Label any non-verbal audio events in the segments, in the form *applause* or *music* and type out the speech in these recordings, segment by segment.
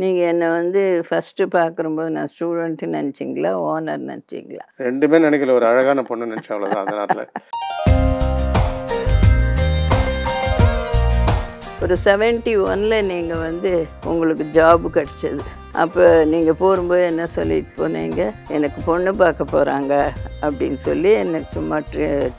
நீங்கள் என்னை வந்து ஃபஸ்ட்டு பார்க்குறம்போது நான் ஸ்டூடெண்ட்டு நினச்சிங்களா ஓனர் நினச்சிங்களா ரெண்டுமே நினைக்கல ஒரு அழகான பொண்ணு நினச்சேன் அவ்வளோதான் நாட்டில் ஒரு செவன்ட்டி ஒனில் நீங்கள் வந்து உங்களுக்கு ஜாப் கிடச்சிது அப்போ நீங்கள் போகும்போது என்ன சொல்லிட்டு போனீங்க எனக்கு பொண்ணு பார்க்க போகிறாங்க அப்படின்னு சொல்லி என்னை சும்மா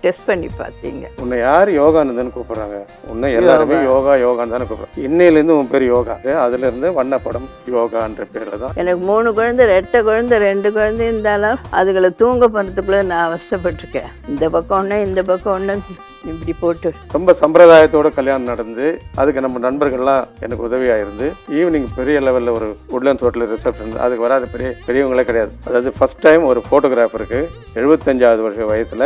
டெஸ்ட் பண்ணி பார்த்தீங்க உன்னை யார் யோகானந்தன் கூப்பிட்றாங்க உன்னை எல்லாருமே யோகா தானே கூப்பிட்றாங்க இன்னையிலேருந்து உன் பேர் யோகா அதுலேருந்து வண்ணப்படம் யோகான்ற பேர் தான் எனக்கு மூணு குழந்தை ரெட்டை குழந்தை ரெண்டு குழந்தை இருந்தாலும் அதுகளை தூங்க பண்ணுறதுக்குள்ளே நான் அவசப்பட்டிருக்கேன் இந்த பக்கம் ஒன்று இந்த பக்கம் ஒன்று இப்படி போட்டு ரொம்ப சம்பிரதாயத்தோட கல்யாணம் நடந்து அதுக்கு நம்ம நண்பர்கள்லாம் எனக்கு உதவியாக இருந்து ஈவினிங் பெரிய லெவலில் ஒரு உடல் கோயம்புத்தூரில் ரிசப்ஷன் அதுக்கு வராது பெரிய பெரியவங்களே கிடையாது அதாவது ஃபஸ்ட் டைம் ஒரு ஃபோட்டோகிராஃபருக்கு எழுபத்தஞ்சாவது வருஷ வயசில்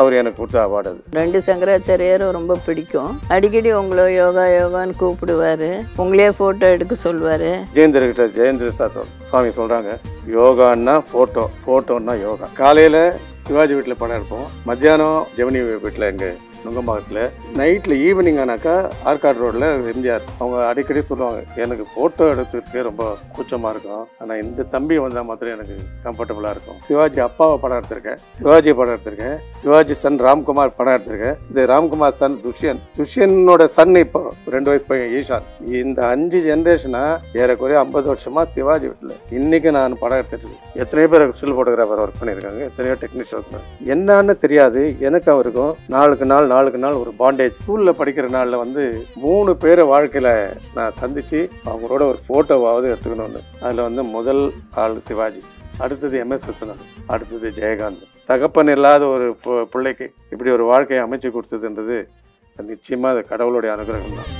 அவர் எனக்கு கொடுத்த அவார்டு அது ரெண்டு சங்கராச்சாரியரும் ரொம்ப பிடிக்கும் அடிக்கடி உங்களை யோகா யோகான்னு கூப்பிடுவார் உங்களே ஃபோட்டோ எடுக்க சொல்லுவார் ஜெயேந்திர ஜெயந்திர ஜெயேந்திர சுவாமி சொல்கிறாங்க யோகான்னா ஃபோட்டோ ஃபோட்டோன்னா யோகா காலையில் சிவாஜி வீட்டில் படம் எடுப்போம் மத்தியானம் ஜெமினி வீட்டில் எங்கள் நுங்கம்பாக்கத்தில் நைட்டில் ஈவினிங் ஆனாக்கா ஆற்காடு ரோடில் எம்ஜிஆர் அவங்க அடிக்கடி சொல்லுவாங்க எனக்கு ஃபோட்டோ எடுத்துக்கிட்டே ரொம்ப கூச்சமாக இருக்கும் ஆனால் இந்த தம்பி வந்தால் மாத்திரம் எனக்கு கம்ஃபர்டபுளாக இருக்கும் சிவாஜி அப்பாவை படம் எடுத்திருக்கேன் சிவாஜி படம் எடுத்திருக்கேன் சிவாஜி சன் ராம்குமார் படம் எடுத்திருக்கேன் இந்த ராம்குமார் சன் துஷ்யன் துஷ்யனோட சன் இப்போ ரெண்டு வயசு பையன் ஈஷான் இந்த அஞ்சு ஜென்ரேஷனாக ஏறக்குறைய ஐம்பது வருஷமாக சிவாஜி வீட்டில் இன்றைக்கி நான் படம் எடுத்துட்டு எத்தனையோ பேர் ஸ்டில் ஃபோட்டோகிராஃபர் ஒர்க் பண்ணியிருக்காங்க எத்தனையோ டெக்னீஷியன் ஒர்க் என்னன்னு தெரியாது எனக்கு அவருக்கும் நாளுக்கு நாள் நாளுக்கு நாள் ஒரு பாண்டேஜ் ஸ்கூலில் படிக்கிற நாளில் வந்து மூணு பேரை வாழ்க்கையில் நான் சந்தித்து அவங்களோட ஒரு ஃபோட்டோவாவது எடுத்துக்கணும்னு அதில் வந்து முதல் ஆள் சிவாஜி அடுத்தது எம்எஸ் விஸ்வநாத் அடுத்தது ஜெயகாந்த் தகப்பன் இல்லாத ஒரு பிள்ளைக்கு இப்படி ஒரு வாழ்க்கையை அமைச்சு கொடுத்ததுன்றது நிச்சயமாக அது கடவுளுடைய அனுகிரகம் தான்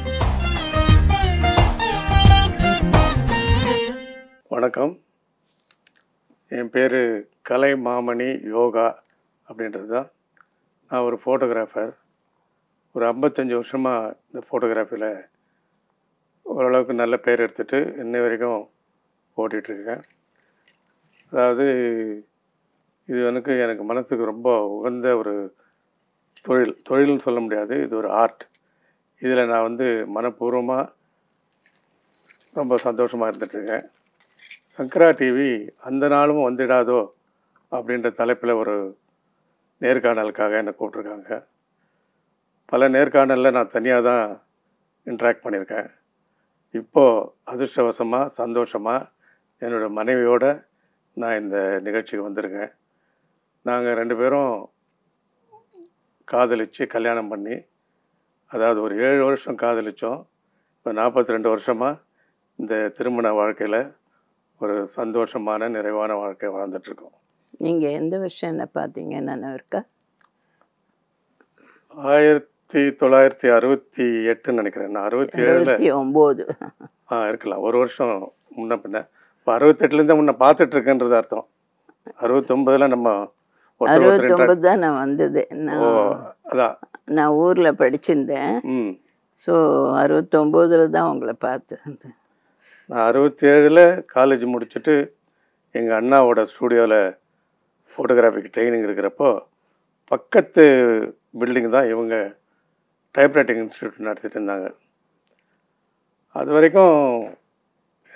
வணக்கம் என் பேர் கலை மாமணி யோகா அப்படின்றது தான் நான் ஒரு ஃபோட்டோகிராஃபர் ஒரு ஐம்பத்தஞ்சு வருஷமாக இந்த ஃபோட்டோகிராஃபியில் ஓரளவுக்கு நல்ல பேர் எடுத்துகிட்டு இன்ன வரைக்கும் ஓட்டிகிட்ருக்கேன் அதாவது இது எனக்கு எனக்கு மனசுக்கு ரொம்ப உகந்த ஒரு தொழில் தொழில்னு சொல்ல முடியாது இது ஒரு ஆர்ட் இதில் நான் வந்து மனப்பூர்வமாக ரொம்ப சந்தோஷமாக இருந்துகிட்ருக்கேன் சங்கரா டிவி அந்த நாளும் வந்துடாதோ அப்படின்ற தலைப்பில் ஒரு நேர்காணலுக்காக என்னை கூப்பிட்ருக்காங்க பல நேர்காணலில் நான் தனியாக தான் இன்ட்ராக்ட் பண்ணியிருக்கேன் இப்போது அதிர்ஷ்டவசமாக சந்தோஷமாக என்னோடய மனைவியோடு நான் இந்த நிகழ்ச்சிக்கு வந்திருக்கேன் நாங்கள் ரெண்டு பேரும் காதலித்து கல்யாணம் பண்ணி அதாவது ஒரு ஏழு வருஷம் காதலித்தோம் இப்போ நாற்பத்தி ரெண்டு வருஷமாக இந்த திருமண வாழ்க்கையில் ஒரு சந்தோஷமான நிறைவான வாழ்க்கை வாழ்ந்துட்டுருக்கோம் நீங்கள் எந்த வருஷம் என்ன பார்த்தீங்க என்னென்ன இருக்கா ஆயிரத்தி ஆயிரத்தி தொள்ளாயிரத்தி அறுபத்தி எட்டுன்னு நினைக்கிறேன் நான் அறுபத்தி ஏழு ஒம்பது ஆ இருக்கலாம் ஒரு வருஷம் முன்ன பின்ன இப்போ அறுபத்தெட்டுலேருந்து முன்ன பார்த்துட்டு இருக்கேன்றது அர்த்தம் அறுபத்தொம்பதில் நம்ம அறுபத்தொம்பது தான் நான் வந்தது நான் அதான் நான் ஊரில் படிச்சிருந்தேன் ஸோ அறுபத்தொம்போதில் தான் உங்களை பார்த்தேன் நான் அறுபத்தி ஏழில் காலேஜ் முடிச்சுட்டு எங்கள் அண்ணாவோட ஸ்டூடியோவில் ஃபோட்டோகிராஃபிக்கு ட்ரைனிங் இருக்கிறப்போ பக்கத்து பில்டிங் தான் இவங்க டைப்ரைட்டிங் இன்ஸ்டியூட் நடத்திட்டு இருந்தாங்க அது வரைக்கும்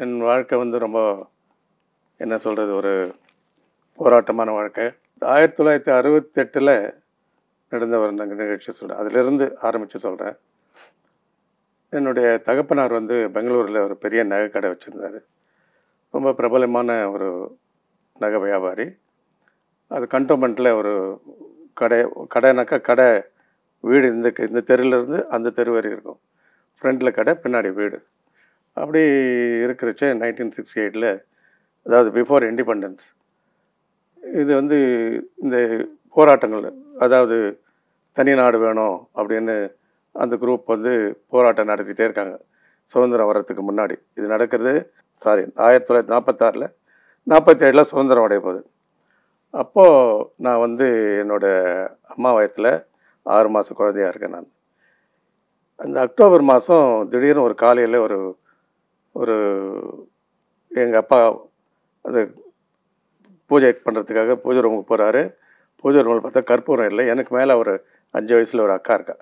என் வாழ்க்கை வந்து ரொம்ப என்ன சொல்கிறது ஒரு போராட்டமான வாழ்க்கை ஆயிரத்தி தொள்ளாயிரத்தி அறுபத்தெட்டில் நடந்த ஒரு நிகழ்ச்சி சொல்கிறேன் அதிலிருந்து ஆரம்பித்து சொல்கிறேன் என்னுடைய தகப்பனார் வந்து பெங்களூரில் ஒரு பெரிய நகை கடை வச்சுருந்தார் ரொம்ப பிரபலமான ஒரு நகை வியாபாரி அது கண்டோன்மெண்ட்டில் ஒரு கடை கடைனாக்கா கடை வீடு இந்த இந்த தெருவிலேருந்து அந்த தெரு வரைக்கும் இருக்கும் ஃப்ரண்டில் கடை பின்னாடி வீடு அப்படி இருக்கிறச்ச நைன்டீன் சிக்ஸ்டி எயிட்டில் அதாவது பிஃபோர் இண்டிபெண்டன்ஸ் இது வந்து இந்த போராட்டங்கள் அதாவது தனி நாடு வேணும் அப்படின்னு அந்த குரூப் வந்து போராட்டம் நடத்திட்டே இருக்காங்க சுதந்திரம் வர்றதுக்கு முன்னாடி இது நடக்கிறது சாரி ஆயிரத்தி தொள்ளாயிரத்தி நாற்பத்தாறில் நாற்பத்தேழில் சுதந்திரம் அடைய போகுது அப்போது நான் வந்து என்னோடய அம்மா வயத்தில் ஆறு மாத குழந்தையாக இருக்கேன் நான் அந்த அக்டோபர் மாதம் திடீர்னு ஒரு காலையில் ஒரு ஒரு எங்கள் அப்பா அது பூஜை பண்ணுறதுக்காக பூஜை ரூமுக்கு போகிறாரு பூஜை ரூமில் பார்த்தா கற்பூரம் இல்லை எனக்கு மேலே ஒரு அஞ்சு வயசில் ஒரு அக்கா இருக்கா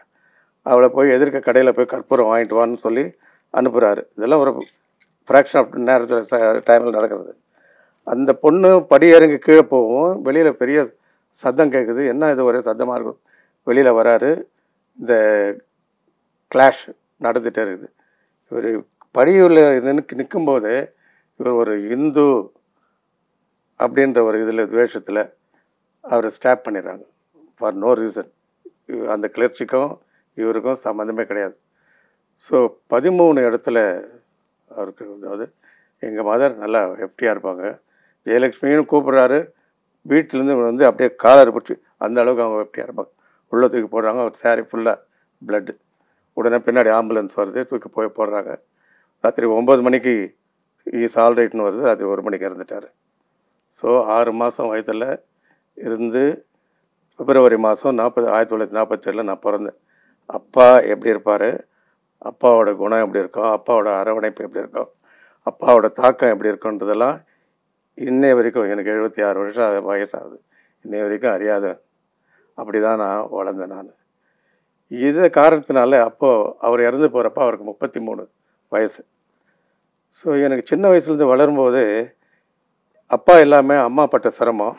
அவளை போய் எதிர்க்க கடையில் போய் கற்பூரம் வாங்கிட்டு வான்னு சொல்லி அனுப்புகிறாரு இதெல்லாம் ஒரு ஃப்ராக்ஷன் ஆஃப் நேரத்தில் டைமில் நடக்கிறது அந்த பொண்ணு படி கீழே போகும் வெளியில் பெரிய சத்தம் கேட்குது என்ன இது ஒரே சத்தமாக இருக்கும் வெளியில் வராரு இந்த கிளாஷ் நடந்துகிட்டே இருக்குது இவர் படியில் நின்று நிற்கும்போது இவர் ஒரு இந்து அப்படின்ற ஒரு இதில் துவேஷத்தில் அவரை ஸ்டாப் பண்ணிடுறாங்க ஃபார் நோ ரீசன் அந்த கிளர்ச்சிக்கும் இவருக்கும் சம்மந்தமே கிடையாது ஸோ பதிமூணு இடத்துல அவருக்கு அதாவது எங்கள் மதர் நல்லா ஹெப்டியாக இருப்பாங்க ஜெயலக்ஷ்மின்னு கூப்பிட்றாரு வீட்டிலேருந்து வந்து அப்படியே காலர் பிடிச்சி அந்த அளவுக்கு அவங்க ஹெப்டியாக இருப்பாங்க உள்ளே தூக்கி போடுறாங்க ஒரு சாரி ஃபுல்லாக பிளட்டு உடனே பின்னாடி ஆம்புலன்ஸ் வருது தூக்கி போய் போடுறாங்க ராத்திரி ஒம்பது மணிக்கு இஸ் ஆல் ரைட்னு வருது ராத்திரி ஒரு மணிக்கு இறந்துட்டார் ஸோ ஆறு மாதம் வயதில் இருந்து பிப்ரவரி மாதம் நாற்பது ஆயிரத்தி தொள்ளாயிரத்தி நாற்பத்தேழில் நான் பிறந்தேன் அப்பா எப்படி இருப்பார் அப்பாவோட குணம் எப்படி இருக்கும் அப்பாவோட அரவணைப்பு எப்படி இருக்கும் அப்பாவோட தாக்கம் எப்படி இருக்குன்றதெல்லாம் இன்னை வரைக்கும் எனக்கு எழுபத்தி ஆறு வருஷம் வயசாகுது இன்னை வரைக்கும் அறியாதவன் அப்படி தான் நான் வளர்ந்தேன் நான் இது காரணத்தினால அப்போது அவர் இறந்து போகிறப்ப அவருக்கு முப்பத்தி மூணு வயசு ஸோ எனக்கு சின்ன வயசுலேருந்து வளரும்போது அப்பா எல்லாமே அம்மா பட்ட சிரமம்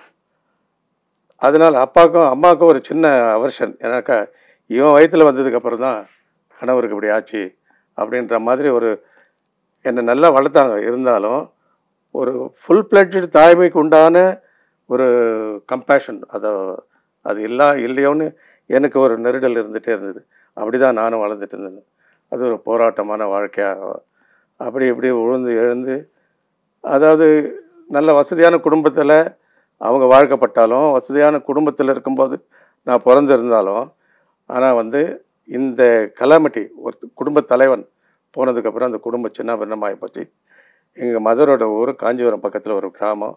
அதனால் அப்பாவுக்கும் அம்மாவுக்கும் ஒரு சின்ன அவர்ஷன் ஏன்னாக்கா இவன் வயிற்றில் வந்ததுக்கப்புறம் தான் கணவருக்கு இப்படி ஆச்சு அப்படின்ற மாதிரி ஒரு என்னை நல்லா வளர்த்தாங்க இருந்தாலும் ஒரு ஃபுல் பிளட்ஜு தாய்மைக்கு உண்டான ஒரு கம்பேஷன் அதை அது இல்லா இல்லையோன்னு எனக்கு ஒரு நெருடல் இருந்துகிட்டே இருந்தது அப்படி தான் நானும் வளர்ந்துட்டு இருந்தேன் அது ஒரு போராட்டமான வாழ்க்கையாக அப்படி இப்படி உழுந்து எழுந்து அதாவது நல்ல வசதியான குடும்பத்தில் அவங்க வாழ்க்கப்பட்டாலும் வசதியான குடும்பத்தில் இருக்கும்போது நான் பிறந்திருந்தாலும் ஆனால் வந்து இந்த கலாமட்டி ஒரு குடும்ப தலைவன் போனதுக்கப்புறம் அந்த குடும்பம் சின்ன பின்னமாகி போச்சு எங்கள் மதரோட ஊர் காஞ்சிபுரம் பக்கத்தில் ஒரு கிராமம்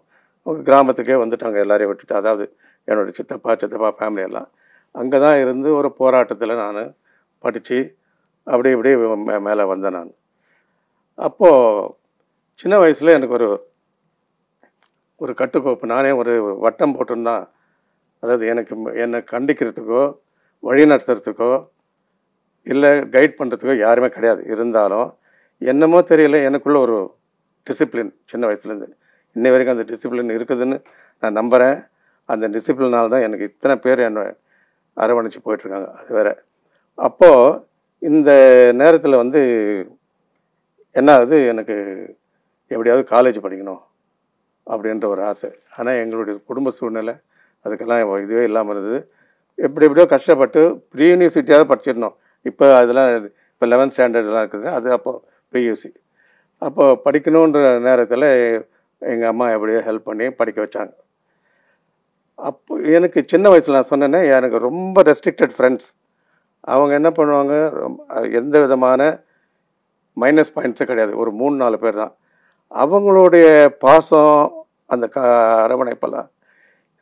கிராமத்துக்கே வந்துட்டாங்க எல்லாரையும் விட்டுட்டு அதாவது என்னோடய சித்தப்பா சித்தப்பா ஃபேமிலியெல்லாம் அங்கே தான் இருந்து ஒரு போராட்டத்தில் நான் படித்து அப்படியே இப்படியே மே மேலே வந்தேன் நான் அப்போது சின்ன வயசில் எனக்கு ஒரு ஒரு கட்டுக்கோப்பு நானே ஒரு வட்டம் போட்டுன்னா அதாவது எனக்கு என்னை கண்டிக்கிறதுக்கோ வழி நடத்துறதுக்கோ இல்லை கைட் பண்ணுறதுக்கோ யாருமே கிடையாது இருந்தாலும் என்னமோ தெரியல எனக்குள்ளே ஒரு டிசிப்ளின் சின்ன வயசுலேருந்து இன்னை வரைக்கும் அந்த டிசிப்ளின் இருக்குதுன்னு நான் நம்புகிறேன் அந்த டிசிப்ளினால் தான் எனக்கு இத்தனை பேர் என்னை அரவணைச்சு போயிட்டுருக்காங்க அது வேற அப்போது இந்த நேரத்தில் வந்து என்ன அது எனக்கு எப்படியாவது காலேஜ் படிக்கணும் அப்படின்ற ஒரு ஆசை ஆனால் எங்களுடைய குடும்ப சூழ்நிலை அதுக்கெல்லாம் இதுவே இல்லாமல் இருந்தது எப்படி எப்படியோ கஷ்டப்பட்டு ப்ரீ யூனிவர்சிட்டியாவது படிச்சிடணும் இப்போ அதெல்லாம் இப்போ லெவன்த் ஸ்டாண்டர்ட்லாம் இருக்குது அது அப்போது பியூசி அப்போது படிக்கணுன்ற நேரத்தில் எங்கள் அம்மா எப்படியோ ஹெல்ப் பண்ணி படிக்க வச்சாங்க அப்போ எனக்கு சின்ன வயசில் நான் சொன்னேன்னே எனக்கு ரொம்ப ரெஸ்ட்ரிக்டட் ஃப்ரெண்ட்ஸ் அவங்க என்ன பண்ணுவாங்க எந்த விதமான மைனஸ் பாயிண்ட்ஸும் கிடையாது ஒரு மூணு நாலு பேர் தான் அவங்களுடைய பாசம் அந்த க அரவணைப்பெல்லாம்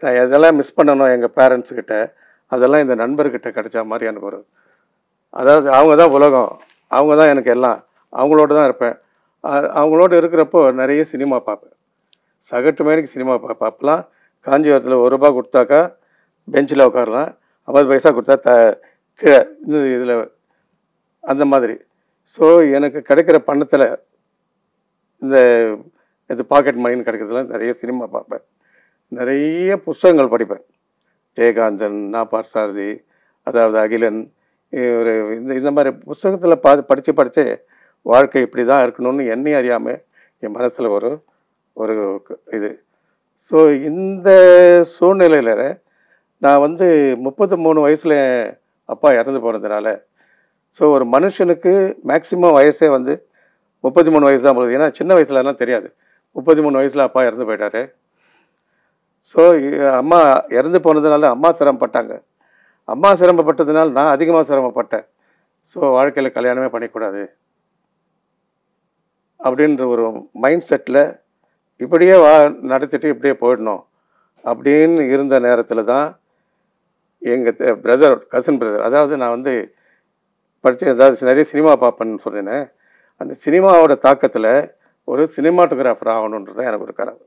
நான் எதெல்லாம் மிஸ் பண்ணணும் எங்கள் பேரண்ட்ஸ்கிட்ட அதெல்லாம் இந்த நண்பர்கிட்ட கிடைச்ச மாதிரி எனக்கு ஒரு அதாவது அவங்க தான் உலகம் அவங்க தான் எனக்கு எல்லாம் அவங்களோட தான் இருப்பேன் அவங்களோட இருக்கிறப்போ நிறைய சினிமா பார்ப்பேன் சகட்டு மாதிரி சினிமா பார்ப்பேன் அப்போலாம் காஞ்சிபுரத்தில் ஒரு ரூபா கொடுத்தாக்கா பெஞ்சில் உட்காரலாம் ஐம்பது பைசா கொடுத்தா த கீழே இதில் அந்த மாதிரி ஸோ எனக்கு கிடைக்கிற பணத்தில் இந்த இது பாக்கெட் மணின்னு கிடைக்கிறதுல நிறைய சினிமா பார்ப்பேன் நிறைய புஸ்தகங்கள் படிப்பேன் ஜெயகாந்தன் நா பார்சாரதி அதாவது அகிலன் ஒரு இந்த இந்த மாதிரி புஸ்தகத்தில் பா படித்து படித்து வாழ்க்கை இப்படி தான் இருக்கணும்னு என்னையும் அறியாமல் என் மனசில் ஒரு ஒரு இது ஸோ இந்த சூழ்நிலையில் நான் வந்து முப்பத்தி மூணு வயசில் அப்பா இறந்து போனதுனால ஸோ ஒரு மனுஷனுக்கு மேக்சிமம் வயசே வந்து முப்பத்தி மூணு வயசு தான் போகுது ஏன்னா சின்ன வயசுலலாம் தெரியாது முப்பத்தி மூணு வயசில் அப்பா இறந்து போயிட்டார் ஸோ அம்மா இறந்து போனதுனால அம்மா சிரமப்பட்டாங்க அம்மா சிரமப்பட்டதுனால நான் அதிகமாக சிரமப்பட்டேன் ஸோ வாழ்க்கையில் கல்யாணமே பண்ணிக்கூடாது அப்படின்ற ஒரு மைண்ட் செட்டில் இப்படியே வா நடத்திட்டு இப்படியே போயிடணும் அப்படின்னு இருந்த நேரத்தில் தான் எங்கள் பிரதர் கசின் பிரதர் அதாவது நான் வந்து படித்து ஏதாவது நிறைய சினிமா பார்ப்பேன்னு சொன்னேன் அந்த சினிமாவோட தாக்கத்தில் ஒரு சினிமாட்டோகிராஃபர் ஆகணுன்றது தான் எனக்கு ஒரு கனவு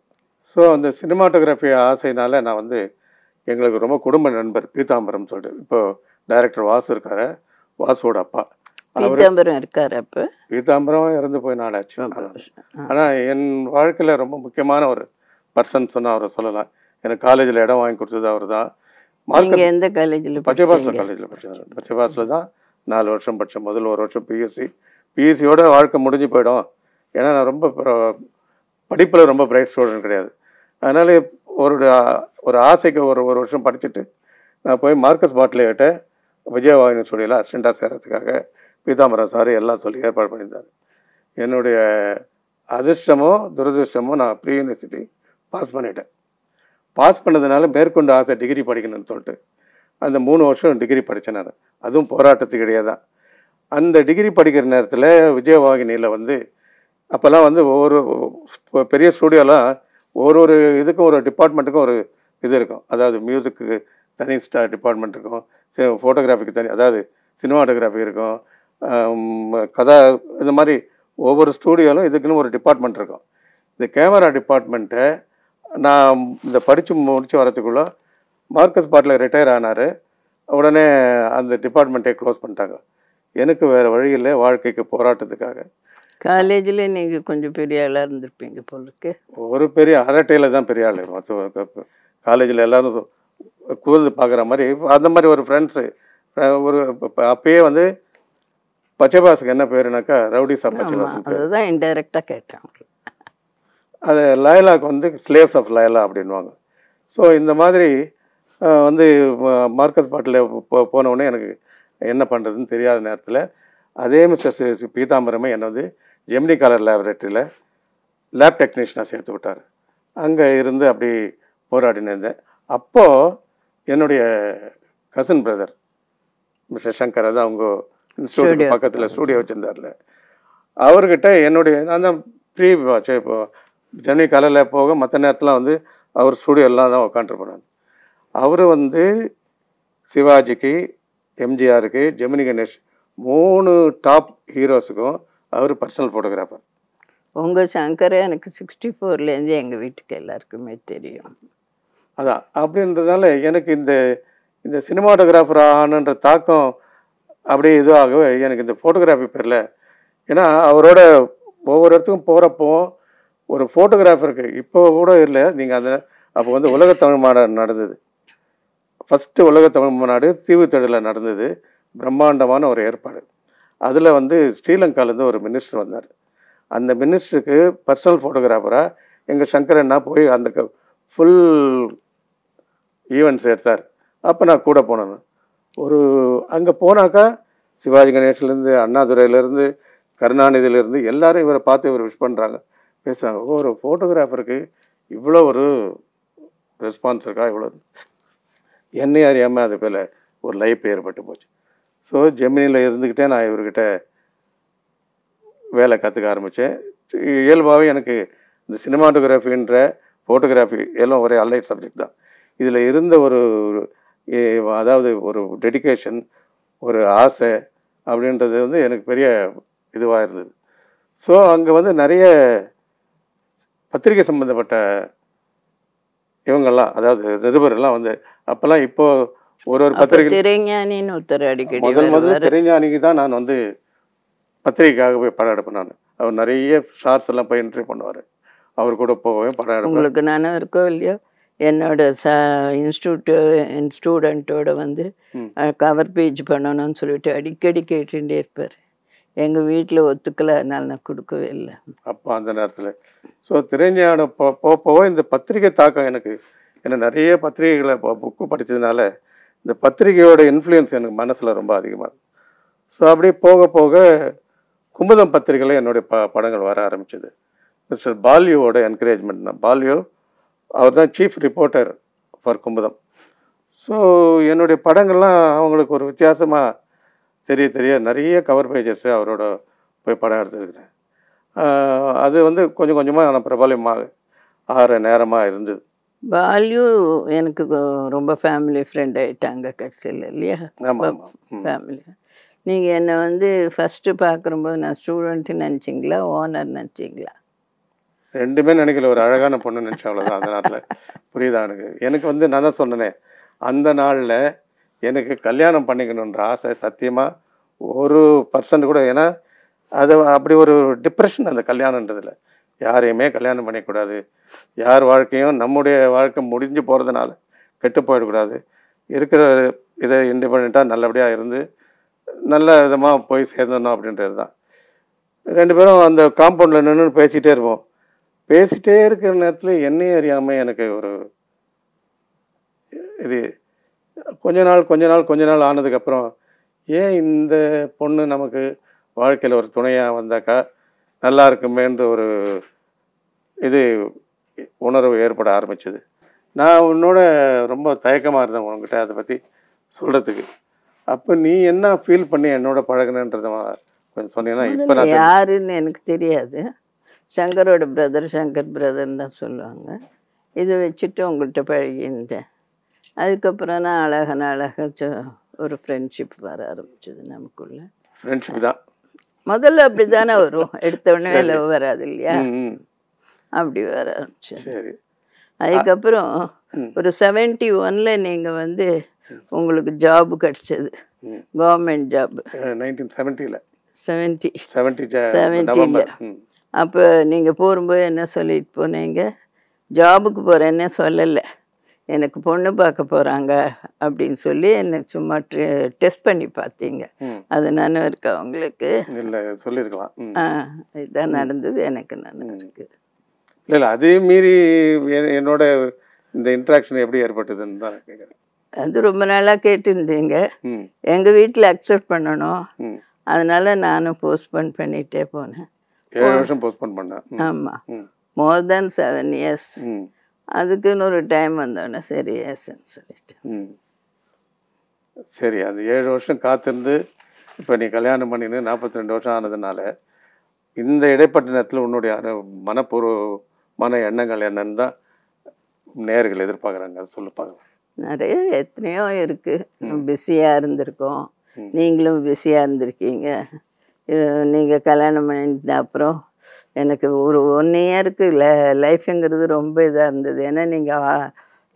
ஸோ அந்த சினிமாட்டோகிராஃபி ஆசைனால் நான் வந்து எங்களுக்கு ரொம்ப குடும்ப நண்பர் பீதாம்பரம் சொல்லிட்டு இப்போது டைரக்டர் வாசு இருக்கார் வாசுவோட அப்பா பீதாம்பரம் இருக்காரு அப்ப பீதாம்பரம் இறந்து போய் நாளாச்சு ஆனா என் வாழ்க்கையில ரொம்ப முக்கியமான ஒரு பர்சன் சொன்னால் அவரை சொல்லலாம் எனக்கு காலேஜில் இடம் வாங்கி கொடுத்தது அவர் தான் எந்த காலேஜில் பச்சைபாசில் காலேஜில் பச்சைபாசில் தான் நாலு வருஷம் படித்தேன் முதல் ஒரு வருஷம் பிஎஸ்சி பிஎஸ்சியோட வாழ்க்கை முடிஞ்சு போயிடும் ஏன்னா நான் ரொம்ப படிப்பில் ரொம்ப பிரைட் ஸ்டூடெண்ட் கிடையாது அதனால ஒரு ஒரு ஆசைக்கு ஒரு ஒரு வருஷம் படிச்சுட்டு நான் போய் மார்க்கஸ் பாட்லேகிட்ட விஜயவாகினி ஸ்டுடியோவில் அசிஸ்டண்ட்டாக சேர்கிறதுக்காக பீதாம்பரம் சார் எல்லாம் சொல்லி ஏற்பாடு பண்ணியிருந்தார் என்னுடைய அதிர்ஷ்டமோ துரதிர்ஷ்டமோ நான் ப்ரீ யூனிவர்சிட்டி பாஸ் பண்ணிட்டேன் பாஸ் பண்ணதுனால மேற்கொண்டு ஆசை டிகிரி படிக்கணும்னு சொல்லிட்டு அந்த மூணு வருஷம் டிகிரி படித்தேன் நான் அதுவும் போராட்டத்துக்கு இடையே தான் அந்த டிகிரி படிக்கிற நேரத்தில் விஜயவாகினியில் வந்து அப்போல்லாம் வந்து ஒவ்வொரு பெரிய ஸ்டூடியோலாம் ஒரு ஒரு இதுக்கும் ஒரு டிபார்ட்மெண்ட்டுக்கும் ஒரு இது இருக்கும் அதாவது மியூசிக்கு தனி ஸ்டா டிபார்ட்மெண்ட் இருக்கும் ஃபோட்டோகிராஃபிக்கு தனி அதாவது சினிமாட்டோகிராஃபி இருக்கும் கதை இந்த மாதிரி ஒவ்வொரு ஸ்டூடியோவிலும் இதுக்குன்னு ஒரு டிபார்ட்மெண்ட் இருக்கும் இந்த கேமரா டிபார்ட்மெண்ட்டை நான் இந்த படித்து முடித்து வரத்துக்குள்ளே மார்க்கஸ் பாட்டில் ரிட்டையர் ஆனார் உடனே அந்த டிபார்ட்மெண்ட்டே க்ளோஸ் பண்ணிட்டாங்க எனக்கு வேறு வழியில் வாழ்க்கைக்கு போராட்டத்துக்காக காலேஜில் நீங்கள் கொஞ்சம் பெரிய ஆளாக இருந்திருப்பீங்க பொருளுக்கு ஒரு பெரிய அரட்டையில் தான் பெரிய ஆள் காலேஜில் எல்லோரும் கூறுது பார்க்குற மாதிரி அந்த மாதிரி ஒரு ஃப்ரெண்ட்ஸு ஒரு அப்பயே வந்து பச்சைபாசுக்கு என்ன பேருனாக்கா பச்சை பச்சைபாசு அதுதான் இன்டைரக்டாக கேட்டேன் அது லயலாக்கு வந்து ஸ்லேவ்ஸ் ஆஃப் லயலா அப்படின்வாங்க ஸோ இந்த மாதிரி வந்து மார்க்கஸ் பாட்டில் போ போனவுடனே எனக்கு என்ன பண்ணுறதுன்னு தெரியாத நேரத்தில் அதே மிஸ்டர் பீதாம்பரமே என்னை வந்து ஜெமினி கலர் லேபரேட்டரியில் லேப் டெக்னீஷியனாக சேர்த்து விட்டார் அங்கே இருந்து அப்படி போராடினு இருந்தேன் அப்போது என்னுடைய கசின் பிரதர் மிஸ்டர் சங்கர் அதான் அவங்க ஸ்டூடியோ பக்கத்தில் ஸ்டூடியோ வச்சுருந்தார்ல அவர்கிட்ட என்னுடைய நான் தான் ப்ரீ இப்போ ஜனவரி காலையில் போக மற்ற நேரத்தில் வந்து அவர் ஸ்டூடியோலாம் தான் உட்காந்துருப்பேன் அவர் வந்து சிவாஜிக்கு எம்ஜிஆருக்கு ஜெமினி கணேஷ் மூணு டாப் ஹீரோஸுக்கும் அவர் பர்சனல் ஃபோட்டோகிராஃபர் உங்கள் சங்கரை எனக்கு சிக்ஸ்டி ஃபோர்லேருந்து எங்கள் வீட்டுக்கு எல்லாருக்குமே தெரியும் அதான் அப்படின்றதுனால எனக்கு இந்த இந்த சினிமாட்டோகிராஃபர் ஆகணுன்ற தாக்கம் அப்படியே இதுவாகவே எனக்கு இந்த ஃபோட்டோகிராஃபி பேரில் ஏன்னா அவரோட ஒவ்வொரு இடத்துக்கும் போகிறப்போ ஒரு ஃபோட்டோகிராஃபருக்கு இப்போ கூட இல்லை நீங்கள் அதில் அப்போ வந்து உலக தமிழ் மாநாடு நடந்தது ஃபஸ்ட்டு உலக தமிழ் மாநாடு தேடலில் நடந்தது பிரம்மாண்டமான ஒரு ஏற்பாடு அதில் வந்து ஸ்ரீலங்காலேருந்து ஒரு மினிஸ்டர் வந்தார் அந்த மினிஸ்டருக்கு பர்சனல் ஃபோட்டோகிராஃபராக எங்கள் சங்கரண்ணா போய் அந்த ஃபுல் ஈவெண்ட்ஸ் எடுத்தார் அப்போ நான் கூட போனேன் ஒரு அங்கே போனாக்கா சிவாஜி கணேஷ்லேருந்து அண்ணாதுரையிலேருந்து கருணாநிதியிலேருந்து எல்லாரும் இவரை பார்த்து இவர் விஷ் பண்ணுறாங்க பேசுகிறாங்க ஒரு ஃபோட்டோகிராஃபருக்கு இவ்வளோ ஒரு ரெஸ்பான்ஸ் இருக்கா இவ்வளோ என்னை அறியாமல் அது போல் ஒரு லைஃப் ஏற்பட்டு போச்சு ஸோ ஜெமினியில் இருந்துக்கிட்டே நான் இவர்கிட்ட வேலை கற்றுக்க ஆரம்பித்தேன் இயல்பாகவே எனக்கு இந்த சினிமாட்டோகிராஃபின்ற ஃபோட்டோகிராஃபி எல்லாம் ஒரே அலைட் சப்ஜெக்ட் தான் இதில் இருந்த ஒரு அதாவது ஒரு டெடிக்கேஷன் ஒரு ஆசை அப்படின்றது வந்து எனக்கு பெரிய இதுவாக இருந்தது ஸோ அங்கே வந்து நிறைய பத்திரிகை சம்மந்தப்பட்ட இவங்கள்லாம் அதாவது நிருபர்லாம் வந்து அப்போல்லாம் இப்போது ஒரு ஒரு பத்திரிகை திரைஞானின்னு ஒருத்தர் அடிக்கடி முதல் முதல்ல திரைஞானிக்கு தான் நான் வந்து பத்திரிகைக்காக போய் படம் எடுப்பேன் நான் அவர் நிறைய ஷார்ட்ஸ் எல்லாம் போய் என்ட்ரி பண்ணுவார் அவர் கூட போவேன் படம் எடுப்பேன் உங்களுக்கு நானும் இருக்கோ இல்லையோ என்னோட ச இன்ஸ்டியூட்டு என் ஸ்டூடெண்ட்டோட வந்து கவர் பேஜ் பண்ணணும்னு சொல்லிட்டு அடிக்கடி கேட்டுகிட்டே இருப்பார் எங்கள் வீட்டில் ஒத்துக்கலை அதனால் நான் கொடுக்கவே இல்லை அப்போ அந்த நேரத்தில் ஸோ திரைஞானம் போக போக இந்த பத்திரிகை தாக்கம் எனக்கு ஏன்னா நிறைய பத்திரிகைகளை புக்கு படித்ததுனால இந்த பத்திரிகையோட இன்ஃப்ளூயன்ஸ் எனக்கு மனசில் ரொம்ப அதிகமாக ஸோ அப்படியே போக போக குமுதம் பத்திரிகையில் என்னுடைய ப படங்கள் வர ஆரம்பிச்சது மிஸ்டர் பால்யோட என்கரேஜ்மெண்ட் தான் பாலியோ அவர் தான் சீஃப் ரிப்போர்ட்டர் ஃபார் கும்பதம் ஸோ என்னுடைய படங்கள்லாம் அவங்களுக்கு ஒரு வித்தியாசமாக தெரிய தெரிய நிறைய கவர் பேஜஸ் அவரோட போய் படம் எடுத்துருக்குறேன் அது வந்து கொஞ்சம் கொஞ்சமாக நான் பிரபலமாக ஆற நேரமாக இருந்தது பால்யூ எனக்கு ரொம்ப ஃபேமிலி ஃப்ரெண்ட் ஆகிட்டாங்க கடைசியில் இல்லையா ஃபேமிலி நீங்கள் என்னை வந்து ஃபஸ்ட்டு பார்க்குறம்போது நான் ஸ்டூடெண்ட்டுன்னு நினச்சிங்களா ஓனர் நினச்சிங்களா ரெண்டுமே நினைக்கல ஒரு அழகான பொண்ணு நினச்சேன் அவ்வளோதான் அந்த நாட்டில் புரியுதா எனக்கு எனக்கு வந்து நான் தான் சொன்னேனே அந்த நாளில் எனக்கு கல்யாணம் பண்ணிக்கணுன்ற ஆசை சத்தியமாக ஒரு பர்சன்ட் கூட ஏன்னா அது அப்படி ஒரு டிப்ரெஷன் அந்த கல்யாணன்றதில் யாரையுமே கல்யாணம் பண்ணிக்கூடாது யார் வாழ்க்கையும் நம்முடைய வாழ்க்கை முடிஞ்சு போகிறதுனால கெட்டு போயிடக்கூடாது இருக்கிற இதை இண்டிபெண்ட்டாக நல்லபடியாக இருந்து நல்ல விதமாக போய் சேர்ந்தணும் அப்படின்றது தான் ரெண்டு பேரும் அந்த காம்பவுண்டில் நின்று பேசிகிட்டே இருப்போம் பேசிட்டே இருக்கிற நேரத்தில் என்னையே அறியாமல் எனக்கு ஒரு இது கொஞ்ச நாள் கொஞ்ச நாள் கொஞ்ச நாள் ஆனதுக்கப்புறம் ஏன் இந்த பொண்ணு நமக்கு வாழ்க்கையில் ஒரு துணையாக வந்தாக்கா நல்லா இருக்குமேன்ற ஒரு இது உணர்வு ஏற்பட ஆரம்பிச்சது நான் உன்னோட ரொம்ப தயக்கமாக இருந்தேன் உங்ககிட்ட அதை பற்றி சொல்கிறதுக்கு அப்போ நீ என்ன ஃபீல் பண்ணி என்னோட பழகினன்றத கொஞ்சம் சொன்னீங்கன்னா இப்போ யாருன்னு எனக்கு தெரியாது சங்கரோட பிரதர் சங்கர் பிரதர்னு தான் சொல்லுவாங்க இதை வச்சுட்டு உங்கள்கிட்ட பழகியிருந்தேன் அதுக்கப்புறம் நான் அழகன அழகாக ஒரு ஃப்ரெண்ட்ஷிப் வர ஆரம்பிச்சது நமக்குள்ள ஃப்ரெண்ட்ஷிப் தான் முதல்ல அப்படி தானே வரும் எடுத்த உடனே லவ் வராது இல்லையா அப்படி வர ஆரம்பிச்சு அதுக்கப்புறம் ஒரு செவன்டி ஒன்ல நீங்கள் வந்து உங்களுக்கு ஜாப் கிடைச்சது கவர்மெண்ட் ஜாப் செவன்டி செவன்ட்டியில் செவன்ட்டி செவன்ட்டி அப்போ நீங்கள் போகும்போது என்ன சொல்லிட்டு போனீங்க ஜாபுக்கு போகிறேன்னு சொல்லலை எனக்கு பொண்ணு பார்க்க போகிறாங்க அப்படின்னு சொல்லி என்னை சும்மா டெஸ்ட் பண்ணி பார்த்தீங்க அது நானும் இருக்கா அவங்களுக்கு இல்லை சொல்லியிருக்கலாம் ஆ இதுதான் நடந்தது எனக்கு நானும் இருக்கு இல்லை இல்லை அதே மீறி என்னோட இந்த இன்ட்ராக்ஷன் எப்படி ஏற்பட்டதுன்னு தான் கேட்குறேன் அது ரொம்ப நாளாக கேட்டுருந்தீங்க எங்கள் வீட்டில் அக்செப்ட் பண்ணணும் அதனால் நானும் போஸ்ட்போன் பண்ணிகிட்டே போனேன் ஏழு வருஷம் போஸ்ட்போன் பண்ணேன் ஆமாம் மோர் தென் செவன் இயர்ஸ் அதுக்குன்னு ஒரு டைம் வந்தோடனே சரி எஸ்ன்னு சொல்லிட்டு சரி அந்த ஏழு வருஷம் காத்திருந்து இப்போ நீ கல்யாணம் பண்ணினு நாற்பத்தி ரெண்டு வருஷம் ஆனதுனால இந்த இடைப்பட்ட நேரத்தில் உன்னுடைய மனப்பூர்வ மன எண்ணங்கள் என்னன்னு தான் நேர்கள் எதிர்பார்க்குறாங்க சொல்லு பார்க்கலாம் நிறைய எத்தனையோ இருக்குது பிஸியாக இருந்திருக்கோம் நீங்களும் பிஸியாக இருந்திருக்கீங்க நீங்கள் கல்யாணம் பண்ணிட்டு அப்புறம் எனக்கு ஒரு ஒன் இயருக்கு ல லைஃப்ங்கிறது ரொம்ப இதாக இருந்தது ஏன்னா நீங்கள்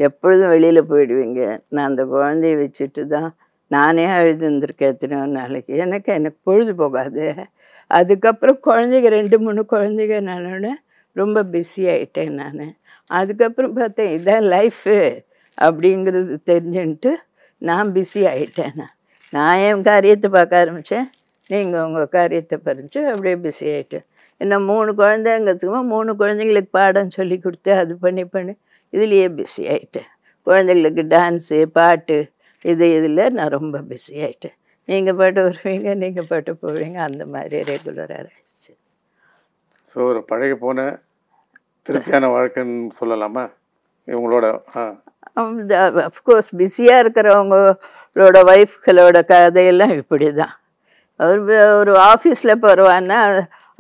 எப்பொழுதும் வெளியில் போயிடுவீங்க நான் அந்த குழந்தைய வச்சுட்டு தான் நானே அழுதுருந்திருக்கேன் எத்தனையோ நாளைக்கு எனக்கு எனக்கு பொழுது போகாது அதுக்கப்புறம் குழந்தைங்க ரெண்டு மூணு குழந்தைங்க நானோட ரொம்ப பிஸி ஆகிட்டேன் நான் அதுக்கப்புறம் பார்த்தேன் இதான் லைஃபு அப்படிங்கிறது தெரிஞ்சுன்ட்டு நான் பிஸி ஆகிட்டேன் நான் நான் என் காரியத்தை பார்க்க ஆரம்பித்தேன் நீங்கள் உங்கள் காரியத்தை பறித்து அப்படியே பிஸி ஆகிட்டு என்ன மூணு குழந்தைங்கிறதுக்குமா மூணு குழந்தைங்களுக்கு பாடம் சொல்லி கொடுத்து அது பண்ணி பண்ணி இதுலேயே பிஸி ஆகிட்டேன் குழந்தைங்களுக்கு டான்ஸு பாட்டு இது இதில் நான் ரொம்ப பிஸி ஆகிட்டேன் நீங்கள் பாட்டு வருவீங்க நீங்கள் பாட்டு போவீங்க அந்த மாதிரி ரெகுலராக ஆயிடுச்சு ஸோ ஒரு பழைய போன திருப்தியான வாழ்க்கைன்னு சொல்லலாமா இவங்களோட அஃப்கோர்ஸ் பிஸியாக இருக்கிறவங்களோட ஒய்ஃப்களோட கதையெல்லாம் இப்படி தான் அவர் ஒரு ஆஃபீஸில் இப்போ வருவான்னா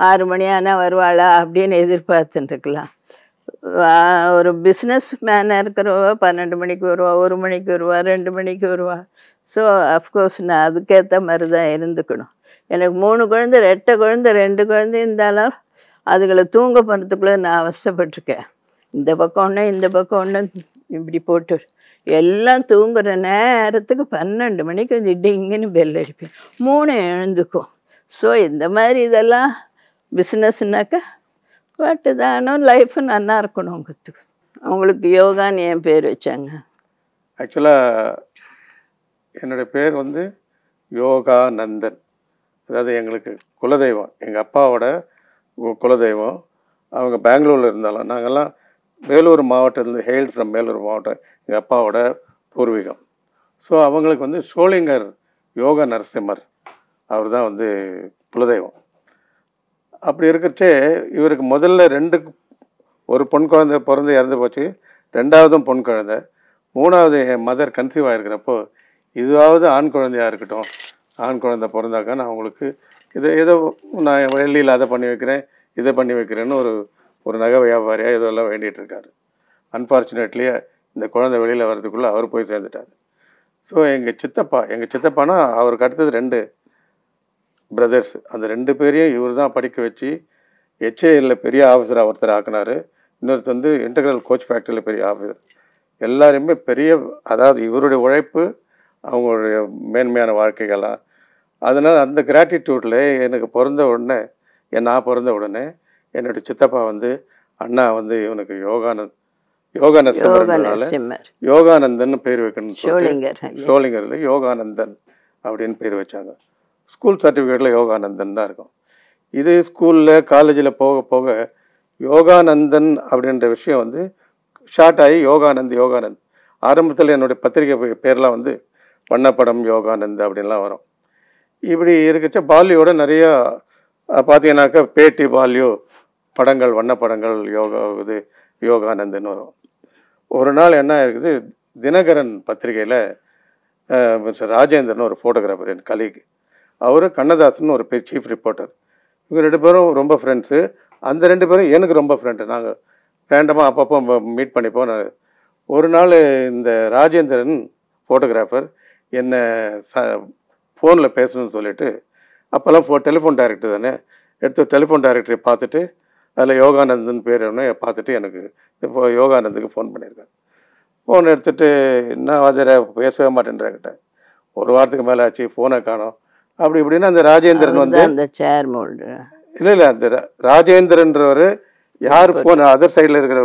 ஆறு மணி ஆனால் வருவாளா அப்படின்னு எதிர்பார்த்துட்டுருக்கலாம் ஒரு பிஸ்னஸ் மேனாக இருக்கிறவ பன்னெண்டு மணிக்கு வருவா ஒரு மணிக்கு வருவா ரெண்டு மணிக்கு வருவா ஸோ அஃப்கோர்ஸ் நான் அதுக்கேற்ற மாதிரி தான் இருந்துக்கணும் எனக்கு மூணு குழந்தை ரெட்டை குழந்தை ரெண்டு குழந்தை இருந்தாலும் அதுகளை தூங்க போகிறதுக்குள்ளே நான் அவசப்பட்டிருக்கேன் இந்த பக்கம் ஒன்று இந்த பக்கம் ஒன்று இப்படி போட்டு எல்லாம் தூங்குற நேரத்துக்கு பன்னெண்டு மணிக்கு வந்து டிங்குன்னு பெல் அடிப்பேன் மூணு எழுந்துக்கும் ஸோ இந்த மாதிரி இதெல்லாம் பிஸ்னஸ்னாக்கா பட்டு தானும் லைஃப்பு நல்லா இருக்கணும் அவங்களுக்கு அவங்களுக்கு யோகான்னு என் பேர் வச்சாங்க ஆக்சுவலாக என்னுடைய பேர் வந்து யோகா நந்தன் அதாவது எங்களுக்கு குலதெய்வம் எங்கள் அப்பாவோட குலதெய்வம் அவங்க பெங்களூரில் இருந்தாலும் நாங்கள்லாம் வேலூர் மாவட்டத்தில் ஹெயில் ஃப்ரம் வேலூர் மாவட்டம் எங்கள் அப்பாவோட பூர்வீகம் ஸோ அவங்களுக்கு வந்து சோளிங்கர் யோக நரசிம்மர் அவர் தான் வந்து குலதெய்வம் அப்படி இருக்கிறச்சே இவருக்கு முதல்ல ரெண்டு ஒரு பொன் குழந்தை பிறந்து இறந்து போச்சு ரெண்டாவதும் பொன் குழந்தை மூணாவது என் மதர் கன்சீவ் ஆகிருக்கிறப்போ இதுவாவது ஆண் குழந்தையாக இருக்கட்டும் ஆண் குழந்தை பிறந்தாக்கா நான் அவங்களுக்கு இதை ஏதோ நான் வெளியில் அதை பண்ணி வைக்கிறேன் இதை பண்ணி வைக்கிறேன்னு ஒரு ஒரு நகை வியாபாரியாக இதெல்லாம் வேண்டிகிட்டு இருக்காரு அன்ஃபார்ச்சுனேட்லி இந்த குழந்தை வெளியில் வர்றதுக்குள்ளே அவர் போய் சேர்ந்துட்டார் ஸோ எங்கள் சித்தப்பா எங்கள் சித்தப்பானா அவருக்கு அடுத்தது ரெண்டு பிரதர்ஸ் அந்த ரெண்டு பேரையும் இவர் தான் படிக்க வச்சு ஹெச்ஏஎல்ல பெரிய ஆஃபீஸராக ஒருத்தர் ஆக்குனார் இன்னொருத்தர் வந்து இன்டர்னல் கோச் ஃபேக்டரியில் பெரிய ஆஃபீஸர் எல்லாருமே பெரிய அதாவது இவருடைய உழைப்பு அவங்களுடைய மேன்மையான வாழ்க்கைகளாக அதனால் அந்த கிராட்டிடியூட்டில் எனக்கு பிறந்த உடனே நான் பிறந்த உடனே என்னோடய சித்தப்பா வந்து அண்ணா வந்து இவனுக்கு யோகானந்த் யோகானந்தம் யோகானந்தன் பேர் வைக்கணும் ஷோலிங்கர் யோகானந்தன் அப்படின்னு பேர் வச்சாங்க ஸ்கூல் சர்டிஃபிகேட்டில் யோகானந்தன் தான் இருக்கும் இது ஸ்கூலில் காலேஜில் போக போக யோகானந்தன் அப்படின்ற விஷயம் வந்து ஷார்ட் ஆகி யோகானந்த் யோகானந்த் ஆரம்பத்தில் என்னுடைய பத்திரிகை பேர்லாம் வந்து வண்ணப்படம் யோகானந்த் அப்படின்லாம் வரும் இப்படி இருக்கச்ச பாலியோட நிறையா பார்த்தீங்கன்னாக்கா பேட்டி பாலியோ படங்கள் வண்ணப்படங்கள் யோகா இது யோகானந்தன் வரும் ஒரு நாள் என்ன இருக்குது தினகரன் பத்திரிகையில் மிஸ்டர் ராஜேந்திரன் ஒரு ஃபோட்டோகிராஃபர் என் கலீக் அவர் கண்ணதாசன் ஒரு சீஃப் ரிப்போர்ட்டர் இவங்க ரெண்டு பேரும் ரொம்ப ஃப்ரெண்ட்ஸு அந்த ரெண்டு பேரும் எனக்கு ரொம்ப ஃப்ரெண்டு நாங்கள் ரேண்டமாக அப்பப்போ மீட் பண்ணிப்போம் நான் ஒரு நாள் இந்த ராஜேந்திரன் ஃபோட்டோகிராஃபர் என்னை ச ஃபோனில் பேசணும்னு சொல்லிவிட்டு அப்போல்லாம் ஃபோ டெலிஃபோன் டைரக்டர் தானே எடுத்து டெலிஃபோன் டைரக்டரை பார்த்துட்டு அதில் யோகானந்தன் பேர் என்ன பார்த்துட்டு எனக்கு இப்போ யோகானந்துக்கு ஃபோன் பண்ணியிருக்கேன் ஃபோன் எடுத்துகிட்டு என்ன வாஜர பேசவே மாட்டேன்றாங்கிட்ட ஒரு வாரத்துக்கு மேலே ஆச்சு ஃபோனை காணும் அப்படி இப்படின்னு அந்த ராஜேந்திரன் வந்து அந்த சேர் இல்லை இல்லை அந்த ராஜேந்திரன்றவர் யார் ஃபோன் அதர் சைடில் இருக்கிற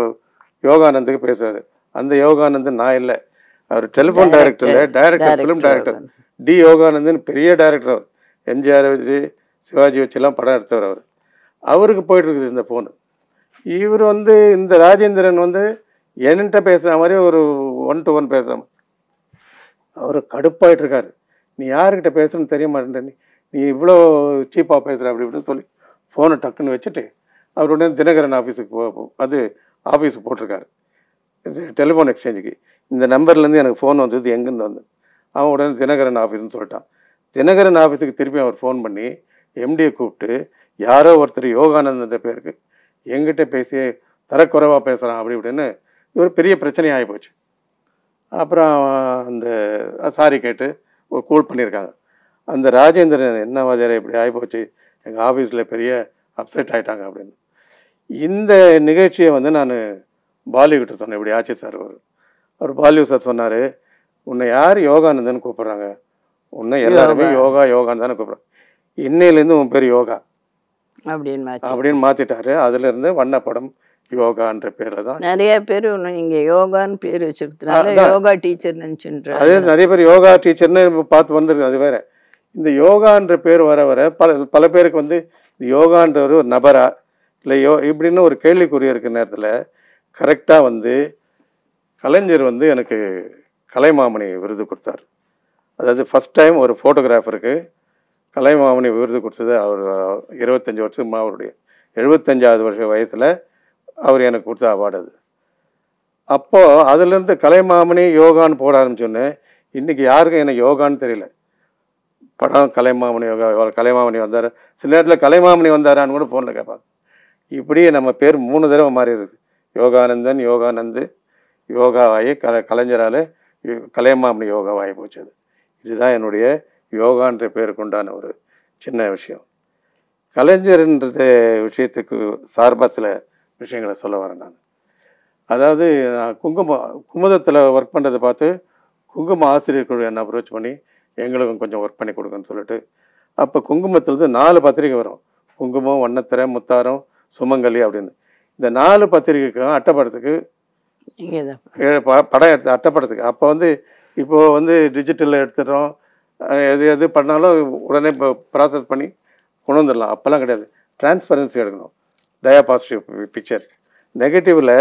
யோகானந்துக்கு பேசுவார் அந்த யோகானந்தன் நான் இல்லை அவர் டெலிஃபோன் டைரக்டர் இல்லை director film director T Yoganandan பெரிய டைரக்டர் அவர் எம்ஜிஆர் வச்சு சிவாஜி வச்சுலாம் படம் எடுத்தவர் அவர் அவருக்கு போயிட்டுருக்குது இந்த ஃபோனு இவர் வந்து இந்த ராஜேந்திரன் வந்து என்கிட்ட பேசுகிற மாதிரி ஒரு ஒன் டு ஒன் பேசுகிற மாதிரி அவர் கடுப்பாயிட்டிருக்காரு நீ யாருக்கிட்ட பேசணும்னு தெரிய மாட்டேன் நீ இவ்வளோ சீப்பாக பேசுகிற அப்படி இப்படின்னு சொல்லி ஃபோனை டக்குன்னு வச்சுட்டு அவர் உடனே தினகரன் ஆஃபீஸுக்கு போ அது ஆஃபீஸுக்கு போட்டிருக்காரு இது டெலிஃபோன் எக்ஸ்சேஞ்சுக்கு இந்த நம்பர்லேருந்து எனக்கு ஃபோன் வந்தது எங்கேருந்து வந்து அவன் உடனே தினகரன் ஆஃபீஸ்னு சொல்லிட்டான் தினகரன் ஆஃபீஸுக்கு திருப்பி அவர் ஃபோன் பண்ணி எம்டியை கூப்பிட்டு யாரோ ஒருத்தர் யோகானந்தன்ற பேருக்கு எங்கிட்ட பேசி தரக்குறைவாக பேசுகிறான் அப்படி இப்படின்னு ஒரு பெரிய ஆகி போச்சு அப்புறம் அந்த சாரி கேட்டு ஒரு கூல் பண்ணியிருக்காங்க அந்த ராஜேந்திரன் என்ன வாதியார் இப்படி ஆகிப்போச்சு எங்கள் ஆஃபீஸில் பெரிய அப்செட் ஆகிட்டாங்க அப்படின்னு இந்த நிகழ்ச்சியை வந்து நான் பாலிவுட்டை சொன்னேன் இப்படி ஆச்சு சார் அவர் அவர் பாலிவுட் சார் சொன்னார் உன்னை யார் யோகானந்தன் கூப்பிட்றாங்க உன்னை எல்லாருமே யோகா யோகான்னு தானே கூப்பிட்றாங்க இன்னையிலேருந்து உன் பேர் யோகா அப்படின்னு அப்படின்னு மாற்றிட்டாரு அதுலேருந்து வண்ணப்படம் யோகான்ற பேர் தான் நிறைய பேர் இங்க யோகான்னு பேர் வச்சிருக்கனால யோகா டீச்சர் நினைச்சுன்ற அதே நிறைய பேர் யோகா டீச்சர்னு பார்த்து வந்திருக்கு அது வேற இந்த யோகான்ற பேர் வர வர பல பல பேருக்கு வந்து யோகான்ற ஒரு நபரா இல்லை யோ இப்படின்னு ஒரு கேள்விக்குரிய இருக்கிற நேரத்தில் கரெக்டாக வந்து கலைஞர் வந்து எனக்கு கலைமாமணி விருது கொடுத்தார் அதாவது ஃபஸ்ட் டைம் ஒரு ஃபோட்டோகிராஃபருக்கு கலைமாமணி விருது கொடுத்தது அவர் இருபத்தஞ்சி வருஷமாக அவருடைய எழுபத்தஞ்சாவது வருஷ வயசில் அவர் எனக்கு கொடுத்த அவார்டு அது அப்போது அதுலேருந்து கலைமாமணி யோகான்னு போட ஆரம்பிச்சோன்னே இன்றைக்கி யாருக்கும் எனக்கு யோகான்னு தெரியல படம் கலைமாமணி யோகா கலைமாமணி வந்தார் சில நேரத்தில் கலைமாமணி வந்தாரான்னு கூட ஃபோனில் கேட்பாங்க இப்படியே நம்ம பேர் மூணு தடவை மாறி இருக்குது யோகானந்தன் யோகானந்து யோகாவாயி கலை கலைஞரால் கலைமாமணி யோகாவாயி போச்சது இதுதான் என்னுடைய யோகான்ற பேர் கொண்டான ஒரு சின்ன விஷயம் கலைஞர்ன்றத விஷயத்துக்கு சார்பாக சில விஷயங்களை சொல்ல வரேன் நான் அதாவது நான் குங்குமம் குமுதத்தில் ஒர்க் பண்ணுறதை பார்த்து குங்கும குழு என்ன அப்ரோச் பண்ணி எங்களுக்கும் கொஞ்சம் ஒர்க் பண்ணி கொடுங்கன்னு சொல்லிட்டு அப்போ இருந்து நாலு பத்திரிக்கை வரும் குங்குமம் வண்ணத்திரை முத்தாரம் சுமங்கலி அப்படின்னு இந்த நாலு பத்திரிக்கைக்கும் அட்டைப்படத்துக்கு படம் எடுத்து அட்டைப்படத்துக்கு அப்போ வந்து இப்போது வந்து டிஜிட்டலில் எடுத்துடுறோம் எது எது பண்ணாலும் உடனே இப்போ ப்ராசஸ் பண்ணி கொண்டு வந்துடலாம் அப்போல்லாம் கிடையாது டிரான்ஸ்பரன்சி எடுக்கணும் டயா பாசிட்டிவ் பிக்சர் நெகட்டிவில்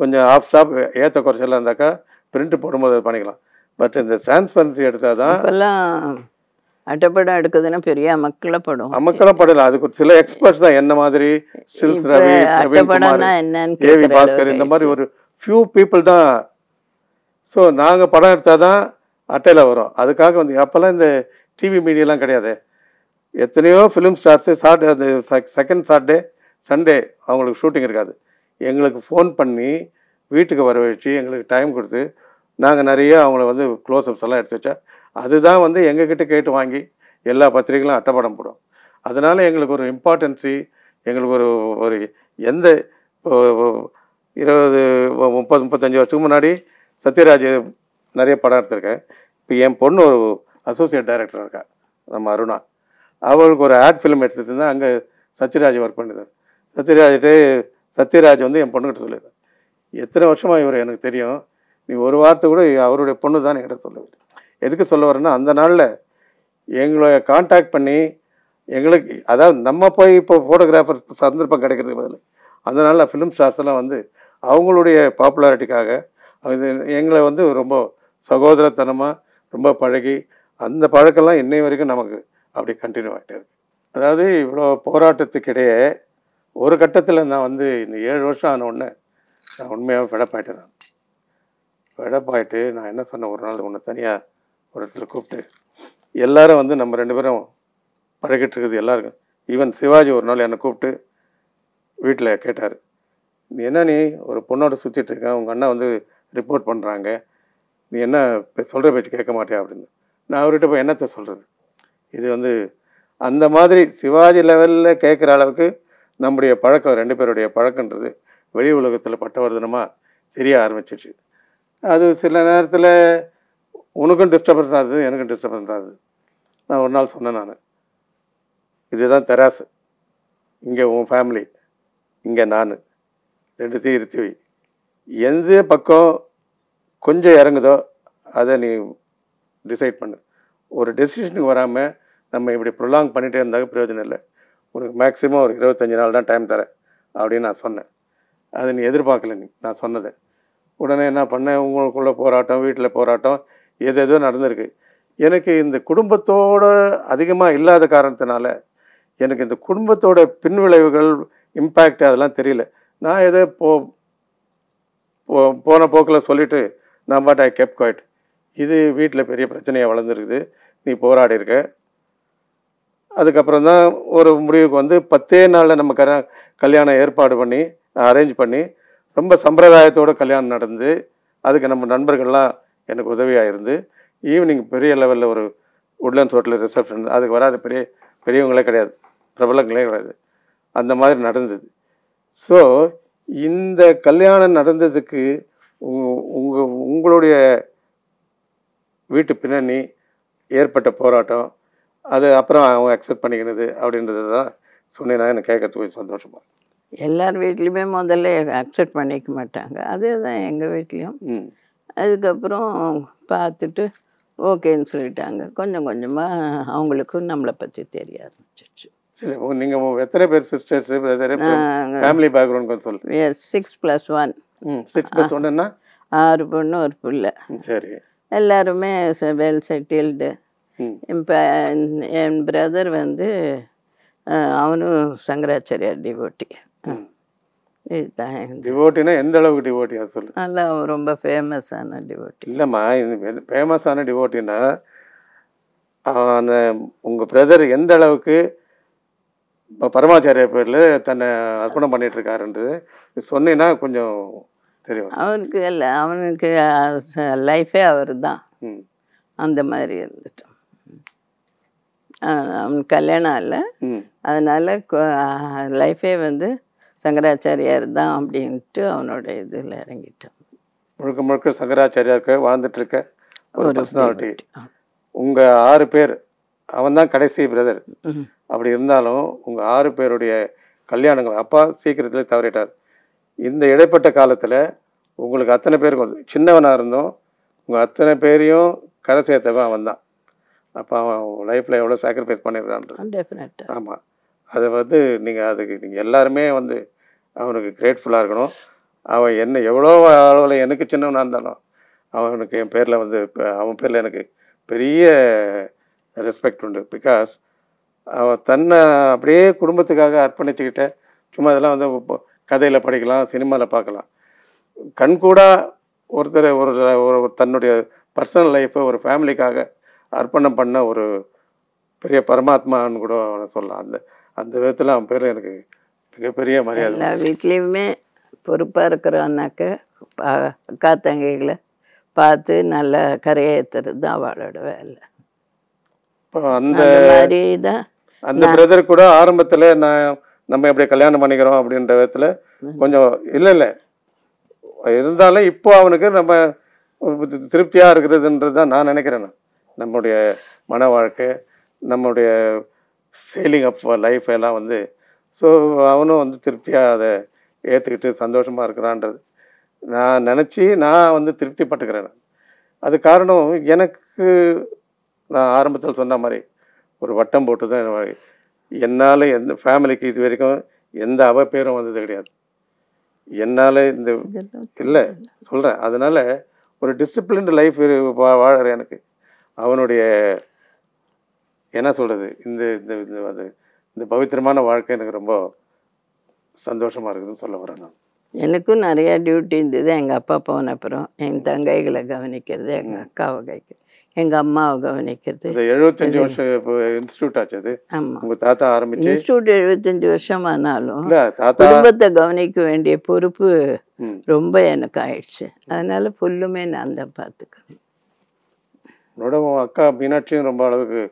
கொஞ்சம் ஆஃப் ஸ்டாப் ஏற்ற குறைச்சலாம் இருந்தாக்கா பிரிண்ட் போடும்போது அது பண்ணிக்கலாம் பட் இந்த டிரான்ஸ்பரன்சி எடுத்தால் தான் அட்டப்படம் எடுக்குதுன்னா பெரிய அமக்கல படம் அமக்கல படல அதுக்கு சில எக்ஸ்பர்ட்ஸ் தான் என்ன மாதிரி சில்ஸ் ரவி கேவி பாஸ்கர் இந்த மாதிரி ஒரு ஃபியூ பீப்புள் தான் ஸோ நாங்கள் படம் எடுத்தால் தான் அட்டையில் வரும் அதுக்காக வந்து அப்போல்லாம் இந்த டிவி மீடியாலாம் கிடையாது எத்தனையோ ஃபிலிம் ஸ்டார்ஸு சாட்டர்டே அந்த செகண்ட் சாட்டர்டே சண்டே அவங்களுக்கு ஷூட்டிங் இருக்காது எங்களுக்கு ஃபோன் பண்ணி வீட்டுக்கு வர வச்சு எங்களுக்கு டைம் கொடுத்து நாங்கள் நிறைய அவங்கள வந்து க்ளோஸ்அப்ஸ் எல்லாம் எடுத்து வச்சா அதுதான் வந்து எங்ககிட்ட கேட்டு வாங்கி எல்லா பத்திரிகைகளும் அட்டப்படம் போடும் அதனால் எங்களுக்கு ஒரு இம்பார்ட்டன்ஸி எங்களுக்கு ஒரு ஒரு எந்த இருபது முப்பது முப்பத்தஞ்சு வருஷத்துக்கு முன்னாடி சத்யராஜ் நிறைய படம் எடுத்திருக்கேன் இப்போ என் பொண்ணு ஒரு அசோசியேட் டைரக்டர் இருக்கா நம்ம அருணா அவளுக்கு ஒரு ஆட் ஃபிலிம் எடுத்துகிட்டு இருந்தால் அங்கே சத்யராஜ் ஒர்க் பண்ணியிருந்தார் சத்யராஜ்கிட்டே சத்யராஜ் வந்து என் பொண்ணுக்கிட்ட சொல்லியிருந்தேன் எத்தனை வருஷமாக இவர் எனக்கு தெரியும் நீ ஒரு வார்த்தை கூட அவருடைய பொண்ணு தான் என்கிட்ட சொல்லுவார் எதுக்கு சொல்ல வரேன்னா அந்த நாளில் எங்களை காண்டாக்ட் பண்ணி எங்களுக்கு அதாவது நம்ம போய் இப்போ ஃபோட்டோகிராஃபர் சந்தர்ப்பம் கிடைக்கிறது பதில் அந்த நாளில் ஃபிலிம் ஸ்டார்ஸ் எல்லாம் வந்து அவங்களுடைய பாப்புலாரிட்டிக்காக எங்களை வந்து ரொம்ப சகோதரத்தனமாக ரொம்ப பழகி அந்த பழக்கம்லாம் இன்னை வரைக்கும் நமக்கு அப்படி கண்டினியூ ஆகிட்டே இருக்குது அதாவது இவ்வளோ போராட்டத்துக்கிடையே ஒரு கட்டத்தில் நான் வந்து இந்த ஏழு வருஷம் ஆன உடனே நான் உண்மையாக வெடப்பாயிட்டேன் நான் வெடப்பாயிட்டு நான் என்ன சொன்னேன் ஒரு நாள் ஒன்று தனியாக ஒரு இடத்துல கூப்பிட்டு எல்லாரும் வந்து நம்ம ரெண்டு பேரும் பழகிட்டு இருக்குது எல்லாருக்கும் ஈவன் சிவாஜி ஒரு நாள் என்னை கூப்பிட்டு வீட்டில் கேட்டார் என்ன நீ ஒரு பொண்ணோட சுற்றிட்டு இருக்கேன் உங்கள் அண்ணா வந்து ரிப்போர்ட் பண்ணுறாங்க நீ என்ன சொல்கிற பேச்சு கேட்க மாட்டேன் அப்படின்னு நான் அவர்கிட்ட போய் என்னத்தை சொல்கிறது இது வந்து அந்த மாதிரி சிவாஜி லெவலில் கேட்குற அளவுக்கு நம்முடைய பழக்கம் ரெண்டு பேருடைய பழக்கன்றது வெளி உலகத்தில் பட்டவர்தனமாக தெரிய ஆரம்பிச்சிச்சு அது சில நேரத்தில் உனக்கும் டிஸ்டர்பன்ஸ் ஆகுது எனக்கும் டிஸ்டர்பன்ஸ் ஆகுது நான் ஒரு நாள் சொன்னேன் நான் இதுதான் தெராசு இங்கே உன் ஃபேமிலி இங்கே நான் ரெண்டு தீ இருத்தி எந்த பக்கம் கொஞ்சம் இறங்குதோ அதை நீ டிசைட் பண்ணு ஒரு டெசிஷனுக்கு வராமல் நம்ம இப்படி ப்ரொலாங் பண்ணிகிட்டே இருந்தால் பிரயோஜனம் இல்லை உனக்கு மேக்ஸிமம் ஒரு இருபத்தஞ்சி நாள் தான் டைம் தரேன் அப்படின்னு நான் சொன்னேன் அதை நீ எதிர்பார்க்கல நீ நான் சொன்னதை உடனே என்ன பண்ணேன் உங்களுக்குள்ளே போராட்டம் வீட்டில் போராட்டம் எது எதோ நடந்திருக்கு எனக்கு இந்த குடும்பத்தோடு அதிகமாக இல்லாத காரணத்தினால எனக்கு இந்த குடும்பத்தோட பின்விளைவுகள் இம்பேக்ட் அதெல்லாம் தெரியல நான் எதோ போ போன போக்கில் சொல்லிவிட்டு நான் பாட் கெப் குவாய்ட் இது வீட்டில் பெரிய பிரச்சனையாக வளர்ந்துருக்குது நீ போராடி இருக்க அதுக்கப்புறம் தான் ஒரு முடிவுக்கு வந்து பத்தே நாளில் நம்ம கர கல்யாணம் ஏற்பாடு பண்ணி அரேஞ்ச் பண்ணி ரொம்ப சம்பிரதாயத்தோடு கல்யாணம் நடந்து அதுக்கு நம்ம நண்பர்கள்லாம் எனக்கு உதவியாக இருந்து ஈவினிங் பெரிய லெவலில் ஒரு உட்லண்ட்ஸ் ஹோட்டலில் ரிசப்ஷன் அதுக்கு வராது பெரிய பெரியவங்களே கிடையாது பிரபலங்களே கிடையாது அந்த மாதிரி நடந்தது ஸோ இந்த கல்யாணம் நடந்ததுக்கு உங்கள் உங்களுடைய வீட்டு பின்னணி ஏற்பட்ட போராட்டம் அது அப்புறம் அவங்க அக்செப்ட் பண்ணிக்கிறது அப்படின்றது தான் சொன்னீங்கன்னா எனக்கு கேட்கறதுக்கு கொஞ்சம் சந்தோஷமாக எல்லார் வீட்லேயுமே முதல்ல அக்செப்ட் பண்ணிக்க மாட்டாங்க அதே தான் எங்கள் வீட்லேயும் அதுக்கப்புறம் பார்த்துட்டு ஓகேன்னு சொல்லிட்டாங்க கொஞ்சம் கொஞ்சமாக அவங்களுக்கும் நம்மளை பற்றி தெரிய ஆரம்பிச்சிச்சு இல்லை நீங்கள் எத்தனை பேர் சிஸ்டர்ஸ் பிரதர் ஃபேமிலி பேக்ரவுண்ட் கொஞ்சம் சொல்லு S six plus one hmm six plus ஒன்றுன்னா ஆறு பொண்ணு ஒரு பிள்ளை சரி எல்லாருமே வெல் செட்டில்டு இப்போ என் பிரதர் வந்து அவனும் சங்கராச்சாரியார் டிவோட்டி டிவோட்டினா எந்த அளவுக்கு டிவோட்டியா சொல்லு நல்லா ரொம்ப ஃபேமஸான டிவோட்டி இல்லைம்மா ஃபேமஸான டிவோட்டினா அந்த உங்கள் பிரதர் எந்த அளவுக்கு இப்போ பரமாச்சாரிய பேரில் தன்னை அர்ப்பணம் இருக்காருன்றது சொன்னீங்கன்னா கொஞ்சம் தெரியும் அவனுக்கு இல்லை அவனுக்கு லைஃபே அவர் தான் அந்த மாதிரி இருந்துட்டோம் அவனுக்கு கல்யாணம் இல்லை அதனால் லைஃபே வந்து சங்கராச்சாரியார் தான் அப்படின்ட்டு அவனோட இதில் இறங்கிட்டான் முழுக்க முழுக்க சங்கராச்சாரியாருக்கு வாழ்ந்துட்டுருக்க ஒரு பர்சனாலிட்டி உங்கள் ஆறு பேர் அவன் தான் கடைசி பிரதர் அப்படி இருந்தாலும் உங்கள் ஆறு பேருடைய கல்யாணங்கள் அப்பா சீக்கிரத்தில் தவறிட்டார் இந்த இடைப்பட்ட காலத்தில் உங்களுக்கு அத்தனை பேருக்கும் சின்னவனாக இருந்தோம் உங்கள் அத்தனை பேரையும் கரை சேர்த்தவன் அவன் தான் அப்போ அவன் லைஃப்பில் எவ்வளோ சாக்ரிஃபைஸ் பண்ணிடுறான்றது ஆமாம் அதை வந்து நீங்கள் அதுக்கு நீங்கள் எல்லாருமே வந்து அவனுக்கு கிரேட்ஃபுல்லாக இருக்கணும் அவன் என்ன எவ்வளோ அளவில் எனக்கு சின்னவனாக இருந்தாலும் அவனுக்கு என் பேரில் வந்து அவன் பேரில் எனக்கு பெரிய ரெஸ்பெக்ட் உண்டு பிகாஸ் அவன் தன்னை அப்படியே குடும்பத்துக்காக அர்ப்பணிச்சுக்கிட்ட சும்மா இதெல்லாம் வந்து கதையில் படிக்கலாம் சினிமாவில் பார்க்கலாம் கண் கூட ஒருத்தர் ஒரு ஒரு தன்னுடைய பர்சனல் லைஃப்பை ஒரு ஃபேமிலிக்காக அர்ப்பணம் பண்ண ஒரு பெரிய பரமாத்மான்னு கூட அவனை சொல்லலாம் அந்த அந்த விதத்தில் அவன் பேர் எனக்கு மிகப்பெரிய மரியாதை எல்லா வீட்லேயுமே பொறுப்பாக இருக்கிறான்னாக்க அக்கா தங்கைகளை பார்த்து நல்லா கரையேற்றுறது தான் அவளோட வேலை அந்த அந்த பிரதர் கூட ஆரம்பத்தில் நான் நம்ம எப்படி கல்யாணம் பண்ணிக்கிறோம் அப்படின்ற விதத்தில் கொஞ்சம் இல்லை இல்லை இருந்தாலும் இப்போ அவனுக்கு நம்ம திருப்தியாக இருக்கிறதுன்றது தான் நான் நினைக்கிறேன் நம்முடைய மன வாழ்க்கை நம்மளுடைய சேலிங் அப் லைஃப் எல்லாம் வந்து ஸோ அவனும் வந்து திருப்தியாக அதை ஏற்றுக்கிட்டு சந்தோஷமாக இருக்கிறான்றது நான் நினச்சி நான் வந்து திருப்தி பட்டுக்கிறேன் அது காரணம் எனக்கு நான் ஆரம்பத்தில் சொன்ன மாதிரி ஒரு வட்டம் போட்டு தான் என்னால் எந்த ஃபேமிலிக்கு இது வரைக்கும் எந்த அவ பேரும் வந்தது கிடையாது என்னால் இந்த இல்லை சொல்கிறேன் அதனால் ஒரு டிசிப்ளின்டு லைஃப் வாழற எனக்கு அவனுடைய என்ன சொல்கிறது இந்த இந்த இந்த பவித்திரமான வாழ்க்கை எனக்கு ரொம்ப சந்தோஷமாக இருக்குதுன்னு சொல்ல வரேன் நான் எனக்கும் நிறையா டியூட்டி இருந்தது எங்கள் அப்பா போன அப்புறம் என் தங்கைகளை கவனிக்கிறது எங்கள் அக்காவை கைக்கு எங்கள் அம்மாவை கவனிக்கிறது எழுபத்தஞ்சு வருஷம் இன்ஸ்டியூட் ஆச்சு ஆமாம் உங்கள் தாத்தா ஆரம்பிச்சு இன்ஸ்டியூட் எழுபத்தஞ்சு வருஷம் ஆனாலும் குடும்பத்தை கவனிக்க வேண்டிய பொறுப்பு ரொம்ப எனக்கு ஆயிடுச்சு அதனால ஃபுல்லுமே நான் தான் பார்த்துக்கிறேன் என்னோட அக்கா மீனாட்சியும் ரொம்ப அளவுக்கு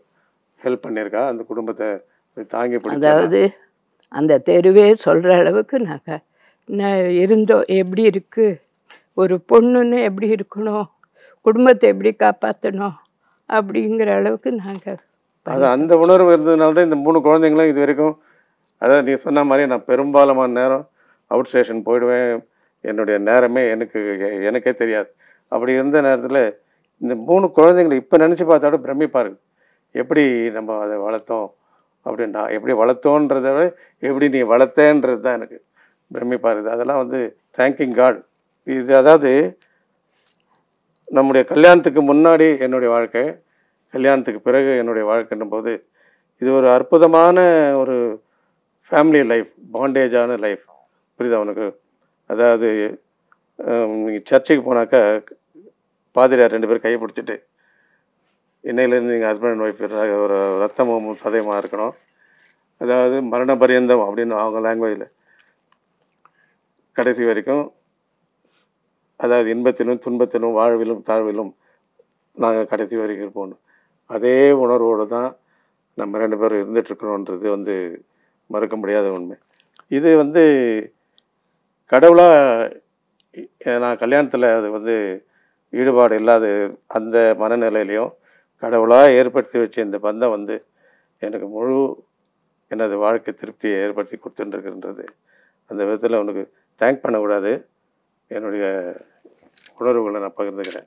ஹெல்ப் பண்ணியிருக்கா அந்த குடும்பத்தை தாங்கி அதாவது அந்த தெருவே சொல்கிற அளவுக்கு நாங்கள் இருந்தோ எப்படி இருக்குது ஒரு பொண்ணுன்னு எப்படி இருக்கணும் குடும்பத்தை எப்படி காப்பாற்றணும் அப்படிங்கிற அளவுக்கு நாங்கள் அது அந்த உணர்வு இருந்ததுனால தான் இந்த மூணு குழந்தைங்களும் இது வரைக்கும் அதாவது நீ சொன்ன மாதிரி நான் பெரும்பாலான நேரம் அவுட் ஸ்டேஷன் போயிடுவேன் என்னுடைய நேரமே எனக்கு எனக்கே தெரியாது அப்படி இருந்த நேரத்தில் இந்த மூணு குழந்தைங்களை இப்போ நினச்சி பார்த்தாலும் பிரமிப்பாக இருக்குது எப்படி நம்ம அதை வளர்த்தோம் அப்படின்னா எப்படி வளர்த்தோன்றத விட எப்படி நீ வளர்த்தேன்றது தான் எனக்கு பிரமிப்பாக இருக்குது அதெல்லாம் வந்து தேங்கிங் காட் இது அதாவது நம்முடைய கல்யாணத்துக்கு முன்னாடி என்னுடைய வாழ்க்கை கல்யாணத்துக்கு பிறகு என்னுடைய வாழ்க்கைன்னும் போது இது ஒரு அற்புதமான ஒரு ஃபேமிலி லைஃப் பாண்டேஜான லைஃப் புரியுது அவனுக்கு அதாவது நீங்கள் சர்ச்சுக்கு போனாக்கா பாதிரியார் ரெண்டு பேரும் கைப்பிடிச்சிட்டு பிடிச்சிட்டு இன்னையிலேருந்து நீங்கள் ஹஸ்பண்ட் அண்ட் ஒய்ஃப் ஒரு ரத்தமும் சதயமாக இருக்கணும் அதாவது மரண பரியந்தம் அப்படின்னு அவங்க லாங்குவேஜில் கடைசி வரைக்கும் அதாவது இன்பத்திலும் துன்பத்திலும் வாழ்விலும் தாழ்விலும் நாங்கள் கடைசி வரைக்கும் இருப்போம் அதே உணர்வோடு தான் நம்ம ரெண்டு பேரும் இருந்துகிட்ருக்கணுன்றது வந்து மறுக்க முடியாத உண்மை இது வந்து கடவுளாக நான் கல்யாணத்தில் அது வந்து ஈடுபாடு இல்லாத அந்த மனநிலையிலையும் கடவுளாக ஏற்படுத்தி வச்ச இந்த பந்தம் வந்து எனக்கு முழு எனது வாழ்க்கை திருப்தியை ஏற்படுத்தி கொடுத்துட்டுருக்குன்றது அந்த விதத்தில் உனக்கு தேங்க் பண்ணக்கூடாது என்னுடைய உணர்வுகளை நான் பகிர்ந்துக்கிறேன்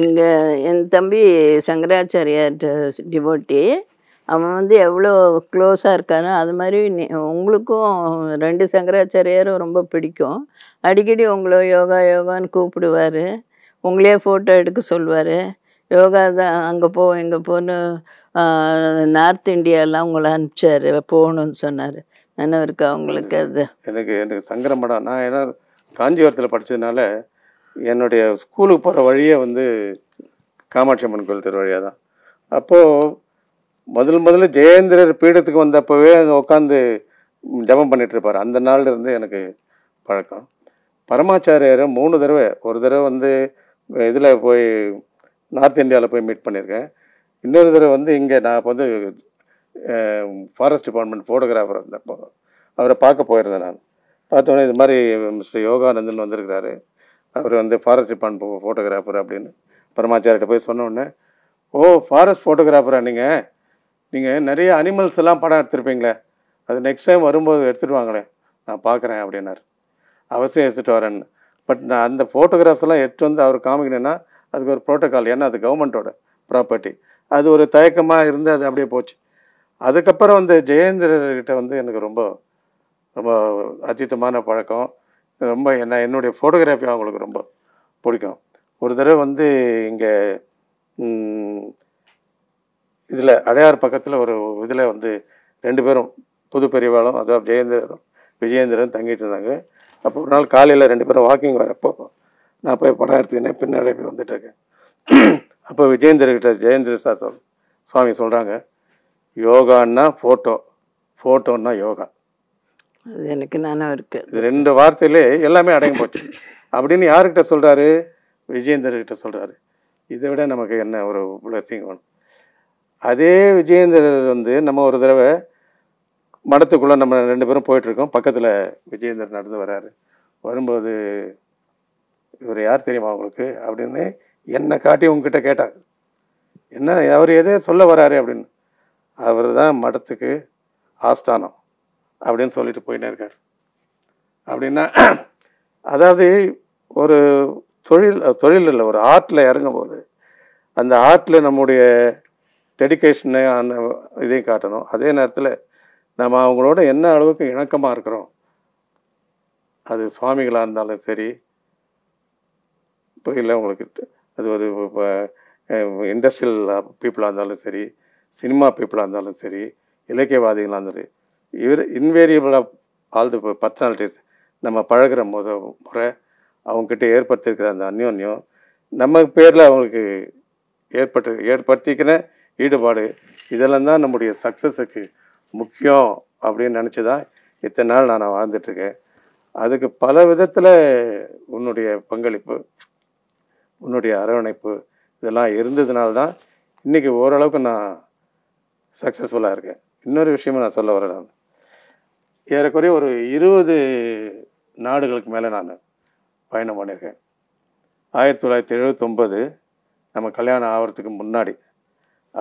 இங்கே என் தம்பி சங்கராச்சாரியார் டிவோட்டி அவன் வந்து எவ்வளோ க்ளோஸாக இருக்கானோ அது மாதிரி உங்களுக்கும் ரெண்டு சங்கராச்சாரியாரும் ரொம்ப பிடிக்கும் அடிக்கடி உங்களை யோகா யோகான்னு கூப்பிடுவார் உங்களே ஃபோட்டோ எடுக்க சொல்லுவார் யோகா தான் அங்கே போ இங்கே போன்னு நார்த் இந்தியாலாம் உங்களை அனுப்பிச்சார் போகணும்னு சொன்னார் என்ன இருக்கு அவங்களுக்கு அது எனக்கு எனக்கு சங்கரமடம் நான் ஏன்னா காஞ்சிபுரத்தில் படித்ததுனால என்னுடைய ஸ்கூலுக்கு போகிற வழியே வந்து காமாட்சி அம்மன் கோயில் திருவழியாக தான் அப்போது முதல் முதல்ல ஜெயேந்திரர் பீடத்துக்கு வந்தப்போவே அங்கே உட்காந்து ஜபம் இருப்பார் அந்த நாளில் இருந்து எனக்கு பழக்கம் பரமாச்சாரியரை மூணு தடவை ஒரு தடவை வந்து இதில் போய் நார்த் இந்தியாவில் போய் மீட் பண்ணியிருக்கேன் இன்னொரு தடவை வந்து இங்கே நான் இப்போ வந்து ஃபாரஸ்ட் டிபார்ட்மெண்ட் ஃபோட்டோகிராஃபர் இருந்தப்போ அவரை பார்க்க போயிருந்தேன் நான் பார்த்தோன்னே இது மாதிரி மிஸ்டர் யோகானந்தன் வந்திருக்கிறாரு அவர் வந்து ஃபாரஸ்ட் டிபார்ட்மெண்ட் ஃபோட்டோகிராஃபர் அப்படின்னு பரமாச்சாரிட்ட போய் சொன்னோடனே ஓ ஃபாரஸ்ட் ஃபோட்டோகிராஃபரா நீங்கள் நீங்கள் நிறைய அனிமல்ஸ் எல்லாம் படம் எடுத்திருப்பீங்களே அது நெக்ஸ்ட் டைம் வரும்போது எடுத்துகிட்டு வாங்களே நான் பார்க்குறேன் அப்படின்னார் அவசியம் எடுத்துகிட்டு வரேன்னு பட் நான் அந்த ஃபோட்டோகிராஃப்ஸ்லாம் எடுத்து வந்து அவர் காமிக்கணும்னா அதுக்கு ஒரு ப்ரோட்டோக்கால் ஏன்னா அது கவர்மெண்ட்டோட ப்ராப்பர்ட்டி அது ஒரு தயக்கமாக இருந்து அது அப்படியே போச்சு அதுக்கப்புறம் வந்து ஜெயேந்திரர்கிட்ட வந்து எனக்கு ரொம்ப ரொம்ப அஜித்தமான பழக்கம் ரொம்ப என்ன என்னுடைய ஃபோட்டோகிராஃபி அவங்களுக்கு ரொம்ப பிடிக்கும் ஒரு தடவை வந்து இங்கே இதில் அடையார் பக்கத்தில் ஒரு இதில் வந்து ரெண்டு பேரும் புது பெரியவாளும் அதாவது ஜெயேந்திரரும் விஜயேந்திரன் தங்கிட்டு இருந்தாங்க அப்போ ஒரு நாள் காலையில் ரெண்டு பேரும் வாக்கிங் வரப்போ நான் போய் படம் எடுத்துக்கினேன் பின்னாடி போய் வந்துட்டுருக்கேன் அப்போ விஜயேந்திரர்கிட்ட ஜெயேந்திர சார் சொல் சுவாமி சொல்கிறாங்க யோகான்னா ஃபோட்டோ ஃபோட்டோன்னா யோகா அது எனக்கு நானும் இருக்கு இது ரெண்டு வார்த்தையிலே எல்லாமே அடங்கி போச்சு அப்படின்னு யாருக்கிட்ட சொல்கிறாரு விஜயேந்தர்கிட்ட சொல்கிறாரு இதை விட நமக்கு என்ன ஒரு பிளஸிங் ஒன்று அதே விஜயேந்தர் வந்து நம்ம ஒரு தடவை மடத்துக்குள்ளே நம்ம ரெண்டு பேரும் போயிட்டுருக்கோம் பக்கத்தில் விஜயேந்தர் நடந்து வர்றாரு வரும்போது இவர் யார் தெரியுமா உங்களுக்கு அப்படின்னு என்னை காட்டி உங்ககிட்ட கேட்டாங்க என்ன அவர் எதே சொல்ல வராரு அப்படின்னு அவர் தான் மடத்துக்கு ஆஸ்தானம் அப்படின்னு சொல்லிட்டு போயின்னு இருக்கார் அப்படின்னா அதாவது ஒரு தொழில் தொழில் இல்லை ஒரு ஆர்ட்டில் இறங்கும் போது அந்த ஆர்ட்டில் நம்முடைய டெடிக்கேஷனு அந்த இதையும் காட்டணும் அதே நேரத்தில் நம்ம அவங்களோட என்ன அளவுக்கு இணக்கமாக இருக்கிறோம் அது சுவாமிகளாக இருந்தாலும் சரி புரியல உங்களுக்கு அது ஒரு இப்போ இண்டஸ்ட்ரியல் பீப்புளாக இருந்தாலும் சரி சினிமா பீப்புளாக இருந்தாலும் சரி இலக்கியவாதிகளாக இருந்தாலும் இவர் இன்வேரியபிளாக ஆல் தி பர்சனாலிட்டிஸ் நம்ம பழகிற முத முறை அவங்கக்கிட்ட ஏற்படுத்தியிருக்கிற அந்த அந்யோன்யம் நம்ம பேரில் அவங்களுக்கு ஏற்பட்டு ஏற்படுத்திக்கிற ஈடுபாடு இதெல்லாம் தான் நம்முடைய சக்ஸஸுக்கு முக்கியம் அப்படின்னு நினச்சி தான் இத்தனை நாள் நான் வாழ்ந்துட்டுருக்கேன் அதுக்கு பல விதத்தில் உன்னுடைய பங்களிப்பு உன்னுடைய அரவணைப்பு இதெல்லாம் இருந்ததுனால தான் இன்றைக்கி ஓரளவுக்கு நான் சக்ஸஸ்ஃபுல்லாக இருக்கேன் இன்னொரு விஷயமும் நான் சொல்ல வரேன் ஏறக்குறைய ஒரு இருபது நாடுகளுக்கு மேலே நான் பயணம் பண்ணியிருக்கேன் ஆயிரத்தி தொள்ளாயிரத்தி எழுபத்தொம்பது நம்ம கல்யாணம் ஆகிறதுக்கு முன்னாடி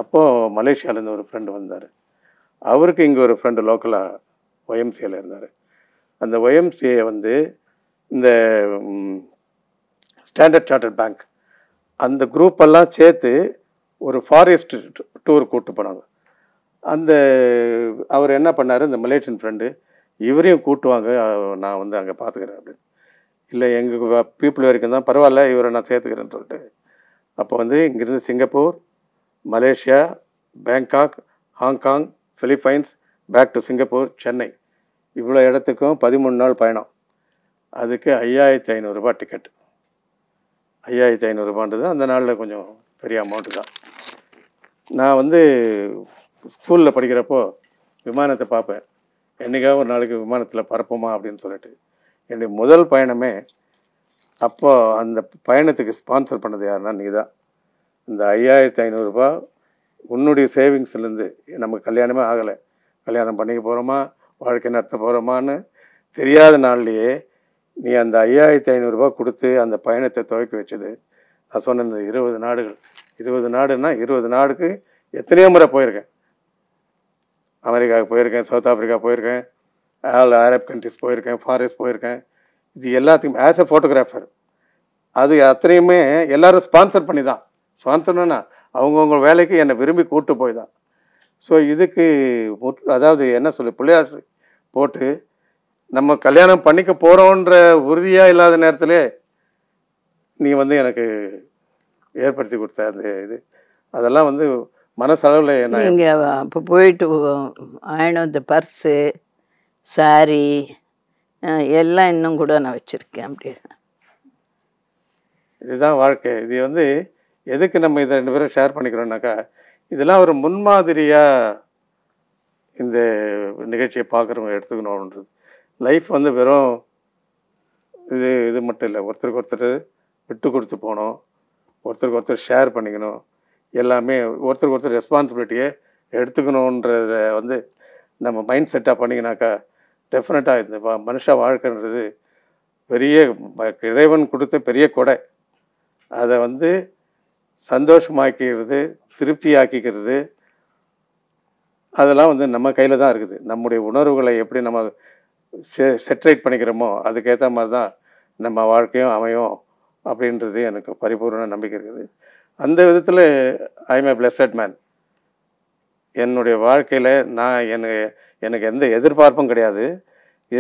அப்போது மலேசியாவிலேருந்து ஒரு ஃப்ரெண்டு வந்தார் அவருக்கு இங்கே ஒரு ஃப்ரெண்டு லோக்கலாக ஒயம்சியில் இருந்தார் அந்த ஒயம்சியை வந்து இந்த ஸ்டாண்டர்ட் சார்ட்டர்ட் பேங்க் அந்த குரூப்பெல்லாம் சேர்த்து ஒரு ஃபாரஸ்ட் டூர் கூப்பிட்டு போனாங்க அந்த அவர் என்ன பண்ணார் இந்த மலேஷியன் ஃப்ரெண்டு இவரையும் கூட்டுவாங்க நான் வந்து அங்கே பார்த்துக்கிறேன் அப்படின்னு இல்லை எங்கள் பீப்புள் வரைக்கும் தான் பரவாயில்ல இவரை நான் சேர்த்துக்கிறேன்னு சொல்லிட்டு அப்போ வந்து இங்கேருந்து Singapore Malaysia Bangkok Hong Kong Philippines back to Singapore Chennai இவ்வளோ இடத்துக்கும் பதிமூணு நாள் பயணம் அதுக்கு ஐயாயிரத்தி ஐநூறுரூபா டிக்கெட் ஐயாயிரத்தி ஐநூறுரூபான்றது அந்த நாளில் கொஞ்சம் பெரிய அமௌண்ட்டு தான் நான் வந்து ஸ்கூலில் படிக்கிறப்போ விமானத்தை பார்ப்பேன் என்றைக்காக ஒரு நாளைக்கு விமானத்தில் பறப்போமா அப்படின்னு சொல்லிட்டு என்னுடைய முதல் பயணமே அப்போது அந்த பயணத்துக்கு ஸ்பான்சர் பண்ணது யாருன்னா நீ தான் இந்த ஐயாயிரத்தி ஐநூறுரூபா உன்னுடைய சேவிங்ஸ்லேருந்து நமக்கு கல்யாணமே ஆகலை கல்யாணம் பண்ணிக்க போகிறோமா வாழ்க்கை நடத்த போகிறோமான்னு தெரியாத நாள்லையே நீ அந்த ஐயாயிரத்தி ஐநூறுரூபா கொடுத்து அந்த பயணத்தை துவக்கி வச்சது நான் சொன்ன இந்த இருபது நாடுகள் இருபது நாடுன்னா இருபது நாடுக்கு எத்தனையோ முறை போயிருக்கேன் அமெரிக்காவுக்கு போயிருக்கேன் சவுத் ஆஃப்ரிக்கா போயிருக்கேன் ஆல் அரப் கண்ட்ரிஸ் போயிருக்கேன் ஃபாரஸ்ட் போயிருக்கேன் இது எல்லாத்துக்கும் ஆஸ் எ ஃபோட்டோகிராஃபர் அது அத்தனையுமே எல்லோரும் ஸ்பான்சர் பண்ணி தான் ஸ்பான்சர்னா அவங்கவுங்க வேலைக்கு என்னை விரும்பி கூப்பிட்டு போய் தான் ஸோ இதுக்கு அதாவது என்ன சொல்லு பிள்ளையாட்சி போட்டு நம்ம கல்யாணம் பண்ணிக்க போகிறோன்ற உறுதியாக இல்லாத நேரத்தில் நீ வந்து எனக்கு ஏற்படுத்தி கொடுத்த அந்த இது அதெல்லாம் வந்து மனசளவில் நீங்கள் அப்போ போயிட்டு ஆயினும் இந்த பர்ஸு சாரி எல்லாம் இன்னும் கூட நான் வச்சுருக்கேன் அப்படி இதுதான் வாழ்க்கை இது வந்து எதுக்கு நம்ம இதை ரெண்டு பேரும் ஷேர் பண்ணிக்கிறோம்னாக்கா இதெல்லாம் ஒரு முன்மாதிரியாக இந்த நிகழ்ச்சியை பார்க்குறவங்க எடுத்துக்கணும்ன்றது லைஃப் வந்து வெறும் இது இது மட்டும் இல்லை ஒருத்தருக்கு ஒருத்தர் விட்டு கொடுத்து போகணும் ஒருத்தருக்கு ஒருத்தர் ஷேர் பண்ணிக்கணும் எல்லாமே ஒருத்தருக்கு ஒருத்தர் ரெஸ்பான்சிபிலிட்டியை எடுத்துக்கணுன்றத வந்து நம்ம மைண்ட் செட்டாக பண்ணிங்கனாக்கா டெஃபினட்டாக இந்த மனுஷ வாழ்க்கைன்றது பெரிய இறைவன் கொடுத்த பெரிய கொடை அதை வந்து சந்தோஷமாக்கிக்கிறது திருப்தியாக்கிக்கிறது அதெல்லாம் வந்து நம்ம கையில் தான் இருக்குது நம்முடைய உணர்வுகளை எப்படி நம்ம செ செட்ரேட் பண்ணிக்கிறோமோ அதுக்கேற்ற மாதிரி தான் நம்ம வாழ்க்கையும் அமையும் அப்படின்றது எனக்கு பரிபூர்ண நம்பிக்கை இருக்குது அந்த விதத்தில் ஐ ஏ பிளஸட் மேன் என்னுடைய வாழ்க்கையில் நான் எனக்கு எனக்கு எந்த எதிர்பார்ப்பும் கிடையாது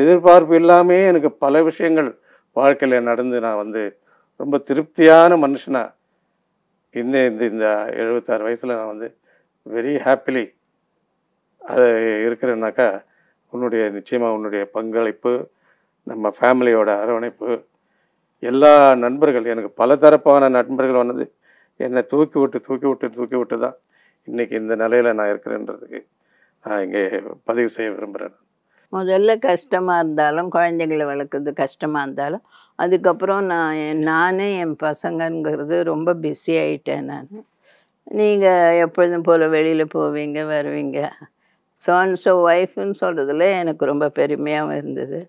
எதிர்பார்ப்பு இல்லாமே எனக்கு பல விஷயங்கள் வாழ்க்கையில் நடந்து நான் வந்து ரொம்ப திருப்தியான மனுஷனாக இன்னும் இந்த இந்த எழுபத்தாறு வயசில் நான் வந்து வெரி ஹாப்பிலி அது இருக்கிறேன்னாக்கா உன்னுடைய நிச்சயமாக உன்னுடைய பங்களிப்பு நம்ம ஃபேமிலியோட அரவணைப்பு எல்லா நண்பர்கள் எனக்கு பல தரப்பான நண்பர்கள் வந்தது என்னை தூக்கி விட்டு தூக்கி விட்டு தூக்கி விட்டு தான் இன்றைக்கி இந்த நிலையில் நான் இருக்கிறேன்றதுக்கு நான் இங்கே பதிவு செய்ய விரும்புகிறேன் முதல்ல கஷ்டமாக இருந்தாலும் குழந்தைங்களை வளர்க்குறது கஷ்டமாக இருந்தாலும் அதுக்கப்புறம் நான் நானே என் பசங்கங்கிறது ரொம்ப பிஸி ஆகிட்டேன் நான் நீங்கள் எப்பொழுதும் போல் வெளியில் போவீங்க வருவீங்க ஸோ அண்ட் ஸோ ஒய்ஃப்னு சொல்கிறதுல எனக்கு ரொம்ப பெருமையாகவும் இருந்தது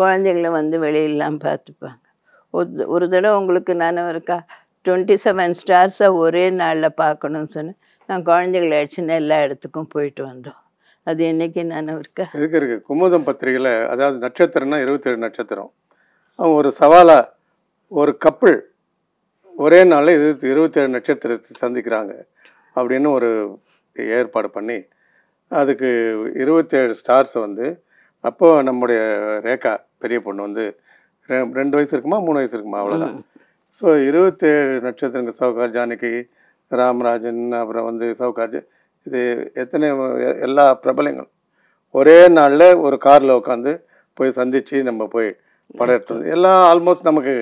குழந்தைங்கள வந்து வெளியிலாம் பார்த்துப்பாங்க ஒரு ஒரு தடவை உங்களுக்கு நானும் இருக்கா டுவெண்ட்டி செவன் ஸ்டார்ஸை ஒரே நாளில் பார்க்கணும்னு சொன்னேன் நான் குழந்தைகளை அடிச்சுன்னு எல்லா இடத்துக்கும் போயிட்டு வந்தோம் அது என்றைக்கு நான் இருக்க இருக்கு இருக்கு குமுதம் பத்திரிகையில் அதாவது நட்சத்திரம்னா இருபத்தேழு நட்சத்திரம் அவங்க ஒரு சவாலாக ஒரு கப்பிள் ஒரே நாளில் இது இருபத்தேழு நட்சத்திரத்தை சந்திக்கிறாங்க அப்படின்னு ஒரு ஏற்பாடு பண்ணி அதுக்கு இருபத்தேழு ஸ்டார்ஸ் வந்து அப்போது நம்முடைய ரேகா பெரிய பொண்ணு வந்து ரெண்டு வயசு இருக்குமா மூணு வயசு இருக்குமா அவ்வளோதான் ஸோ இருபத்தேழு நட்சத்திரங்கள் சவுகார் ஜானகி ராமராஜன் அப்புறம் வந்து சவுகார் இது எத்தனை எல்லா பிரபலங்களும் ஒரே நாளில் ஒரு காரில் உட்காந்து போய் சந்தித்து நம்ம போய் படம் எடுத்தோம் எல்லாம் ஆல்மோஸ்ட் நமக்கு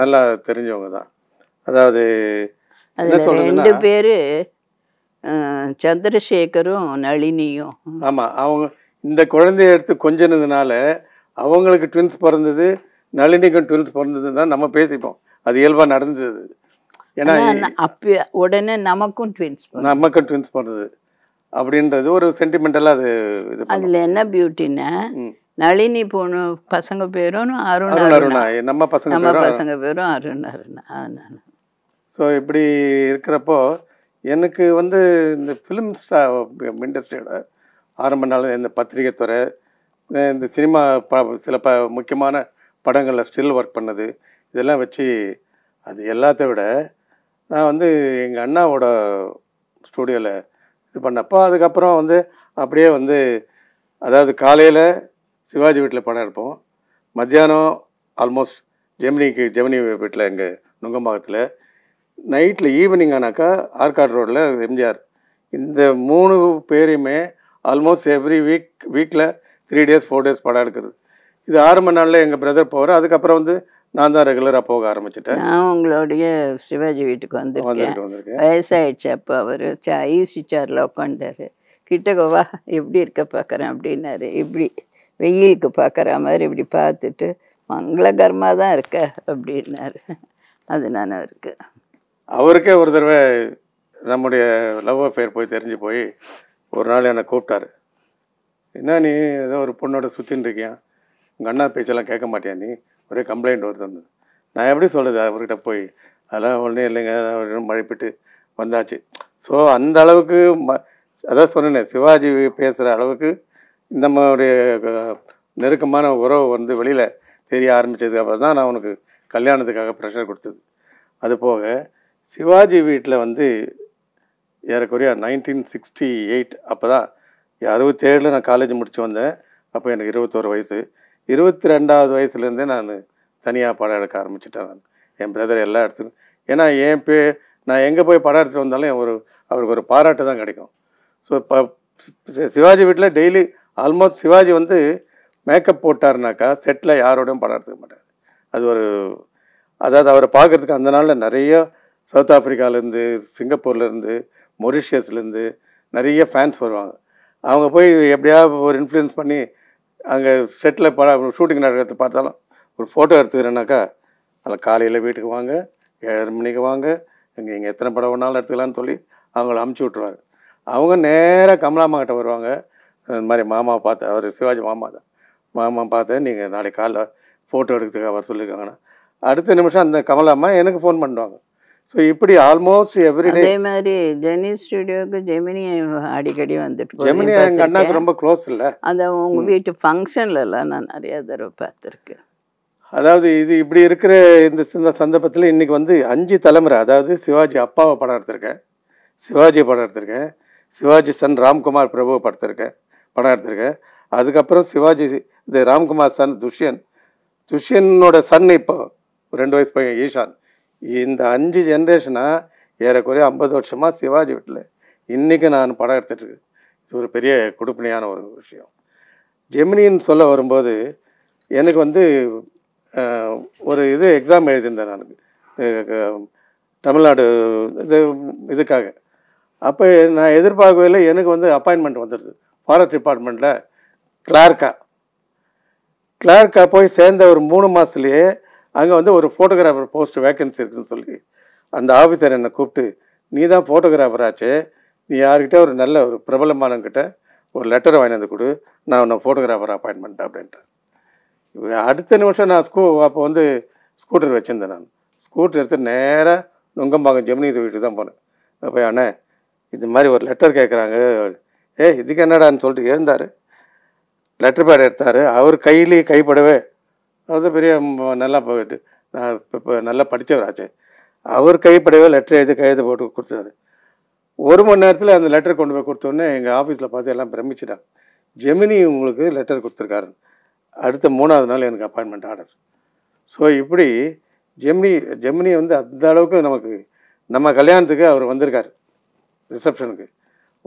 நல்லா தெரிஞ்சவங்க தான் அதாவது ரெண்டு பேர் சந்திரசேகரும் நளினியும் ஆமாம் அவங்க இந்த குழந்தைய எடுத்து கொஞ்சினதுனால அவங்களுக்கு ட்வின்ஸ் பிறந்தது நளினிக்கும் ட்வின்ஸ் பிறந்ததுன்னு தான் நம்ம பேசிப்போம் அது இயல்பாக நடந்தது ஏன்னா அப்போ உடனே நமக்கும் ட்வின்ஸ் நமக்கும் ட்வின்ஸ் பண்ணுறது அப்படின்றது ஒரு சென்டிமெண்டலாக அது இது அதில் என்ன பியூட்டின்னா நளினி போன பசங்க பேரும் அருண் அருணா நம்ம பசங்க நம்ம பசங்க பேரும் அருண் அருணா அதனால ஸோ இப்படி இருக்கிறப்போ எனக்கு வந்து இந்த ஃபிலிம் ஸ்டா இண்டஸ்ட்ரியோட ஆரம்ப நாள் இந்த பத்திரிகை துறை இந்த சினிமா ப சில ப முக்கியமான படங்களில் ஸ்டில் ஒர்க் பண்ணது இதெல்லாம் வச்சு அது எல்லாத்த விட நான் வந்து எங்கள் அண்ணாவோட ஸ்டூடியோவில் இது பண்ணப்போ அதுக்கப்புறம் வந்து அப்படியே வந்து அதாவது காலையில் சிவாஜி வீட்டில் படம் எடுப்போம் மத்தியானம் ஆல்மோஸ்ட் ஜெமினிக்கு ஜெமினி வீட்டில் எங்கள் நுங்கம்பாக்கத்தில் நைட்டில் ஈவினிங் ஆனாக்கா ஆற்காடு ரோட்டில் எம்ஜிஆர் இந்த மூணு பேரையுமே ஆல்மோஸ்ட் எவ்ரி வீக் வீக்கில் த்ரீ டேஸ் ஃபோர் டேஸ் படம் எடுக்கிறது இது ஆறு மணி நாளில் எங்கள் பிரதர் போகிற அதுக்கப்புறம் வந்து நான் தான் ரெகுலராக போக ஆரம்பிச்சிட்டேன் நான் உங்களுடைய சிவாஜி வீட்டுக்கு வந்து வயசாயிடுச்சு அப்போ அவர் ஐசி சேரில் உட்காந்தாரு கிட்டக்கோவா எப்படி இருக்க பார்க்குறேன் அப்படின்னாரு இப்படி வெயிலுக்கு பார்க்குற மாதிரி இப்படி பார்த்துட்டு மங்களகரமாக தான் இருக்க அப்படின்னாரு அது நான் இருக்கு அவருக்கே ஒரு தடவை நம்முடைய லவ் அஃபேர் போய் தெரிஞ்சு போய் ஒரு நாள் என்னை கூப்பிட்டாரு என்ன நீ ஏதோ ஒரு பொண்ணோட சுற்றின்னு இருக்கியா உங்கள் அண்ணா பேச்செல்லாம் கேட்க மாட்டியா நீ ஒரே கம்ப்ளைண்ட் ஒருத்தர் நான் எப்படி சொல்கிறது அவர்கிட்ட போய் அதெல்லாம் ஒன்றே இல்லைங்க மழைப்பிட்டு வந்தாச்சு ஸோ அந்த அளவுக்கு ம அதான் சொன்னேன் சிவாஜி பேசுகிற அளவுக்கு இந்த மாதிரி நெருக்கமான உறவு வந்து வெளியில் தெரிய ஆரம்பித்ததுக்கு அப்புறம் தான் நான் அவனுக்கு கல்யாணத்துக்காக ப்ரெஷர் கொடுத்தது அது போக சிவாஜி வீட்டில் வந்து ஏறக்குறையா நைன்டீன் சிக்ஸ்டி எயிட் அப்போ தான் அறுபத்தேழில் நான் காலேஜ் முடித்து வந்தேன் அப்போ எனக்கு இருபத்தோரு வயசு இருபத்தி ரெண்டாவது வயசுலேருந்தே நான் தனியாக படம் எடுக்க ஆரம்பிச்சிட்டேன் நான் என் பிரதர் எல்லா இடத்துலையும் ஏன்னா என் பே நான் எங்கே போய் படம் எடுத்துட்டு வந்தாலும் ஒரு அவருக்கு ஒரு பாராட்டு தான் கிடைக்கும் ஸோ இப்போ சிவாஜி வீட்டில் டெய்லி ஆல்மோஸ்ட் சிவாஜி வந்து மேக்கப் போட்டார்னாக்கா செட்டில் யாரோடையும் படம் எடுத்துக்க மாட்டார் அது ஒரு அதாவது அவரை பார்க்குறதுக்கு அந்த நாளில் நிறைய சவுத் ஆஃப்ரிக்காலேருந்து சிங்கப்பூர்லேருந்து மொரிஷியஸ்லேருந்து நிறைய ஃபேன்ஸ் வருவாங்க அவங்க போய் எப்படியா ஒரு இன்ஃப்ளூயன்ஸ் பண்ணி அங்கே செட்டில் பட ஷூட்டிங் நடக்கிறத பார்த்தாலும் ஒரு ஃபோட்டோ எடுத்துக்கிறேன்னாக்கா அதில் காலையில் வீட்டுக்கு வாங்க ஏழரை மணிக்கு வாங்க இங்கே இங்கே எத்தனை படம் ஒன்றாலும் எடுத்துக்கலான்னு சொல்லி அவங்கள அமுச்சு விட்ருவாரு அவங்க நேராக கமலாமா கிட்ட வருவாங்க இந்த மாதிரி மாமா பார்த்தேன் அவர் சிவாஜி மாமா தான் மாமா பார்த்தேன் நீங்கள் நாளைக்கு காலைல ஃபோட்டோ எடுத்துக்க அவர் சொல்லியிருக்காங்கன்னா அடுத்த நிமிஷம் அந்த கமலாமா எனக்கு ஃபோன் பண்ணுவாங்க ஸோ இப்படி ஆல்மோஸ்ட் எவ்ரி அதே மாதிரி ஜெனி ஸ்டுடியோவுக்கு ஜெமினி அடிக்கடி வந்துட்டு ஜெமினி எங்கள் அண்ணாக்கு ரொம்ப க்ளோஸ் இல்லை அந்த உங்கள் வீட்டு ஃபங்க்ஷன்லலாம் நான் நிறைய தடவை பார்த்துருக்கேன் அதாவது இது இப்படி இருக்கிற இந்த இந்த சந்தர்ப்பத்தில் இன்றைக்கி வந்து அஞ்சு தலைமுறை அதாவது சிவாஜி அப்பாவை படம் எடுத்திருக்கேன் சிவாஜி படம் எடுத்திருக்கேன் சிவாஜி சன் ராம்குமார் பிரபு படத்திருக்கேன் படம் எடுத்திருக்கேன் அதுக்கப்புறம் சிவாஜி இந்த ராம்குமார் சன் துஷ்யன் துஷ்யனோட சன் இப்போ ரெண்டு வயசு பையன் ஈஷான் இந்த அஞ்சு ஜென்ரேஷனாக ஏறக்குறைய ஐம்பது வருஷமாக சிவாஜி வீட்டில் இன்றைக்கி நான் படம் எடுத்துகிட்டு இது ஒரு பெரிய கொடுப்பினையான ஒரு விஷயம் ஜெமினின்னு சொல்ல வரும்போது எனக்கு வந்து ஒரு இது எக்ஸாம் எழுதியிருந்தேன் நான் தமிழ்நாடு இது இதுக்காக அப்போ நான் எதிர்பார்க்கவே எனக்கு வந்து அப்பாயின்மெண்ட் வந்துடுது ஃபாரஸ்ட் டிபார்ட்மெண்ட்டில் கிளார்க்கா கிளார்க்கா போய் சேர்ந்த ஒரு மூணு மாதத்துலேயே அங்கே வந்து ஒரு ஃபோட்டோகிராஃபர் போஸ்ட் வேக்கன்சி இருக்குதுன்னு சொல்லி அந்த ஆஃபீஸர் என்னை கூப்பிட்டு நீ தான் ஃபோட்டோகிராஃபராச்சே நீ யார்கிட்ட ஒரு நல்ல ஒரு பிரபலமானவங்கிட்ட ஒரு லெட்டரை வாங்கி வந்து கொடு நான் உன்னை ஃபோட்டோகிராஃபர் அப்பாயின்மெண்ட் அப்படின்ட்டு அடுத்த நிமிஷம் நான் ஸ்கூ அப்போ வந்து ஸ்கூட்டர் வச்சுருந்தேன் நான் ஸ்கூட்டர் எடுத்து நேராக நுங்கம்பாக்கம் ஜெமினி வீட்டுக்கு தான் போனேன் அப்போ அண்ணே இது மாதிரி ஒரு லெட்டர் கேட்குறாங்க ஏ இதுக்கு என்னடான்னு சொல்லிட்டு எழுந்தார் லெட்டர் பேட் எடுத்தார் அவர் கையிலேயே கைப்படவே அவர் பெரிய நல்லா போயிட்டு நான் இப்போ நல்லா படித்தவர் அவர் கைப்படையோ லெட்டர் எழுதி கையெழுத்து போட்டு கொடுத்தாரு ஒரு மணி நேரத்தில் அந்த லெட்டர் கொண்டு போய் கொடுத்தோன்னே எங்கள் ஆஃபீஸில் பார்த்து எல்லாம் பிரமிச்சிட்டாங்க ஜெமினி உங்களுக்கு லெட்டர் கொடுத்துருக்காரு அடுத்த மூணாவது நாள் எனக்கு அப்பாயின்மெண்ட் ஆர்டர் ஸோ இப்படி ஜெமினி ஜெமினி வந்து அந்த அளவுக்கு நமக்கு நம்ம கல்யாணத்துக்கு அவர் வந்திருக்கார் ரிசப்ஷனுக்கு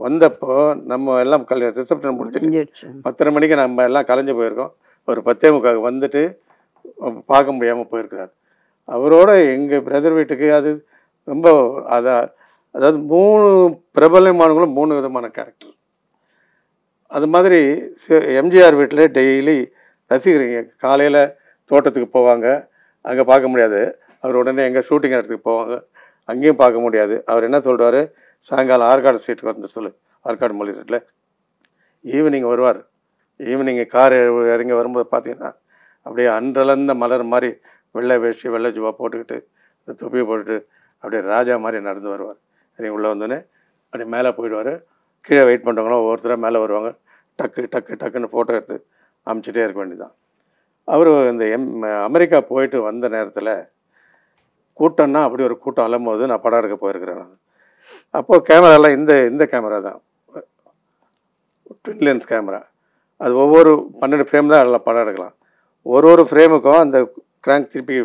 வந்தப்போ நம்ம எல்லாம் கல்யாணம் ரிசப்ஷன் முடிச்சு பத்தரை மணிக்கு நம்ம எல்லாம் கலைஞ்சு போயிருக்கோம் ஒரு பத்தே முக்காவுக்கு வந்துட்டு பார்க்க முடியாமல் போயிருக்கிறார் அவரோட எங்கள் பிரதர் வீட்டுக்கு அது ரொம்ப அதை அதாவது மூணு பிரபலமானவங்களும் மூணு விதமான கேரக்டர் அது மாதிரி எம்ஜிஆர் வீட்டில் டெய்லி ரசிகரிங்க காலையில் தோட்டத்துக்கு போவாங்க அங்கே பார்க்க முடியாது அவர் உடனே எங்கள் ஷூட்டிங் இடத்துக்கு போவாங்க அங்கேயும் பார்க்க முடியாது அவர் என்ன சொல்கிறார் சாயங்காலம் ஆற்காடு ஸ்ட்ரீட்டுக்கு வந்துட்டு சொல்லு ஆற்காடு மொழி ஸ்ட்ரீட்டில் ஈவினிங் வருவார் ஈவினிங் கார் இறங்கி வரும்போது பார்த்தீங்கன்னா அப்படியே அன்றளந்த மலர் மாதிரி வெள்ளை வேஷ்டி வெள்ளை ஜுவா போட்டுக்கிட்டு இந்த தொப்பியை போட்டுட்டு அப்படியே ராஜா மாதிரி நடந்து வருவார் நீங்கள் உள்ளே வந்தோடனே அப்படி மேலே போயிடுவார் கீழே வெயிட் பண்ணுறவங்களாம் ஒவ்வொருத்தராக மேலே வருவாங்க டக்கு டக்கு டக்குன்னு ஃபோட்டோ எடுத்து அமைச்சிட்டே இருக்க வேண்டியதுதான் அவர் இந்த எம் அமெரிக்கா போயிட்டு வந்த நேரத்தில் கூட்டம்னா அப்படி ஒரு கூட்டம் அலம்போது நான் படம் எடுக்க போயிருக்கிறேன் நான் அப்போது கேமராலாம் இந்த இந்த கேமரா தான் ட்வின் லென்ஸ் கேமரா அது ஒவ்வொரு பன்னெண்டு ஃப்ரேம் தான் அதில் படம் எடுக்கலாம் ஒரு ஒரு ஃப்ரேமுக்கும் அந்த கிராங்க் திருப்பி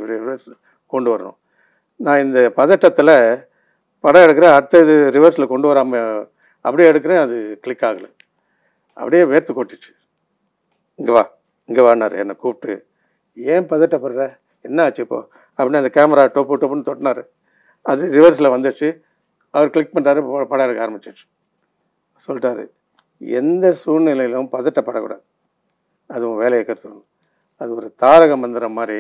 கொண்டு வரணும் நான் இந்த பதட்டத்தில் படம் எடுக்கிறேன் அடுத்தது ரிவர்ஸில் கொண்டு வராமல் அப்படியே எடுக்கிறேன் அது கிளிக் ஆகலை அப்படியே வேர்த்து கொட்டிச்சு இங்கே வா இங்கே வானார் என்னை கூப்பிட்டு ஏன் பதட்டப்படுற என்ன ஆச்சு இப்போது அப்படின்னு அந்த கேமரா டொப்பு டொப்புன்னு தொட்டினார் அது ரிவர்ஸில் வந்துச்சு அவர் கிளிக் பண்ணுறாரு படம் எடுக்க ஆரம்பிச்சிச்சு சொல்லிட்டாரு எந்த சூழ்நிலையிலும் பதட்டப்படக்கூடாது அது உன் வேலையை கற்றுக்கணும் அது ஒரு தாரக மந்திரம் மாதிரி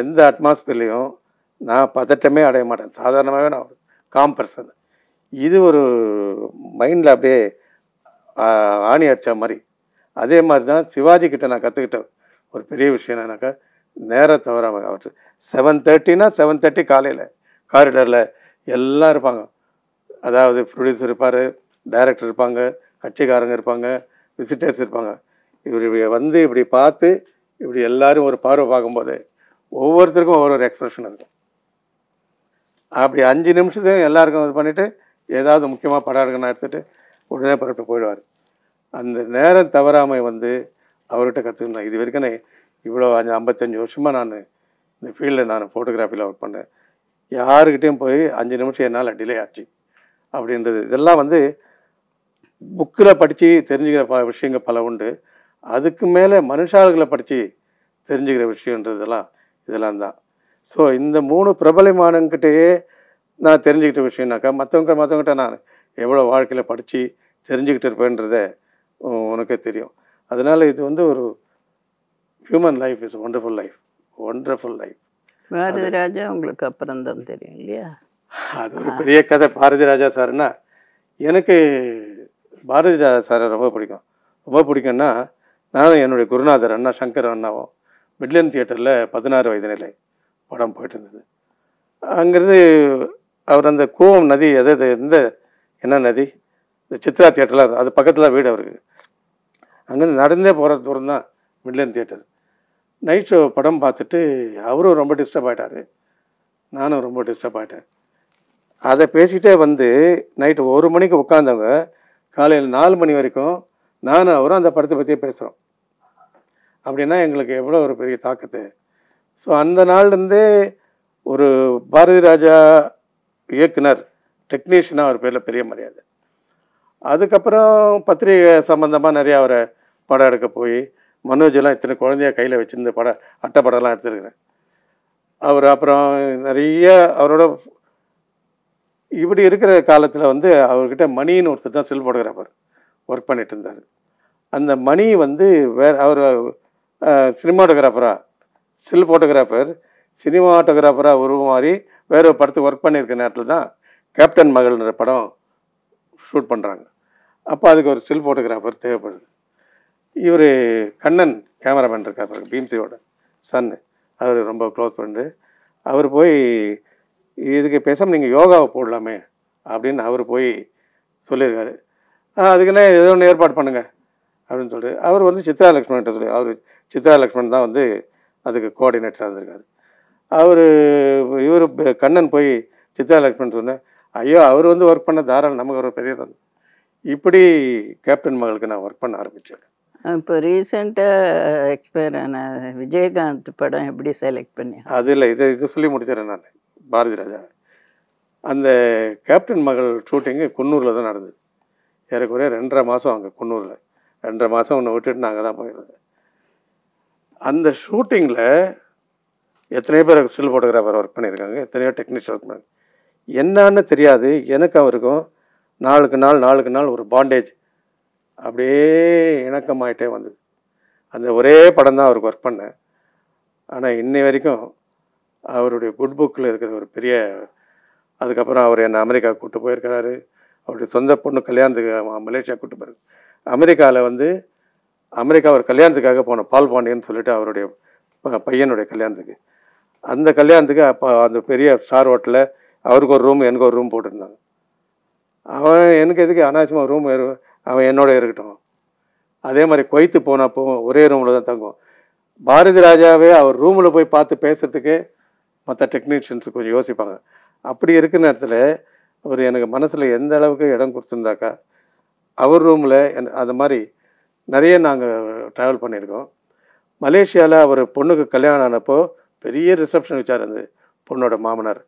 எந்த அட்மாஸ்பியர்லேயும் நான் பதட்டமே அடைய மாட்டேன் சாதாரணமாகவே நான் காம் பர்சன் இது ஒரு மைண்டில் அப்படியே ஆணி அடித்த மாதிரி அதே மாதிரி தான் சிவாஜி கிட்டே நான் கற்றுக்கிட்டேன் ஒரு பெரிய விஷயம் என்னன்னாக்கா நேரம் தவறாமல் அவர் செவன் தேர்ட்டினா செவன் தேர்ட்டி காலையில் காரிடரில் எல்லாம் இருப்பாங்க அதாவது ப்ரொடியூசர் இருப்பார் டைரக்டர் இருப்பாங்க கட்சிக்காரங்க இருப்பாங்க விசிட்டர்ஸ் இருப்பாங்க இவர் வந்து இப்படி பார்த்து இப்படி எல்லோரும் ஒரு பார்வை பார்க்கும்போது ஒவ்வொருத்தருக்கும் ஒவ்வொரு எக்ஸ்ப்ரெஷன் இருக்கும் அப்படி அஞ்சு நிமிஷத்தையும் எல்லாருக்கும் இது பண்ணிவிட்டு ஏதாவது முக்கியமாக படம் எடுக்கணும் எடுத்துகிட்டு உடனே புறப்பட்டு போயிடுவார் அந்த நேரம் தவறாமை வந்து அவர்கிட்ட கற்றுக்கிருந்தேன் இது வரைக்கும் இவ்வளோ அஞ்சு ஐம்பத்தஞ்சு வருஷமாக நான் இந்த ஃபீல்டில் நான் ஃபோட்டோகிராஃபியில் ஒர்க் பண்ணேன் யாருக்கிட்டேயும் போய் அஞ்சு நிமிஷம் என்னால் டிலே ஆச்சு அப்படின்றது இதெல்லாம் வந்து புக்கில் படித்து தெரிஞ்சுக்கிற ப விஷயங்கள் பல உண்டு அதுக்கு மேலே மனுஷாள்களை படித்து தெரிஞ்சுக்கிற விஷயன்றதெல்லாம் இதெல்லாம் தான் ஸோ இந்த மூணு பிரபலமானங்கிட்டேயே நான் தெரிஞ்சுக்கிட்ட விஷயம்னாக்கா மற்றவங்க மற்றவங்கிட்ட நான் எவ்வளோ வாழ்க்கையில் படித்து தெரிஞ்சுக்கிட்டு இருப்பேன்றத உனக்கே தெரியும் அதனால் இது வந்து ஒரு human life is wonderful life wonderful life Bharathi Raja உங்களுக்கு அப்புறம் தான் தெரியும் இல்லையா அது ஒரு பெரிய கதை பாரதி ராஜா சார்னால் எனக்கு பாரதி ராஜா சாரை ரொம்ப பிடிக்கும் ரொம்ப பிடிக்கும்னா நானும் என்னுடைய குருநாதர் அண்ணா சங்கர் அண்ணாவும் மிட்லன் தியேட்டரில் பதினாறு வயது நிலை படம் போயிட்டு இருந்தது அங்கேருந்து அவர் அந்த கூவம் நதி எது இந்த என்ன நதி இந்த சித்ரா தியேட்டரில் அது பக்கத்தில் வீடு அவருக்கு அங்கேருந்து நடந்தே போகிற தூரம் தான் மிட்லன் தியேட்டர் நைட் ஷோ படம் பார்த்துட்டு அவரும் ரொம்ப டிஸ்டர்ப் ஆகிட்டார் நானும் ரொம்ப டிஸ்டர்ப் ஆகிட்டேன் அதை பேசிக்கிட்டே வந்து நைட்டு ஒரு மணிக்கு உட்காந்தவங்க காலையில் நாலு மணி வரைக்கும் நான் அவரும் அந்த படத்தை பற்றியே பேசுகிறோம் அப்படின்னா எங்களுக்கு எவ்வளோ ஒரு பெரிய தாக்கத்து ஸோ அந்த நாள்லேருந்தே ஒரு பாரதி ராஜா இயக்குனர் டெக்னீஷியனாக அவர் பேரில் பெரிய மரியாதை அதுக்கப்புறம் பத்திரிகை சம்மந்தமாக நிறையா அவரை படம் எடுக்க போய் மனோஜெல்லாம் இத்தனை குழந்தைய கையில் வச்சுருந்து படம் அட்டை படம்லாம் எடுத்துருக்குறேன் அவர் அப்புறம் நிறைய அவரோட இப்படி இருக்கிற காலத்தில் வந்து அவர்கிட்ட மணின்னு ஒருத்தர் தான் செல் போடுகிறார் ஒர்க் பண்ணிகிட்டு இருந்தார் அந்த மணி வந்து வேறு அவர் சினிமாட்டோகிராஃபராக ஸ்டில் ஃபோட்டோகிராஃபர் சினிமாட்டோகிராஃபராக மாதிரி வேறு ஒரு படத்துக்கு ஒர்க் பண்ணியிருக்க நேரத்தில் தான் கேப்டன் மகள்ன்ற படம் ஷூட் பண்ணுறாங்க அப்போ அதுக்கு ஒரு ஸ்டில் ஃபோட்டோகிராஃபர் தேவைப்படுது இவர் கண்ணன் கேமராமேன் இருக்கார் பீம்சியோட சன்னு அவர் ரொம்ப க்ளோஸ் ஃப்ரெண்டு அவர் போய் இதுக்கு பேசாமல் நீங்கள் யோகாவை போடலாமே அப்படின்னு அவர் போய் சொல்லியிருக்காரு அதுக்குன்னே ஏதோ ஒன்று ஏற்பாடு பண்ணுங்கள் அப்படின்னு சொல்லிட்டு அவர் வந்து சித்ரா லக்ஷ்மண்கிட்ட சொல்லி அவர் சித்ரா லக்ஷ்மண் தான் வந்து அதுக்கு கோஆர்டினேட்டராக இருந்திருக்காரு அவர் இவர் கண்ணன் போய் சித்ரா லக்ஷ்மண் சொன்னேன் ஐயோ அவர் வந்து ஒர்க் பண்ண தாராளம் நமக்கு ஒரு பெரிய தந்தை இப்படி கேப்டன் மகளுக்கு நான் ஒர்க் பண்ண ஆரம்பித்தேன் இப்போ ரீசெண்டாக எக்ஸ்பயர் ஆன விஜயகாந்த் படம் எப்படி செலக்ட் பண்ணி அது இல்லை இதை இது சொல்லி முடிச்சிடறேன் நான் பாரதி ராஜா அந்த கேப்டன் மகள் ஷூட்டிங்கு குன்னூரில் தான் நடந்தது ஏறக்குறைய ரெண்டரை மாதம் அங்கே குன்னூரில் ரெண்டரை மாதம் ஒன்று விட்டுட்டு நாங்கள் தான் போயிருந்தோம் அந்த ஷூட்டிங்கில் எத்தனையோ பேர் ஸ்டில் ஃபோட்டோகிராஃபர் ஒர்க் பண்ணியிருக்காங்க எத்தனையோ டெக்னீஷியன் ஒர்க் பண்ணாங்க என்னான்னு தெரியாது எனக்கு அவருக்கும் நாளுக்கு நாள் நாளுக்கு நாள் ஒரு பாண்டேஜ் அப்படியே இணக்கமாயிட்டே வந்தது அந்த ஒரே படம் தான் அவருக்கு ஒர்க் பண்ணேன் ஆனால் இன்னை வரைக்கும் அவருடைய குட் புக்கில் இருக்கிற ஒரு பெரிய அதுக்கப்புறம் அவர் என்னை அமெரிக்கா கூப்பிட்டு போயிருக்கிறாரு அவருடைய சொந்த பொண்ணு கல்யாணத்துக்கு மலேசியா கூட்டு போகிறார் அமெரிக்காவில் வந்து அமெரிக்கா ஒரு கல்யாணத்துக்காக போன பால் பாண்டியன்னு சொல்லிட்டு அவருடைய பையனுடைய கல்யாணத்துக்கு அந்த கல்யாணத்துக்கு அப்போ அந்த பெரிய ஸ்டார் ஹோட்டலில் அவருக்கு ஒரு ரூம் எனக்கு ஒரு ரூம் போட்டிருந்தாங்க அவன் எனக்கு எதுக்கு அனாவசியமாக ரூம் அவன் என்னோட இருக்கட்டும் அதே மாதிரி கொய்த்து போனப்போ ஒரே ரூமில் தான் தங்குவோம் பாரதி ராஜாவே அவர் ரூமில் போய் பார்த்து பேசுகிறதுக்கு மற்ற டெக்னீஷியன்ஸு கொஞ்சம் யோசிப்பாங்க அப்படி இருக்கிற நேரத்தில் அவர் எனக்கு மனசில் எந்த அளவுக்கு இடம் கொடுத்துருந்தாக்கா அவர் ரூமில் என் அது மாதிரி நிறைய நாங்கள் ட்ராவல் பண்ணியிருக்கோம் மலேசியாவில் அவர் பொண்ணுக்கு கல்யாணம் ஆனப்போ பெரிய ரிசப்ஷன் வச்சார் அந்த பொண்ணோட மாமனார்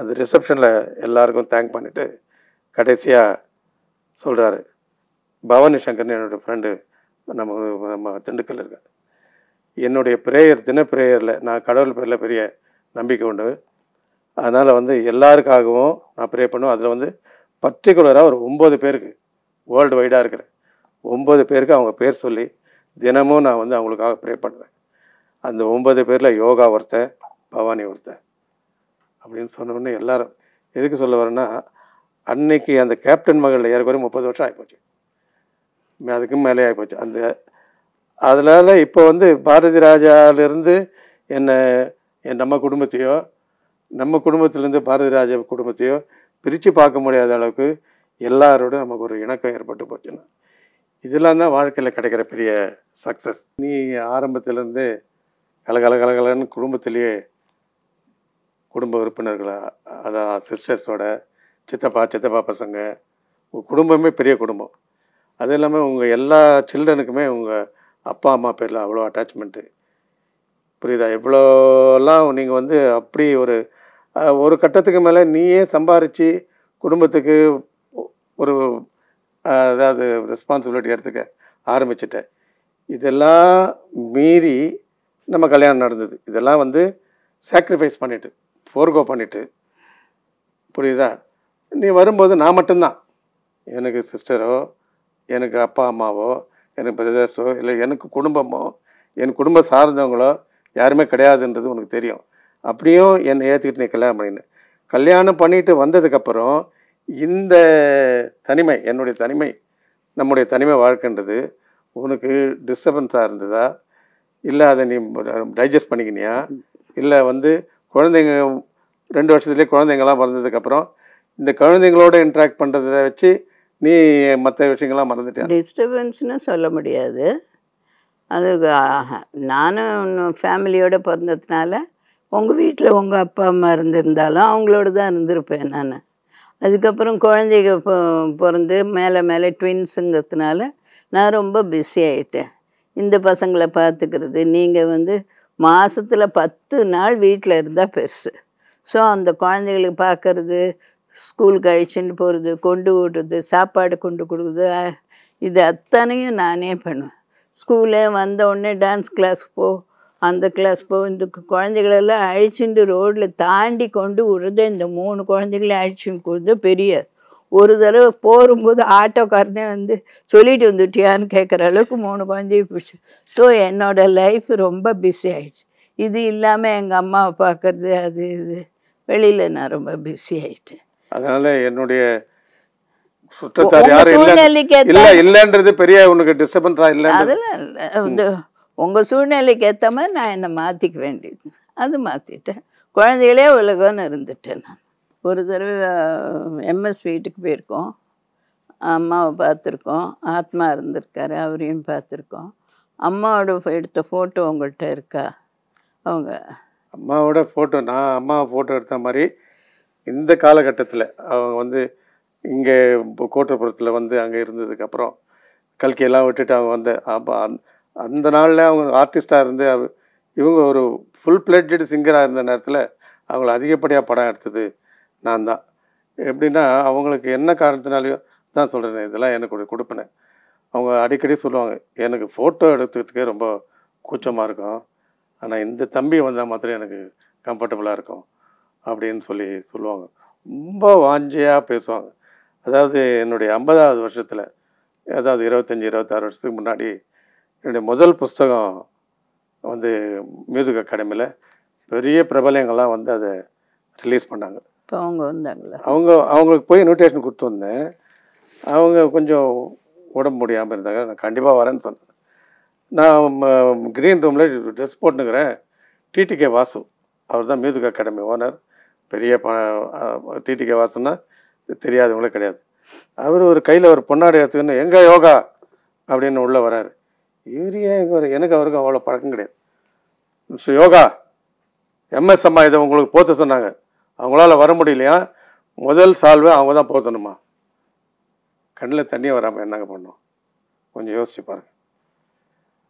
அந்த ரிசப்ஷனில் எல்லாருக்கும் தேங்க் பண்ணிவிட்டு கடைசியாக சொல்கிறாரு பவானி சங்கர்னு என்னோடய ஃப்ரெண்டு நம்ம நம்ம திண்டுக்கல் இருக்கார் என்னுடைய பிரேயர் தின பிரேயரில் நான் கடவுள் பேரில் பெரிய நம்பிக்கை உண்டு அதனால் வந்து எல்லாருக்காகவும் நான் ப்ரே பண்ணுவேன் அதில் வந்து பர்டிகுலராக ஒரு ஒம்பது பேருக்கு வேர்ல்டு வைடாக இருக்கிற ஒம்பது பேருக்கு அவங்க பேர் சொல்லி தினமும் நான் வந்து அவங்களுக்காக ப்ரே பண்ணுவேன் அந்த ஒம்பது பேரில் யோகா ஒருத்தன் பவானி ஒருத்தன் அப்படின்னு சொன்னோடனே எல்லாரும் எதுக்கு சொல்ல வரேன்னா அன்னைக்கு அந்த கேப்டன் மகளில் ஏறக்குறைய முப்பது வருஷம் ஆகிப்போச்சு அதுக்கும் மேலே ஆகிப்போச்சு அந்த அதனால் இப்போ வந்து பாரதி ராஜாவிலிருந்து என்னை என் நம்ம குடும்பத்தையோ நம்ம குடும்பத்திலேருந்து பாரதி ராஜா குடும்பத்தையோ பிரித்து பார்க்க முடியாத அளவுக்கு எல்லாரோடும் நமக்கு ஒரு இணக்கம் ஏற்பட்டு போச்சுன்னா இதெல்லாம் தான் வாழ்க்கையில் கிடைக்கிற பெரிய சக்ஸஸ் நீ ஆரம்பத்திலேருந்து கலகல கலகலன்னு குடும்பத்திலேயே குடும்ப உறுப்பினர்களை அதான் சிஸ்டர்ஸோட சித்தப்பா சித்தப்பா பசங்க உங்கள் குடும்பமே பெரிய குடும்பம் அது இல்லாமல் உங்கள் எல்லா சில்ட்ரனுக்குமே உங்கள் அப்பா அம்மா பேரில் அவ்வளோ அட்டாச்மெண்ட்டு புரியுதா எவ்வளோலாம் நீங்கள் வந்து அப்படி ஒரு ஒரு கட்டத்துக்கு மேலே நீயே சம்பாரித்து குடும்பத்துக்கு ஒரு அதாவது ரெஸ்பான்சிபிலிட்டி எடுத்துக்க ஆரம்பிச்சிட்டேன் இதெல்லாம் மீறி நம்ம கல்யாணம் நடந்தது இதெல்லாம் வந்து சாக்ரிஃபைஸ் பண்ணிவிட்டு ஃபோர்கோ பண்ணிவிட்டு புரியுதா நீ வரும்போது நான் மட்டும்தான் எனக்கு சிஸ்டரோ எனக்கு அப்பா அம்மாவோ எனக்கு பிரதர்ஸோ இல்லை எனக்கு குடும்பமோ என் குடும்ப சார்ந்தவங்களோ யாருமே கிடையாதுன்றது உனக்கு தெரியும் அப்படியும் என்னை ஏற்றுக்கிட்டு நீ கல்யாணம் கல்யாணம் பண்ணிட்டு வந்ததுக்கப்புறம் இந்த தனிமை என்னுடைய தனிமை நம்முடைய தனிமை வாழ்க்கைன்றது உனக்கு டிஸ்டர்பன்ஸாக இருந்ததா இல்லை அதை நீ டைஜஸ்ட் பண்ணிக்கினியா இல்லை வந்து குழந்தைங்க ரெண்டு வருஷத்துலேயே குழந்தைங்களாம் வளர்ந்ததுக்கப்புறம் இந்த குழந்தைங்களோட இன்ட்ராக்ட் பண்ணுறதை வச்சு நீ மற்ற விஷயங்கள்லாம் மறந்துட்டேன் டிஸ்டர்பன்ஸ்னு சொல்ல முடியாது அது நானும் ஃபேமிலியோடு பிறந்ததுனால உங்கள் வீட்டில் உங்கள் அப்பா அம்மா இருந்திருந்தாலும் அவங்களோட தான் இருந்திருப்பேன் நான் அதுக்கப்புறம் குழந்தைங்க பிறந்து மேலே மேலே ட்வின்ஸுங்கிறதுனால நான் ரொம்ப பிஸி ஆகிட்டேன் இந்த பசங்களை பார்த்துக்கிறது நீங்கள் வந்து மாதத்தில் பத்து நாள் வீட்டில் இருந்தால் பெருசு ஸோ அந்த குழந்தைகளுக்கு பார்க்குறது ஸ்கூலுக்கு அழிச்சுட்டு போகிறது கொண்டு விடுறது சாப்பாடு கொண்டு கொடுக்குறது இது அத்தனையும் நானே பண்ணுவேன் ஸ்கூலே வந்த உடனே டான்ஸ் கிளாஸ் போ அந்த கிளாஸ் போ இந்த குழந்தைகளெல்லாம் அழிச்சுட்டு ரோட்டில் தாண்டி கொண்டு விடுறது இந்த மூணு குழந்தைகளையும் அழிச்சுட்டு கொடுத்து பெரிய ஒரு தடவை போகும்போது ஆட்டோக்காரனே வந்து சொல்லிட்டு வந்துட்டியான்னு கேட்குற அளவுக்கு மூணு குழந்தையும் பிடிச்சி ஸோ என்னோடய லைஃப் ரொம்ப பிஸி ஆகிடுச்சு இது இல்லாமல் எங்கள் அம்மாவை பார்க்குறது அது இது வெளியில் நான் ரொம்ப பிஸி ஆகிட்டேன் அதனால் என்னுடைய சுற்றத்தார் யாரும் சூழ்நிலைக்கு இல்லை இல்லைன்றது பெரிய உனக்கு டிஸ்டர்பன்ஸாக இல்லை அதில் உங்கள் சூழ்நிலைக்கு ஏற்ற மாதிரி நான் என்னை மாற்றிக்க வேண்டியது அது மாற்றிட்டேன் குழந்தைகளே உலகம்னு இருந்துட்டேன் நான் ஒரு தடவை எம்எஸ் வீட்டுக்கு போயிருக்கோம் அம்மாவை பார்த்துருக்கோம் ஆத்மா இருந்திருக்காரு அவரையும் பார்த்துருக்கோம் அம்மாவோட எடுத்த ஃபோட்டோ உங்கள்கிட்ட இருக்கா அவங்க அம்மாவோட ஃபோட்டோ நான் அம்மாவை ஃபோட்டோ எடுத்த மாதிரி இந்த காலகட்டத்தில் அவங்க வந்து இங்கே இப்போ கோட்டப்புறத்தில் வந்து அங்கே இருந்ததுக்கப்புறம் கல்கியெல்லாம் விட்டுட்டு அவங்க வந்து அப்போ அந் அந்த நாளில் அவங்க ஆர்டிஸ்டாக இருந்து இவங்க ஒரு ஃபுல் பிளட்ஜடு சிங்கராக இருந்த நேரத்தில் அவங்கள அதிகப்படியாக படம் எடுத்தது நான் தான் எப்படின்னா அவங்களுக்கு என்ன காரணத்தினாலையும் தான் சொல்கிறேன் இதெல்லாம் எனக்கு கொடுப்பினேன் அவங்க அடிக்கடி சொல்லுவாங்க எனக்கு ஃபோட்டோ எடுத்துக்கிறதுக்கே ரொம்ப கூச்சமாக இருக்கும் ஆனால் இந்த தம்பி வந்தால் மாத்திரம் எனக்கு கம்ஃபர்டபுளாக இருக்கும் அப்படின்னு சொல்லி சொல்லுவாங்க ரொம்ப வாஞ்சியாக பேசுவாங்க அதாவது என்னுடைய ஐம்பதாவது வருஷத்தில் அதாவது இருபத்தஞ்சி இருபத்தாறு வருஷத்துக்கு முன்னாடி என்னுடைய முதல் புஸ்தகம் வந்து மியூசிக் அகாடமியில் பெரிய பிரபலங்கள்லாம் வந்து அதை ரிலீஸ் பண்ணாங்க இப்போ அவங்க வந்தாங்களே அவங்க அவங்களுக்கு போய் இன்விடேஷன் கொடுத்து வந்தேன் அவங்க கொஞ்சம் உடம்பு முடியாமல் இருந்தாங்க நான் கண்டிப்பாக வரேன்னு சொன்னேன் நான் க்ரீன் ரூமில் ட்ரெஸ் போட்டுனுக்கிறேன் டிடிகே வாசு அவர் தான் மியூசிக் அகாடமி ஓனர் பெரிய ப டிடிகே வாசுன்னா தெரியாதவங்களே கிடையாது அவர் ஒரு கையில் ஒரு பொன்னாடி எடுத்துக்கணும் எங்கே யோகா அப்படின்னு உள்ளே வராரு இவர் ஏன் இங்கே எனக்கு அவருக்கு அவ்வளோ பழக்கம் கிடையாது ஸோ யோகா எம்எஸ் அம்மா இதை உங்களுக்கு போத்த சொன்னாங்க அவங்களால வர முடியலையா முதல் சால்வை அவங்க தான் போத்தணுமா கண்ணில் தண்ணியே வராமல் என்னங்க பண்ணோம் கொஞ்சம் யோசிச்சு பாருங்கள்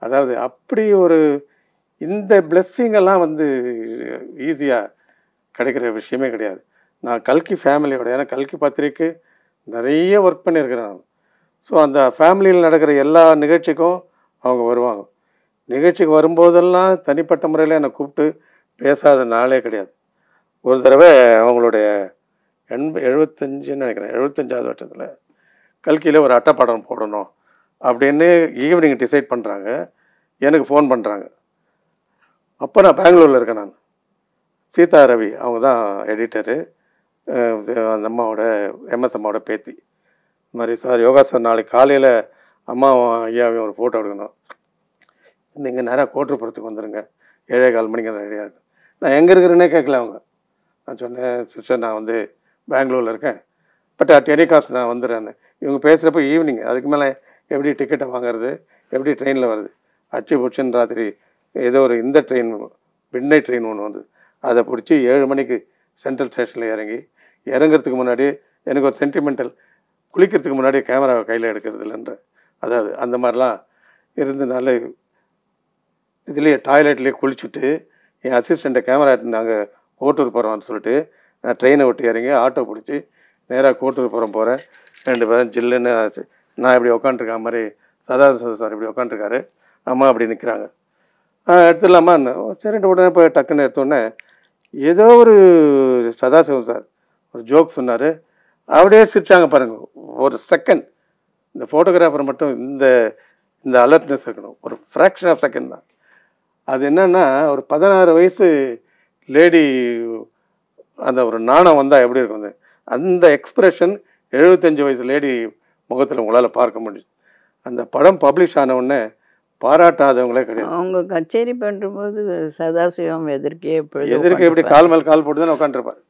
அதாவது அப்படி ஒரு இந்த பிளெஸ்ஸிங்கெல்லாம் வந்து ஈஸியாக கிடைக்கிற விஷயமே கிடையாது நான் கல்கி ஃபேமிலியோட ஏன்னா கல்கி பத்திரிக்கை நிறைய ஒர்க் பண்ணியிருக்கிறேன் ஸோ அந்த ஃபேமிலியில் நடக்கிற எல்லா நிகழ்ச்சிக்கும் அவங்க வருவாங்க நிகழ்ச்சிக்கு வரும்போதெல்லாம் தனிப்பட்ட முறையில் என்னை கூப்பிட்டு பேசாத நாளே கிடையாது ஒரு தடவை அவங்களுடைய எண்ப எழுபத்தஞ்சுன்னு நினைக்கிறேன் எழுபத்தஞ்சாவது வருஷத்தில் கல்கியில் ஒரு அட்டப்பாடம் போடணும் அப்படின்னு ஈவினிங் டிசைட் பண்ணுறாங்க எனக்கு ஃபோன் பண்ணுறாங்க அப்போ நான் பெங்களூரில் இருக்கேன் நான் சீதா ரவி அவங்க தான் எடிட்டரு அந்த அம்மாவோட எம்எஸ் அம்மாவோட பேத்தி இந்த மாதிரி சார் யோகா சார் நாளைக்கு காலையில் அம்மாவும் ஐயாவையும் ஒரு ஃபோட்டோ எடுக்கணும் நீங்கள் நேராக கோட்டுப்புறத்துக்கு வந்துடுங்க ஏழே கால் மணிக்கு ரெடியாக இருக்கும் நான் எங்கே இருக்கிறேன்னே கேட்கல அவங்க நான் சொன்னேன் சிஸ்டர் நான் வந்து பெங்களூரில் இருக்கேன் பட் டெலிகாஸ்ட் நான் வந்துடுறேன் இவங்க பேசுகிறப்ப ஈவினிங் அதுக்கு மேலே எப்படி டிக்கெட்டை வாங்குறது எப்படி ட்ரெயினில் வருது அச்சு பிடிச்சின்னு ராத்திரி ஏதோ ஒரு இந்த ட்ரெயின் மிட் நைட் ட்ரெயின் ஒன்று வந்து அதை பிடிச்சி ஏழு மணிக்கு சென்ட்ரல் ஸ்டேஷனில் இறங்கி இறங்கிறதுக்கு முன்னாடி எனக்கு ஒரு சென்டிமெண்டல் குளிக்கிறதுக்கு முன்னாடி கேமராவை கையில் எடுக்கிறது இல்லைன்ற அதாவது அந்த மாதிரிலாம் இருந்ததுனால இதுலேயே டாய்லெட்லேயே குளிச்சுட்டு என் அசிஸ்டண்ட்டை கேமரா நாங்கள் கோட்டூர் போகிறோம்னு சொல்லிட்டு நான் ட்ரெயினை விட்டு இறங்கி ஆட்டோ பிடிச்சி நேராக கோட்டூர் போகிறோம் போகிறேன் ரெண்டு பேரும் ஜில்லுன்னு நான் இப்படி உக்காண்ட்ருக்கேன் மாதிரி சதாசிவ சார் இப்படி உக்காண்ட்ருக்காரு அம்மா அப்படி நிற்கிறாங்க எடுத்துடலாமா சரி உடனே போய் டக்குன்னு எடுத்தோடனே ஏதோ ஒரு சதாசிவம் சார் ஒரு ஜோக் சொன்னார் அப்படியே சிரிச்சாங்க பாருங்கள் ஒரு செகண்ட் இந்த ஃபோட்டோகிராஃபர் மட்டும் இந்த இந்த அலர்ட்னஸ் இருக்கணும் ஒரு ஃப்ராக்ஷன் ஆஃப் செகண்ட் தான் அது என்னென்னா ஒரு பதினாறு வயசு லேடி அந்த ஒரு நாணம் வந்தால் எப்படி இருக்கும் அந்த எக்ஸ்ப்ரெஷன் எழுபத்தஞ்சி வயசு லேடி முகத்தில் உங்களால் பார்க்க முடியும் அந்த படம் பப்ளிஷ் ஆன பாராட்டாதவங்களே கிடையாது அவங்க கச்சேரி பண்ணும்போது சதாசிவம் எதிர்க்கே எதிர்க்க எப்படி கால் மேல் கால் போட்டு தான் உட்காந்துருப்பார்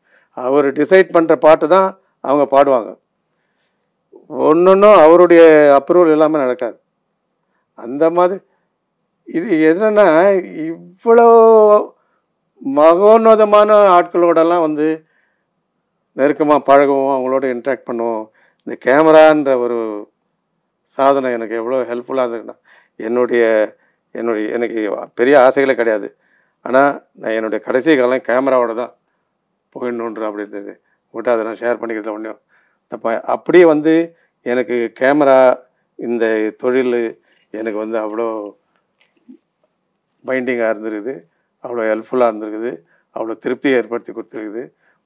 அவர் டிசைட் பண்ணுற பாட்டு தான் அவங்க பாடுவாங்க ஒன்றொன்றும் அவருடைய அப்ரூவல் இல்லாமல் நடக்காது அந்த மாதிரி இது என்னென்னா இவ்வளோ மகோன்னதமான ஆட்களோடலாம் வந்து நெருக்கமாக பழகுவோம் அவங்களோட இன்ட்ராக்ட் பண்ணுவோம் இந்த கேமரான்ற ஒரு சாதனை எனக்கு எவ்வளோ ஹெல்ப்ஃபுல்லாக இருந்ததுன்னா என்னுடைய என்னுடைய எனக்கு பெரிய ஆசைகளே கிடையாது ஆனால் நான் என்னுடைய கடைசி காலம் கேமராவோட தான் போயிடணுன்ற அப்படின்றது உங்கள்கிட்ட அதை நான் ஷேர் பண்ணிக்கிறது ஒன்றும் தப்பா அப்படியே வந்து எனக்கு கேமரா இந்த தொழில் எனக்கு வந்து அவ்வளோ பைண்டிங்காக இருந்திருக்குது அவ்வளோ ஹெல்ப்ஃபுல்லாக இருந்திருக்குது அவ்வளோ திருப்தியை ஏற்படுத்தி கொடுத்துருக்குது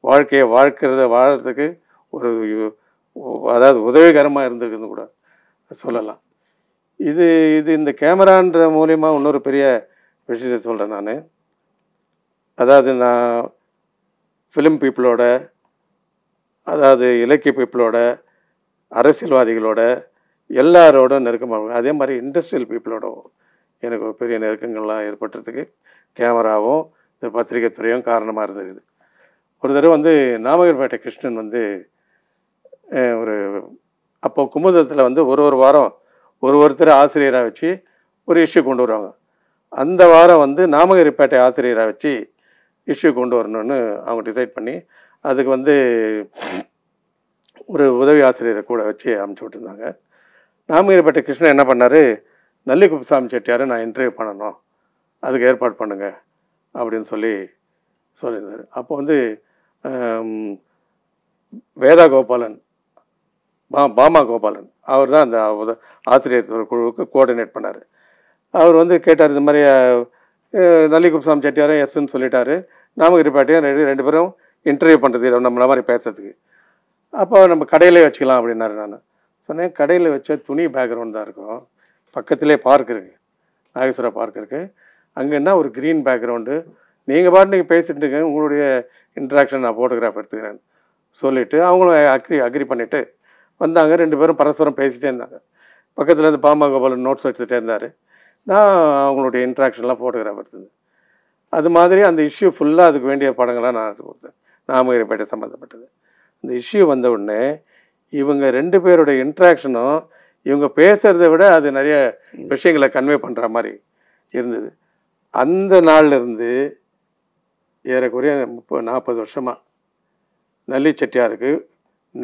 வாழ்க்கையை வாழ்க்கிறத வாழறதுக்கு ஒரு அதாவது உதவிகரமாக இருந்திருக்குன்னு கூட சொல்லலாம் இது இது இந்த கேமரான்ற மூலயமா இன்னொரு பெரிய விஷயத்தை சொல்கிறேன் நான் அதாவது நான் ஃபிலிம் பீப்புளோட அதாவது இலக்கிய பீப்புளோட அரசியல்வாதிகளோட எல்லாரோட நெருக்கமாக அதே மாதிரி இண்டஸ்ட்ரியல் பீப்புளோடவும் எனக்கு பெரிய நெருக்கங்கள்லாம் ஏற்பட்டுறதுக்கு கேமராவும் இந்த பத்திரிகை துறையும் காரணமாக இருந்திருக்குது ஒரு தடவை வந்து நாமகர்பேட்டை கிருஷ்ணன் வந்து ஒரு அப்போது குமுதத்தில் வந்து ஒரு ஒரு வாரம் ஒரு ஒருத்தர் ஆசிரியராக வச்சு ஒரு இஷ்யூ கொண்டு வருவாங்க அந்த வாரம் வந்து நாமகரிப்பேட்டை ஆசிரியராக வச்சு இஷ்யூ கொண்டு வரணும்னு அவங்க டிசைட் பண்ணி அதுக்கு வந்து ஒரு உதவி ஆசிரியரை கூட வச்சு அமுச்சு விட்டுருந்தாங்க நாமகிரிப்பேட்டை கிருஷ்ணன் என்ன பண்ணார் நல்லி செட்டியாரை நான் இன்டர்வியூ பண்ணணும் அதுக்கு ஏற்பாடு பண்ணுங்கள் அப்படின்னு சொல்லி சொல்லியிருந்தார் அப்போ வந்து வேதா கோபாலன் பா பாமா கோபாலன் அவர் தான் அந்த ஆசிரியர் குழுவுக்கு கோஆர்டினேட் பண்ணார் அவர் வந்து கேட்டார் இந்த மாதிரி நல்லிகுப்சாமி செட்டியாரும் எஸ்ன்னு சொல்லிட்டாரு நாமகிரிப்பாட்டியும் ரெண்டு ரெண்டு பேரும் இன்டர்வியூ பண்ணுறது நம்மள மாதிரி பேசுறதுக்கு அப்போ நம்ம கடையிலே வச்சுக்கலாம் அப்படின்னாரு நான் சொன்னேன் கடையில் வச்ச துணி பேக்ரவுண்ட் தான் இருக்கும் பக்கத்திலே பார்க் இருக்குது நாகேஸ்வர பார்க் இருக்குது அங்கேன்னா ஒரு க்ரீன் பேக்ரவுண்டு நீங்கள் பாட்டு பேசிட்டு இருக்கேன் உங்களுடைய இன்ட்ராக்ஷன் நான் ஃபோட்டோகிராஃப் எடுத்துக்கிறேன் சொல்லிவிட்டு அவங்களும் அக்ரி அக்ரி பண்ணிவிட்டு வந்தாங்க ரெண்டு பேரும் பரஸ்பரம் பேசிகிட்டே இருந்தாங்க பக்கத்தில் இருந்து பாமக நோட்ஸ் வச்சுட்டே இருந்தார் நான் அவங்களுடைய இன்ட்ராக்ஷன்லாம் ஃபோட்டோகிராஃபர் இருந்தது அது மாதிரி அந்த இஷ்யூ ஃபுல்லாக அதுக்கு வேண்டிய படங்களாக நான் எடுத்து கொடுத்தேன் பேட்டை சம்மந்தப்பட்டது இந்த இஷ்யூ வந்த உடனே இவங்க ரெண்டு பேருடைய இன்ட்ராக்ஷனும் இவங்க பேசுகிறத விட அது நிறைய விஷயங்களை கன்வே பண்ணுற மாதிரி இருந்தது அந்த நாள்லேருந்து ஏறக்குறைய முப்பது நாற்பது வருஷமாக நல்லி செட்டியாருக்கு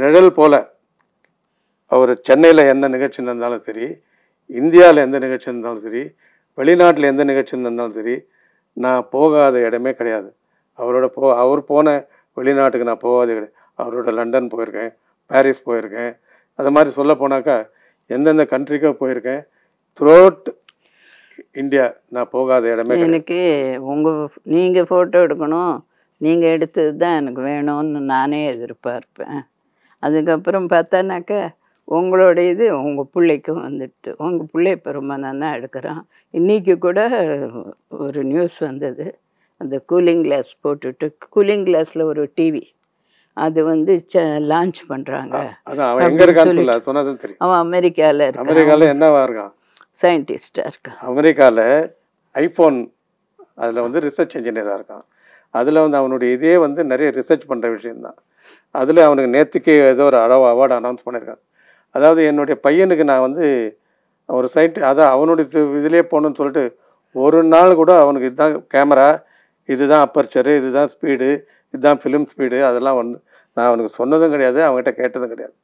நிழல் போல் அவர் சென்னையில் எந்த நிகழ்ச்சி நடந்தாலும் சரி இந்தியாவில் எந்த நிகழ்ச்சி இருந்தாலும் சரி வெளிநாட்டில் எந்த நிகழ்ச்சி இருந்தாலும் சரி நான் போகாத இடமே கிடையாது அவரோட போ அவர் போன வெளிநாட்டுக்கு நான் போகாத கிடையாது அவரோட லண்டன் போயிருக்கேன் பாரிஸ் போயிருக்கேன் அது மாதிரி சொல்ல போனாக்கா எந்தெந்த கண்ட்ரிக்கோ போயிருக்கேன் த்ரூஅவுட் இந்தியா நான் போகாத இடமே எனக்கு உங்கள் நீங்கள் ஃபோட்டோ எடுக்கணும் நீங்கள் எடுத்தது தான் எனக்கு வேணும்னு நானே எதிர்பார்ப்பேன் அதுக்கப்புறம் பார்த்தானாக்கா உங்களுடைய இது உங்கள் பிள்ளைக்கும் வந்துட்டு உங்கள் பிள்ளை பெருமை நான் நல்லா எடுக்கிறான் இன்றைக்கி கூட ஒரு நியூஸ் வந்தது அந்த கூலிங் கிளாஸ் போட்டுட்டு கூலிங் கிளாஸில் ஒரு டிவி அது வந்து லான்ச் பண்ணுறாங்க அவன் அமெரிக்காவில் இருக்கான் என்னவா இருக்கான் சயின்டிஸ்டாக இருக்கான் அமெரிக்காவில் ஐஃபோன் அதில் வந்து ரிசர்ச் இன்ஜினியராக இருக்கான் அதில் வந்து அவனுடைய இதே வந்து நிறைய ரிசர்ச் பண்ணுற விஷயம்தான் அதில் அவனுக்கு நேற்றுக்கே ஏதோ ஒரு அவார்டு அனௌன்ஸ் பண்ணியிருக்காங்க அதாவது என்னுடைய பையனுக்கு நான் வந்து ஒரு சைட்டு அதான் அவனுடைய இதிலே போகணுன்னு சொல்லிட்டு ஒரு நாள் கூட அவனுக்கு இதுதான் கேமரா இதுதான் அப்பர்ச்சரு இதுதான் ஸ்பீடு இதுதான் ஃபிலிம் ஸ்பீடு அதெல்லாம் ஒன்று நான் அவனுக்கு சொன்னதும் கிடையாது அவங்ககிட்ட கேட்டதும் கிடையாது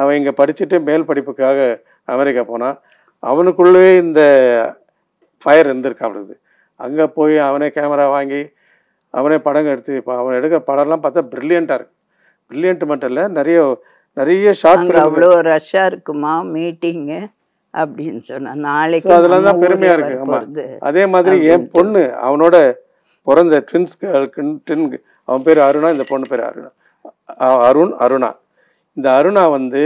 அவன் இங்கே படிச்சுட்டு மேல் படிப்புக்காக அமெரிக்கா போனான் அவனுக்குள்ளே இந்த ஃபயர் இருந்திருக்காப்டுது அங்கே போய் அவனே கேமரா வாங்கி அவனே படங்கள் எடுத்து இப்போ அவன் எடுக்கிற படம்லாம் பார்த்தா ப்ரில்லியண்ட்டாக இருக்குது ப்ரில்லியண்ட்டு மட்டும் இல்லை நிறைய நிறைய ஷார்ட் அவ்வளோ ரஷ்ஷாக இருக்குமா மீட்டிங்கு அப்படின்னு சொன்னா நாளைக்கு அதெல்லாம் தான் பெருமையா இருக்கு அதே மாதிரி என் பொண்ணு அவனோட பிறந்த ட்வின்ஸ் ட்வின் அவன் பேர் அருணா இந்த பொண்ணு பேர் அருணா அருண் அருணா இந்த அருணா வந்து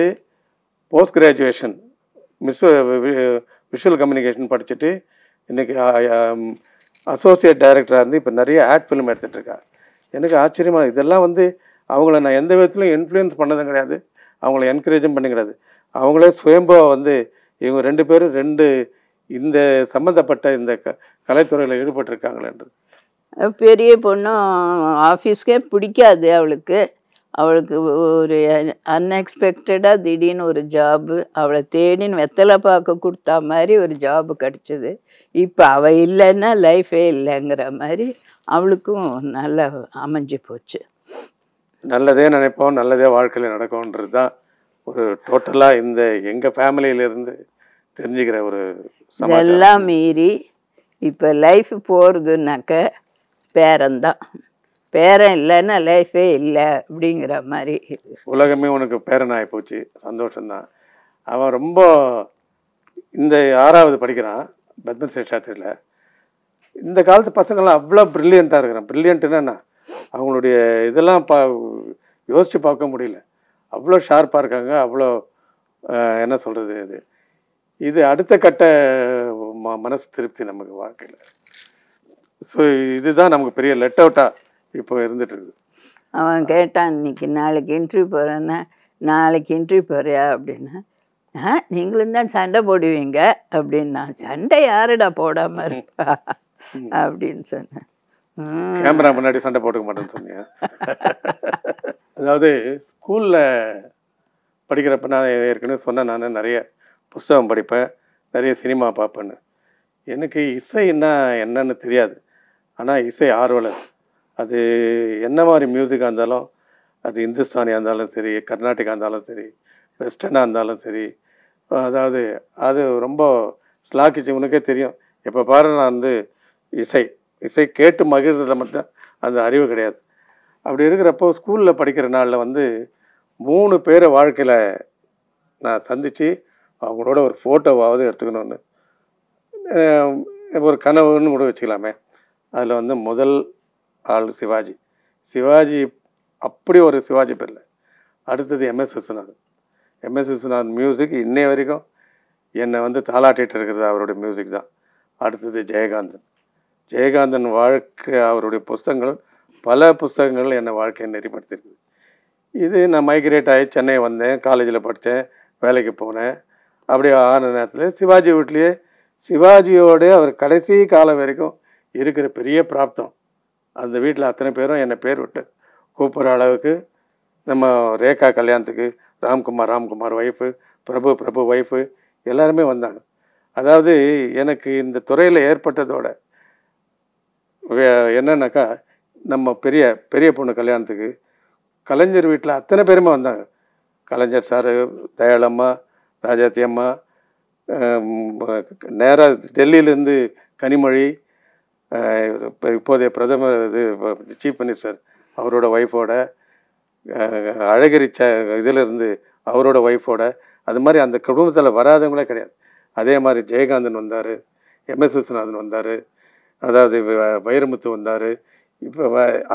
post graduation miss visual communication படிச்சுட்டு இன்னைக்கு அசோசியேட் டைரக்டராக இருந்து இப்போ நிறைய ஆட் ஃபிலிம் எடுத்துகிட்ருக்கா எனக்கு ஆச்சரியமாக இதெல்லாம் வந்து அவங்கள நான் எந்த விதத்துலையும் இன்ஃப்ளூயன்ஸ் பண்ணதும் கிடையாது அவங்கள என்கரேஜும் பண்ணி கிடையாது அவங்களே சுயம்புவா வந்து இவங்க ரெண்டு பேரும் ரெண்டு இந்த சம்மந்தப்பட்ட இந்த க கலைத்துறையில் ஈடுபட்டிருக்காங்களேன்றது பெரிய பொண்ணும் ஆஃபீஸ்க்கே பிடிக்காது அவளுக்கு அவளுக்கு ஒரு அன்எக்ஸ்பெக்டடாக திடீர்னு ஒரு ஜாபு அவளை தேடின்னு வெத்தலை பார்க்க கொடுத்தா மாதிரி ஒரு ஜாபு கிடச்சிது இப்போ அவள் இல்லைன்னா லைஃபே இல்லைங்கிற மாதிரி அவளுக்கும் நல்லா அமைஞ்சு போச்சு நல்லதே நினைப்போம் நல்லதே வாழ்க்கையில் நடக்கும்ன்றது தான் ஒரு டோட்டலாக இந்த எங்கள் ஃபேமிலியிலேருந்து தெரிஞ்சுக்கிற ஒரு இதெல்லாம் மீறி இப்போ லைஃப் போகிறதுனாக்க பேரன்தான் பேரன் இல்லைன்னா லைஃபே இல்லை அப்படிங்கிற மாதிரி உலகமே உனக்கு பேரன் ஆகி போச்சு சந்தோஷம்தான் அவன் ரொம்ப இந்த ஆறாவது படிக்கிறான் பத்மன் இந்த காலத்து பசங்கள்லாம் அவ்வளோ ப்ரில்லியண்ட்டாக இருக்கிறான் ப்ரில்லியண்ட்டுன்னா அவங்களுடைய இதெல்லாம் பா யோசித்து பார்க்க முடியல அவ்வளோ ஷார்ப்பாக இருக்காங்க அவ்வளோ என்ன சொல்கிறது இது இது அடுத்த கட்ட ம மனசு திருப்தி நமக்கு வாழ்க்கையில் ஸோ இதுதான் நமக்கு பெரிய லெட் அவுட்டாக இப்போ இருந்துகிட்ருக்குது அவன் கேட்டான் இன்னைக்கு நாளைக்கு இன்ட்ரிவியூ போகிறேன்னா நாளைக்கு இன்ட்ரிவியூ போகிறியா அப்படின்னா ஆ நீங்களும் தான் சண்டை போடுவீங்க அப்படின்னா சண்டை யாருடா போடாமல் இருப்பா அப்படின்னு சொன்னேன் கேமரா முன்னாடி சண்டை போட்டுக்க மாட்டேன்னு சொன்னீங்க அதாவது ஸ்கூலில் படிக்கிறப்ப நான் ஏற்கனவே சொன்னேன் நான் நிறைய புஸ்தகம் படிப்பேன் நிறைய சினிமா பார்ப்பேன்னு எனக்கு இசைன்னா என்னன்னு தெரியாது ஆனால் இசை ஆர்வலர் அது என்ன மாதிரி மியூசிக்காக இருந்தாலும் அது இந்துஸ்தானியாக இருந்தாலும் சரி கர்நாடகா இருந்தாலும் சரி வெஸ்டர்னாக இருந்தாலும் சரி அதாவது அது ரொம்ப ஸ்லாக்கிச்சவனுக்கே தெரியும் எப்போ பாரு நான் வந்து இசை இசை கேட்டு மகிழ்றதுல மட்டும் அந்த அறிவு கிடையாது அப்படி இருக்கிறப்போ ஸ்கூலில் படிக்கிற நாளில் வந்து மூணு பேரை வாழ்க்கையில் நான் சந்தித்து அவங்களோட ஒரு ஃபோட்டோவாவது எடுத்துக்கணும்னு ஒரு கனவுன்னு கூட வச்சுக்கலாமே அதில் வந்து முதல் ஆள் சிவாஜி சிவாஜி அப்படி ஒரு சிவாஜி பேரில் அடுத்தது MS Viswanathan MS Viswanathan music இன்னைய வரைக்கும் என்னை வந்து தாளாட்டிகிட்டு இருக்கிறது அவருடைய மியூசிக் தான் அடுத்தது ஜெயகாந்தன் ஜெயகாந்தன் வாழ்க்கை அவருடைய புஸ்தகங்கள் பல புஸ்தகங்கள் என்னை வாழ்க்கையை நெறிப்படுத்திருக்கு இது நான் மைக்ரேட் ஆகி சென்னை வந்தேன் காலேஜில் படித்தேன் வேலைக்கு போனேன் அப்படியே ஆன நேரத்தில் சிவாஜி வீட்லேயே சிவாஜியோடு அவர் கடைசி காலம் வரைக்கும் இருக்கிற பெரிய பிராப்தம் அந்த வீட்டில் அத்தனை பேரும் என்னை பேர் விட்டு கூப்பிட்ற அளவுக்கு நம்ம ரேகா கல்யாணத்துக்கு ராம்குமார் ராம்குமார் ஒய்ஃபு பிரபு பிரபு ஒய்ஃபு எல்லாருமே வந்தாங்க அதாவது எனக்கு இந்த துறையில் ஏற்பட்டதோட என்னன்னாக்கா நம்ம பெரிய பெரிய பொண்ணு கல்யாணத்துக்கு கலைஞர் வீட்டில் அத்தனை பேருமே வந்தாங்க கலைஞர் சார் தயாளம்மா ராஜாத்தி அம்மா நேராக டெல்லியிலேருந்து கனிமொழி இப்போ இப்போதைய பிரதமர் இது சீஃப் மினிஸ்டர் அவரோட ஒய்ஃபோட அழகிரி ச இதிலிருந்து அவரோட ஒய்ஃபோட அது மாதிரி அந்த குடும்பத்தில் வராதவங்களே கிடையாது அதே மாதிரி ஜெயகாந்தன் வந்தார் எம்எஸ் விஸ்வநாதன் வந்தார் அதாவது வைரமுத்து வந்தார் இப்போ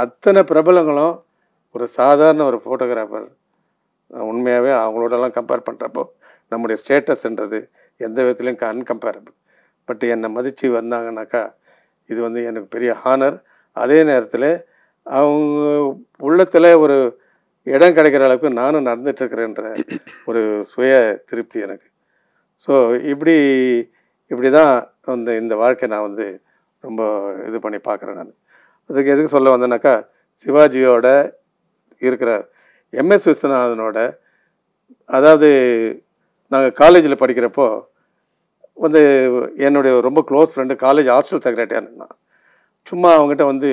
அத்தனை பிரபலங்களும் ஒரு சாதாரண ஒரு ஃபோட்டோகிராஃபர் உண்மையாகவே அவங்களோடலாம் கம்பேர் பண்ணுறப்போ நம்முடைய ஸ்டேட்டஸ்ன்றது எந்த விதத்துலையும் அன்கம்பேரபிள் பட் என்னை மதித்து வந்தாங்கனாக்கா இது வந்து எனக்கு பெரிய ஹானர் அதே நேரத்தில் அவங்க உள்ளத்தில் ஒரு இடம் கிடைக்கிற அளவுக்கு நானும் நடந்துட்டுருக்கிறேன்ற ஒரு சுய திருப்தி எனக்கு ஸோ இப்படி இப்படி தான் அந்த இந்த வாழ்க்கை நான் வந்து ரொம்ப இது பண்ணி பார்க்குறேன் நான் அதுக்கு எதுக்கு சொல்ல வந்தேனாக்கா சிவாஜியோட இருக்கிற எம்எஸ் விஸ்வநாதனோட அதாவது நாங்கள் காலேஜில் படிக்கிறப்போ வந்து என்னுடைய ரொம்ப க்ளோஸ் ஃப்ரெண்டு காலேஜ் ஹாஸ்டல் செக்ரட்டரியான நான் சும்மா அவங்ககிட்ட வந்து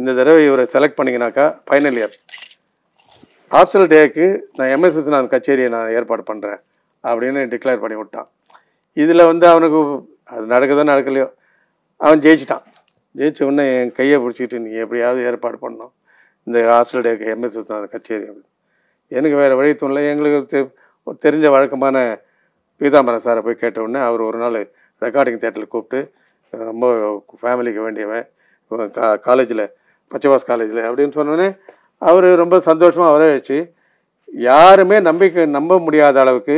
இந்த தடவை இவரை செலக்ட் பண்ணிங்கனாக்கா ஃபைனல் இயர் ஹாஸ்டல் டேக்கு நான் எம்எஸ் விஸ்வநாதன் கச்சேரியை நான் ஏற்பாடு பண்ணுறேன் அப்படின்னு டிக்ளேர் பண்ணி விட்டான் இதில் வந்து அவனுக்கு அது நடக்குதோ நடக்கலையோ அவன் ஜெயிச்சிட்டான் ஜெயிச்ச உடனே என் கையை பிடிச்சிக்கிட்டு நீ எப்படியாவது ஏற்பாடு பண்ணோம் இந்த ஹாஸ்டலுடைய எம்எஸ் விஸ்வநாதன் கச்சேரி அப்படின்னு எனக்கு வேறு வழி தூணில் எங்களுக்கு தெரிஞ்ச வழக்கமான பீதாம்பரம் சாரை போய் உடனே அவர் ஒரு நாள் ரெக்கார்டிங் தேட்டரில் கூப்பிட்டு ரொம்ப ஃபேமிலிக்கு வேண்டியவன் கா காலேஜில் பச்சைவாஸ் காலேஜில் அப்படின்னு சொன்னோடனே அவர் ரொம்ப சந்தோஷமாக வரவேச்சு யாருமே நம்பிக்கை நம்ப முடியாத அளவுக்கு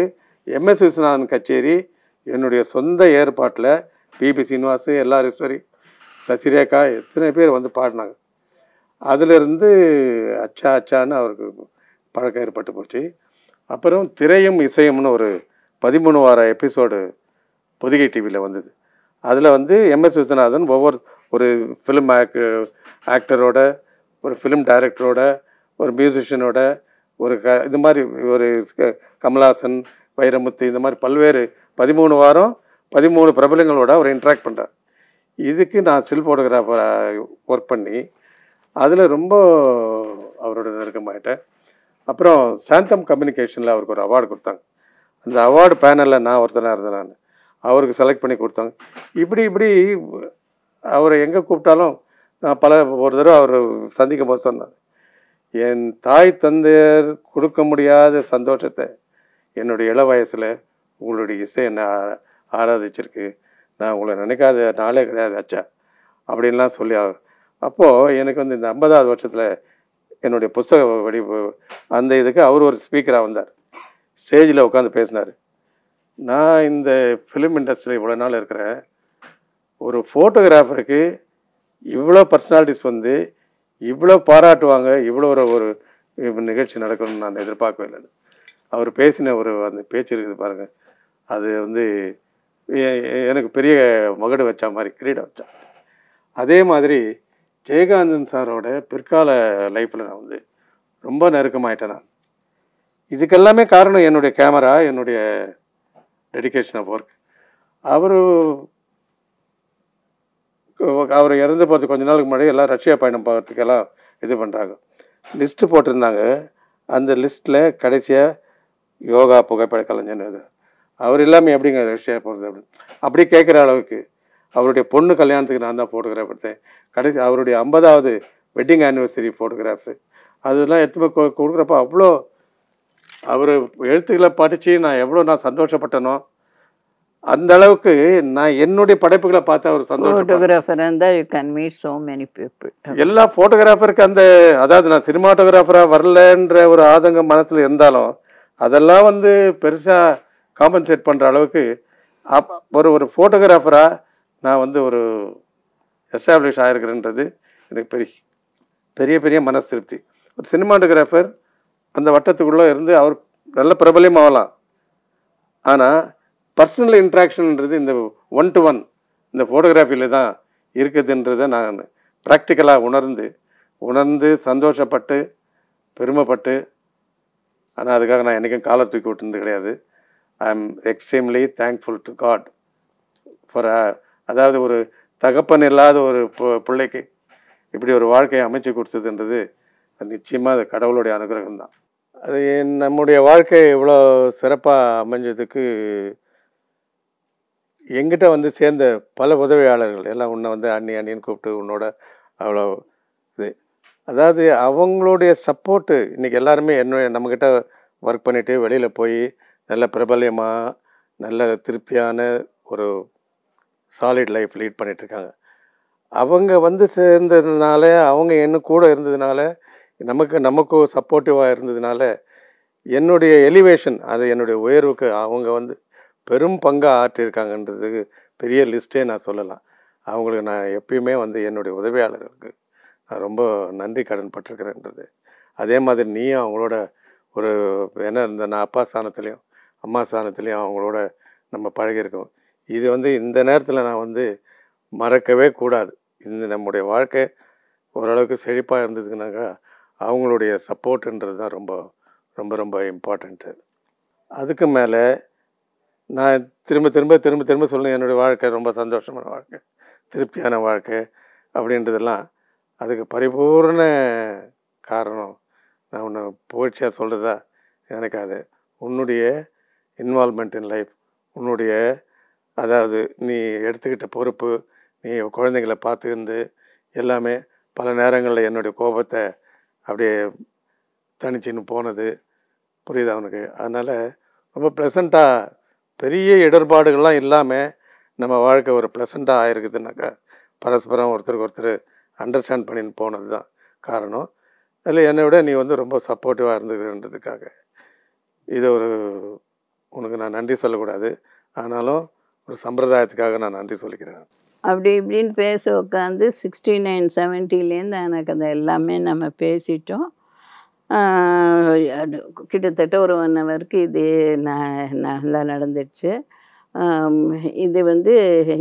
எம்எஸ் விஸ்வநாதன் கச்சேரி என்னுடைய சொந்த ஏற்பாட்டில் பிபி சீனிவாஸ் எல்லாரும் சரி சசிரேகா எத்தனை பேர் வந்து பாடினாங்க அதிலிருந்து அச்சா அச்சான்னு அவருக்கு பழக்கம் ஏற்பட்டு போச்சு அப்புறம் திரையும் இசையும்னு ஒரு பதிமூணு வார எபிசோடு பொதிகை டிவியில் வந்தது அதில் வந்து எம்எஸ் விஸ்வநாதன் ஒவ்வொரு ஒரு ஃபிலிம் ஆக் ஆக்டரோட ஒரு ஃபிலிம் டைரக்டரோட ஒரு மியூசிஷியனோட ஒரு க இது மாதிரி ஒரு கமல்ஹாசன் வைரமுத்து இந்த மாதிரி பல்வேறு பதிமூணு வாரம் பதிமூணு பிரபலங்களோட அவர் இன்ட்ராக்ட் பண்ணுறார் இதுக்கு நான் செல் ஃபோட்டோகிராஃபராக ஒர்க் பண்ணி அதில் ரொம்ப அவரோட நெருக்கமாகிட்டேன் அப்புறம் சாந்தம் கம்யூனிகேஷனில் அவருக்கு ஒரு அவார்டு கொடுத்தாங்க அந்த அவார்டு பேனலில் நான் ஒருத்தனாக இருந்தேன் நான் அவருக்கு செலக்ட் பண்ணி கொடுத்தாங்க இப்படி இப்படி அவரை எங்கே கூப்பிட்டாலும் நான் பல ஒரு தடவை அவர் சந்திக்கும் போது சொன்னார் என் தாய் தந்தையர் கொடுக்க முடியாத சந்தோஷத்தை என்னுடைய இள வயசில் உங்களுடைய இசை என்னை ஆராதிச்சிருக்கு நான் உங்களை நினைக்காத நாளே கிடையாது அச்சா அப்படின்லாம் சொல்லி அப்போது எனக்கு வந்து இந்த ஐம்பதாவது வருஷத்தில் என்னுடைய புஸ்தக வடி அந்த இதுக்கு அவர் ஒரு ஸ்பீக்கராக வந்தார் ஸ்டேஜில் உட்காந்து பேசினார் நான் இந்த ஃபிலிம் இண்டஸ்ட்ரியில் இவ்வளோ நாள் இருக்கிறேன் ஒரு ஃபோட்டோகிராஃபருக்கு இவ்வளோ பர்சனாலிட்டிஸ் வந்து இவ்வளோ பாராட்டுவாங்க இவ்வளோ ஒரு ஒரு நிகழ்ச்சி நடக்கணும்னு நான் எதிர்பார்க்கவே இல்லை அவர் பேசின ஒரு அந்த பேச்சு இருக்குது பாருங்கள் அது வந்து எனக்கு பெரிய மகடு வச்ச மாதிரி கிரீடம் வச்சா அதே மாதிரி ஜெயகாந்தன் சாரோட பிற்கால லைஃப்பில் நான் வந்து ரொம்ப நெருக்கமாயிட்டேன் நான் இதுக்கெல்லாமே காரணம் என்னுடைய கேமரா என்னுடைய டெடிக்கேஷன் ஆஃப் ஒர்க் அவர் அவர் இறந்து போகிறது கொஞ்ச நாளுக்கு முன்னாடி எல்லாம் ரஷ்யா பயணம் போகிறதுக்கெல்லாம் இது பண்ணுறாங்க லிஸ்ட்டு போட்டிருந்தாங்க அந்த லிஸ்ட்டில் கடைசியாக யோகா புகைப்பட கலைஞர் அவர் இல்லாமல் எப்படிங்க ரஷ்யா போகிறது அப்படின்னு அப்படி கேட்குற அளவுக்கு அவருடைய பொண்ணு கல்யாணத்துக்கு நான் தான் ஃபோட்டோகிராஃப் எடுத்தேன் கடைசி அவருடைய ஐம்பதாவது வெட்டிங் ஆனிவர்சரி ஃபோட்டோகிராஃப்ஸு அதெல்லாம் எடுத்து போய் கொடுக்குறப்ப அவ்வளோ அவர் எழுத்துக்களை படித்து நான் எவ்வளோ நான் சந்தோஷப்பட்டனோ அந்த அளவுக்கு நான் என்னுடைய படைப்புகளை பார்த்து அவர் சந்தோஷம் மெனி எல்லா ஃபோட்டோகிராஃபருக்கு அந்த அதாவது நான் சினிமாட்டோகிராஃபராக வரலன்ற ஒரு ஆதங்கம் மனசில் இருந்தாலும் அதெல்லாம் வந்து பெருசாக காம்பன்சேட் பண்ணுற அளவுக்கு அப் ஒரு ஒரு ஃபோட்டோகிராஃபராக நான் வந்து ஒரு எஸ்டாப்ளிஷ் ஆகிருக்கிறேன்றது எனக்கு பெரிய பெரிய பெரிய மனசு திருப்தி ஒரு சினிமாட்டோகிராஃபர் அந்த வட்டத்துக்குள்ளே இருந்து அவர் நல்ல பிரபலியம் ஆகலாம் ஆனால் பர்சனல் இன்ட்ராக்ஷன்ன்றது இந்த ஒன் டு ஒன் இந்த ஃபோட்டோகிராஃபியில் தான் இருக்குதுன்றதை நான் ப்ராக்டிக்கலாக உணர்ந்து உணர்ந்து சந்தோஷப்பட்டு பெருமைப்பட்டு ஆனால் அதுக்காக நான் என்றைக்கும் காலை தூக்கி விட்டுனது கிடையாது I am extremely thankful to God for அதாவது ஒரு தகப்பன் இல்லாத ஒரு பிள்ளைக்கு இப்படி ஒரு வாழ்க்கையை அமைச்சு கொடுத்ததுன்றது நிச்சயமாக அது கடவுளுடைய அனுகிரகம் தான் அது நம்முடைய வாழ்க்கை இவ்வளோ சிறப்பாக அமைஞ்சதுக்கு எங்கிட்ட வந்து சேர்ந்த பல உதவியாளர்கள் எல்லாம் உன்னை வந்து அண்ணி அண்ணின்னு கூப்பிட்டு உன்னோட அவ்வளோ இது அதாவது அவங்களுடைய சப்போர்ட்டு இன்றைக்கி எல்லாருமே என்னுடைய நம்மக்கிட்ட ஒர்க் பண்ணிவிட்டு வெளியில் போய் நல்ல பிரபல்யமாக நல்ல திருப்தியான ஒரு சாலிட் லைஃப் லீட் பண்ணிகிட்ருக்காங்க அவங்க வந்து சேர்ந்ததுனால அவங்க என்ன கூட இருந்ததுனால நமக்கு நமக்கும் சப்போர்ட்டிவாக இருந்ததுனால என்னுடைய எலிவேஷன் அது என்னுடைய உயர்வுக்கு அவங்க வந்து பெரும் பங்காக ஆற்றியிருக்காங்கன்றதுக்கு பெரிய லிஸ்ட்டே நான் சொல்லலாம் அவங்களுக்கு நான் எப்பயுமே வந்து என்னுடைய உதவியாளர்களுக்கு நான் ரொம்ப நன்றி கடன் பட்டிருக்கிறேன்றது அதே மாதிரி நீயும் அவங்களோட ஒரு என்ன இந்த நான் அப்பா ஸ்தானத்துலேயும் அம்மா சாணத்துலேயும் அவங்களோட நம்ம பழகிருக்கோம் இது வந்து இந்த நேரத்தில் நான் வந்து மறக்கவே கூடாது இந்த நம்முடைய வாழ்க்கை ஓரளவுக்கு செழிப்பாக இருந்ததுக்குனாக்கா அவங்களுடைய சப்போர்ட்டுன்றது தான் ரொம்ப ரொம்ப ரொம்ப இம்பார்ட்டண்ட்டு அதுக்கு மேலே நான் திரும்ப திரும்ப திரும்ப திரும்ப சொல்லணும் என்னுடைய வாழ்க்கை ரொம்ப சந்தோஷமான வாழ்க்கை திருப்தியான வாழ்க்கை அப்படின்றதெல்லாம் அதுக்கு பரிபூர்ண காரணம் நான் உன்னை புகழ்ச்சியாக சொல்கிறதா எனக்கு அது உன்னுடைய இன்வால்மெண்ட் இன் லைஃப் உன்னுடைய அதாவது நீ எடுத்துக்கிட்ட பொறுப்பு நீ குழந்தைங்கள பார்த்துருந்து எல்லாமே பல நேரங்களில் என்னுடைய கோபத்தை அப்படியே தனிச்சின்னு போனது புரியுது அவனுக்கு அதனால் ரொம்ப ப்ளசண்ட்டாக பெரிய இடர்பாடுகள்லாம் இல்லாமல் நம்ம வாழ்க்கை ஒரு ப்ளசண்ட்டாக ஆகிருக்குதுனாக்கா பரஸ்பரம் ஒருத்தருக்கு ஒருத்தர் அண்டர்ஸ்டாண்ட் பண்ணின்னு போனது தான் காரணம் அதில் என்னை விட நீ வந்து ரொம்ப சப்போர்ட்டிவாக இருந்துக்கிறதுக்காக இது ஒரு உனக்கு நான் நன்றி சொல்லக்கூடாது ஆனாலும் ஒரு சம்பிரதாயத்துக்காக நான் நன்றி சொல்லிக்கிறேன் அப்படி இப்படின்னு பேச உட்காந்து சிக்ஸ்டி நைன் செவன்ட்டிலேருந்து எனக்கு அதை எல்லாமே நம்ம பேசிட்டோம் கிட்டத்தட்ட ஒரு ஒன் ஹவருக்கு இது நல்லா நடந்துடுச்சு இது வந்து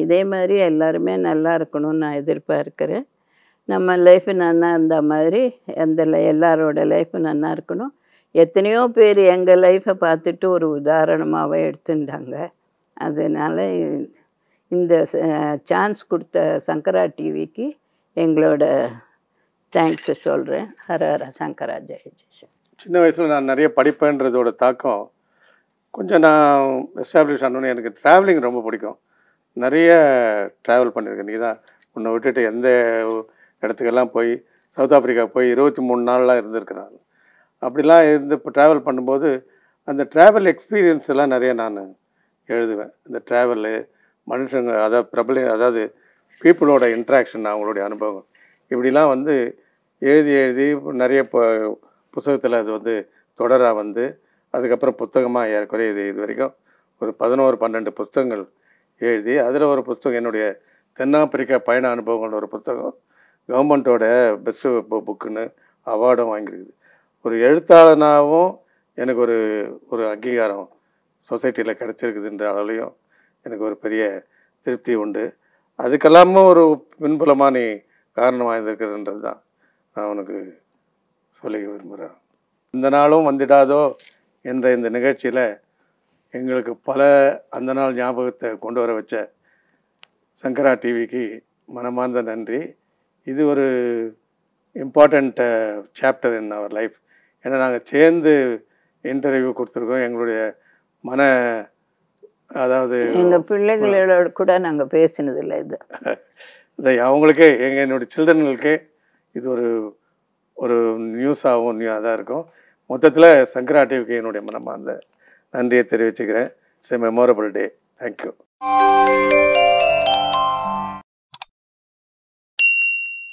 இதே மாதிரி எல்லாருமே நல்லா இருக்கணும்னு நான் எதிர்பார்க்கிறேன் நம்ம லைஃப் நல்லா இருந்த மாதிரி அந்த எல்லாரோட லைஃப் நல்லா இருக்கணும் எத்தனையோ பேர் எங்கள் லைஃப்பை பார்த்துட்டு ஒரு உதாரணமாகவே எடுத்துட்டாங்க அதனால் இந்த சான்ஸ் கொடுத்த சங்கரா டிவிக்கு எங்களோட தேங்க்ஸை சொல்கிறேன் ஹர ஹர சங்கரா ஜெய சின்ன வயசில் நான் நிறைய படிப்பேன்றதோட தாக்கம் கொஞ்சம் நான் எஸ்டாப்ளிஷ் ஆனோன்னு எனக்கு ட்ராவலிங் ரொம்ப பிடிக்கும் நிறைய ட்ராவல் பண்ணியிருக்கேன் நீ தான் உன்னை விட்டுட்டு எந்த இடத்துக்கெல்லாம் போய் சவுத் ஆஃப்ரிக்கா போய் இருபத்தி மூணு நாளெலாம் இருந்திருக்கிறேன் அப்படிலாம் இருந்து இப்போ ட்ராவல் பண்ணும்போது அந்த ட்ராவல் எக்ஸ்பீரியன்ஸ் எல்லாம் நிறைய நான் எழுதுவேன் இந்த ட்ராவலு மனுஷங்க அதாவது பிரபல அதாவது பீப்புளோட இன்ட்ராக்ஷன் அவங்களுடைய அனுபவம் இப்படிலாம் வந்து எழுதி எழுதி நிறைய புத்தகத்தில் அது வந்து தொடராக வந்து அதுக்கப்புறம் புத்தகமாக ஏறக்குறைய இது இது வரைக்கும் ஒரு பதினோரு பன்னெண்டு புத்தகங்கள் எழுதி அதில் ஒரு புத்தகம் என்னுடைய தென்னாப்பிரிக்கா பயண அனுபவங்கள்னு ஒரு புத்தகம் கவர்மெண்ட்டோட பெஸ்ட்டு புக்குன்னு அவார்டும் வாங்கியிருக்குது ஒரு எழுத்தாளனாகவும் எனக்கு ஒரு ஒரு அங்கீகாரம் சொசைட்டியில் கிடச்சிருக்குதுன்ற அளவுலையும் எனக்கு ஒரு பெரிய திருப்தி உண்டு அதுக்கெல்லாமும் ஒரு பின்புலமாக நீ காரணம் வாய்ந்திருக்கிறன்றது தான் நான் உனக்கு சொல்லிக்க விரும்புகிறேன் இந்த நாளும் வந்துடாதோ என்ற இந்த நிகழ்ச்சியில் எங்களுக்கு பல அந்த நாள் ஞாபகத்தை கொண்டு வர வச்ச சங்கரா டிவிக்கு மனமார்ந்த நன்றி இது ஒரு important chapter in our life ஏன்னா நாங்கள் சேர்ந்து இன்டர்வியூ கொடுத்துருக்கோம் எங்களுடைய மன அதாவது எங்கள் பிள்ளைங்களோட கூட நாங்கள் பேசினதில்லை இது *laughs* இதை அவங்களுக்கே எங்கள் என்னுடைய சில்ட்ரன்களுக்கே இது ஒரு ஒரு நியூஸாகவும் அதாக இருக்கும் மொத்தத்தில் சங்கரா டிவிக்கு என்னுடைய மனமார்ந்த நன்றியை தெரிவிச்சுக்கிறேன் it's a memorable day thank you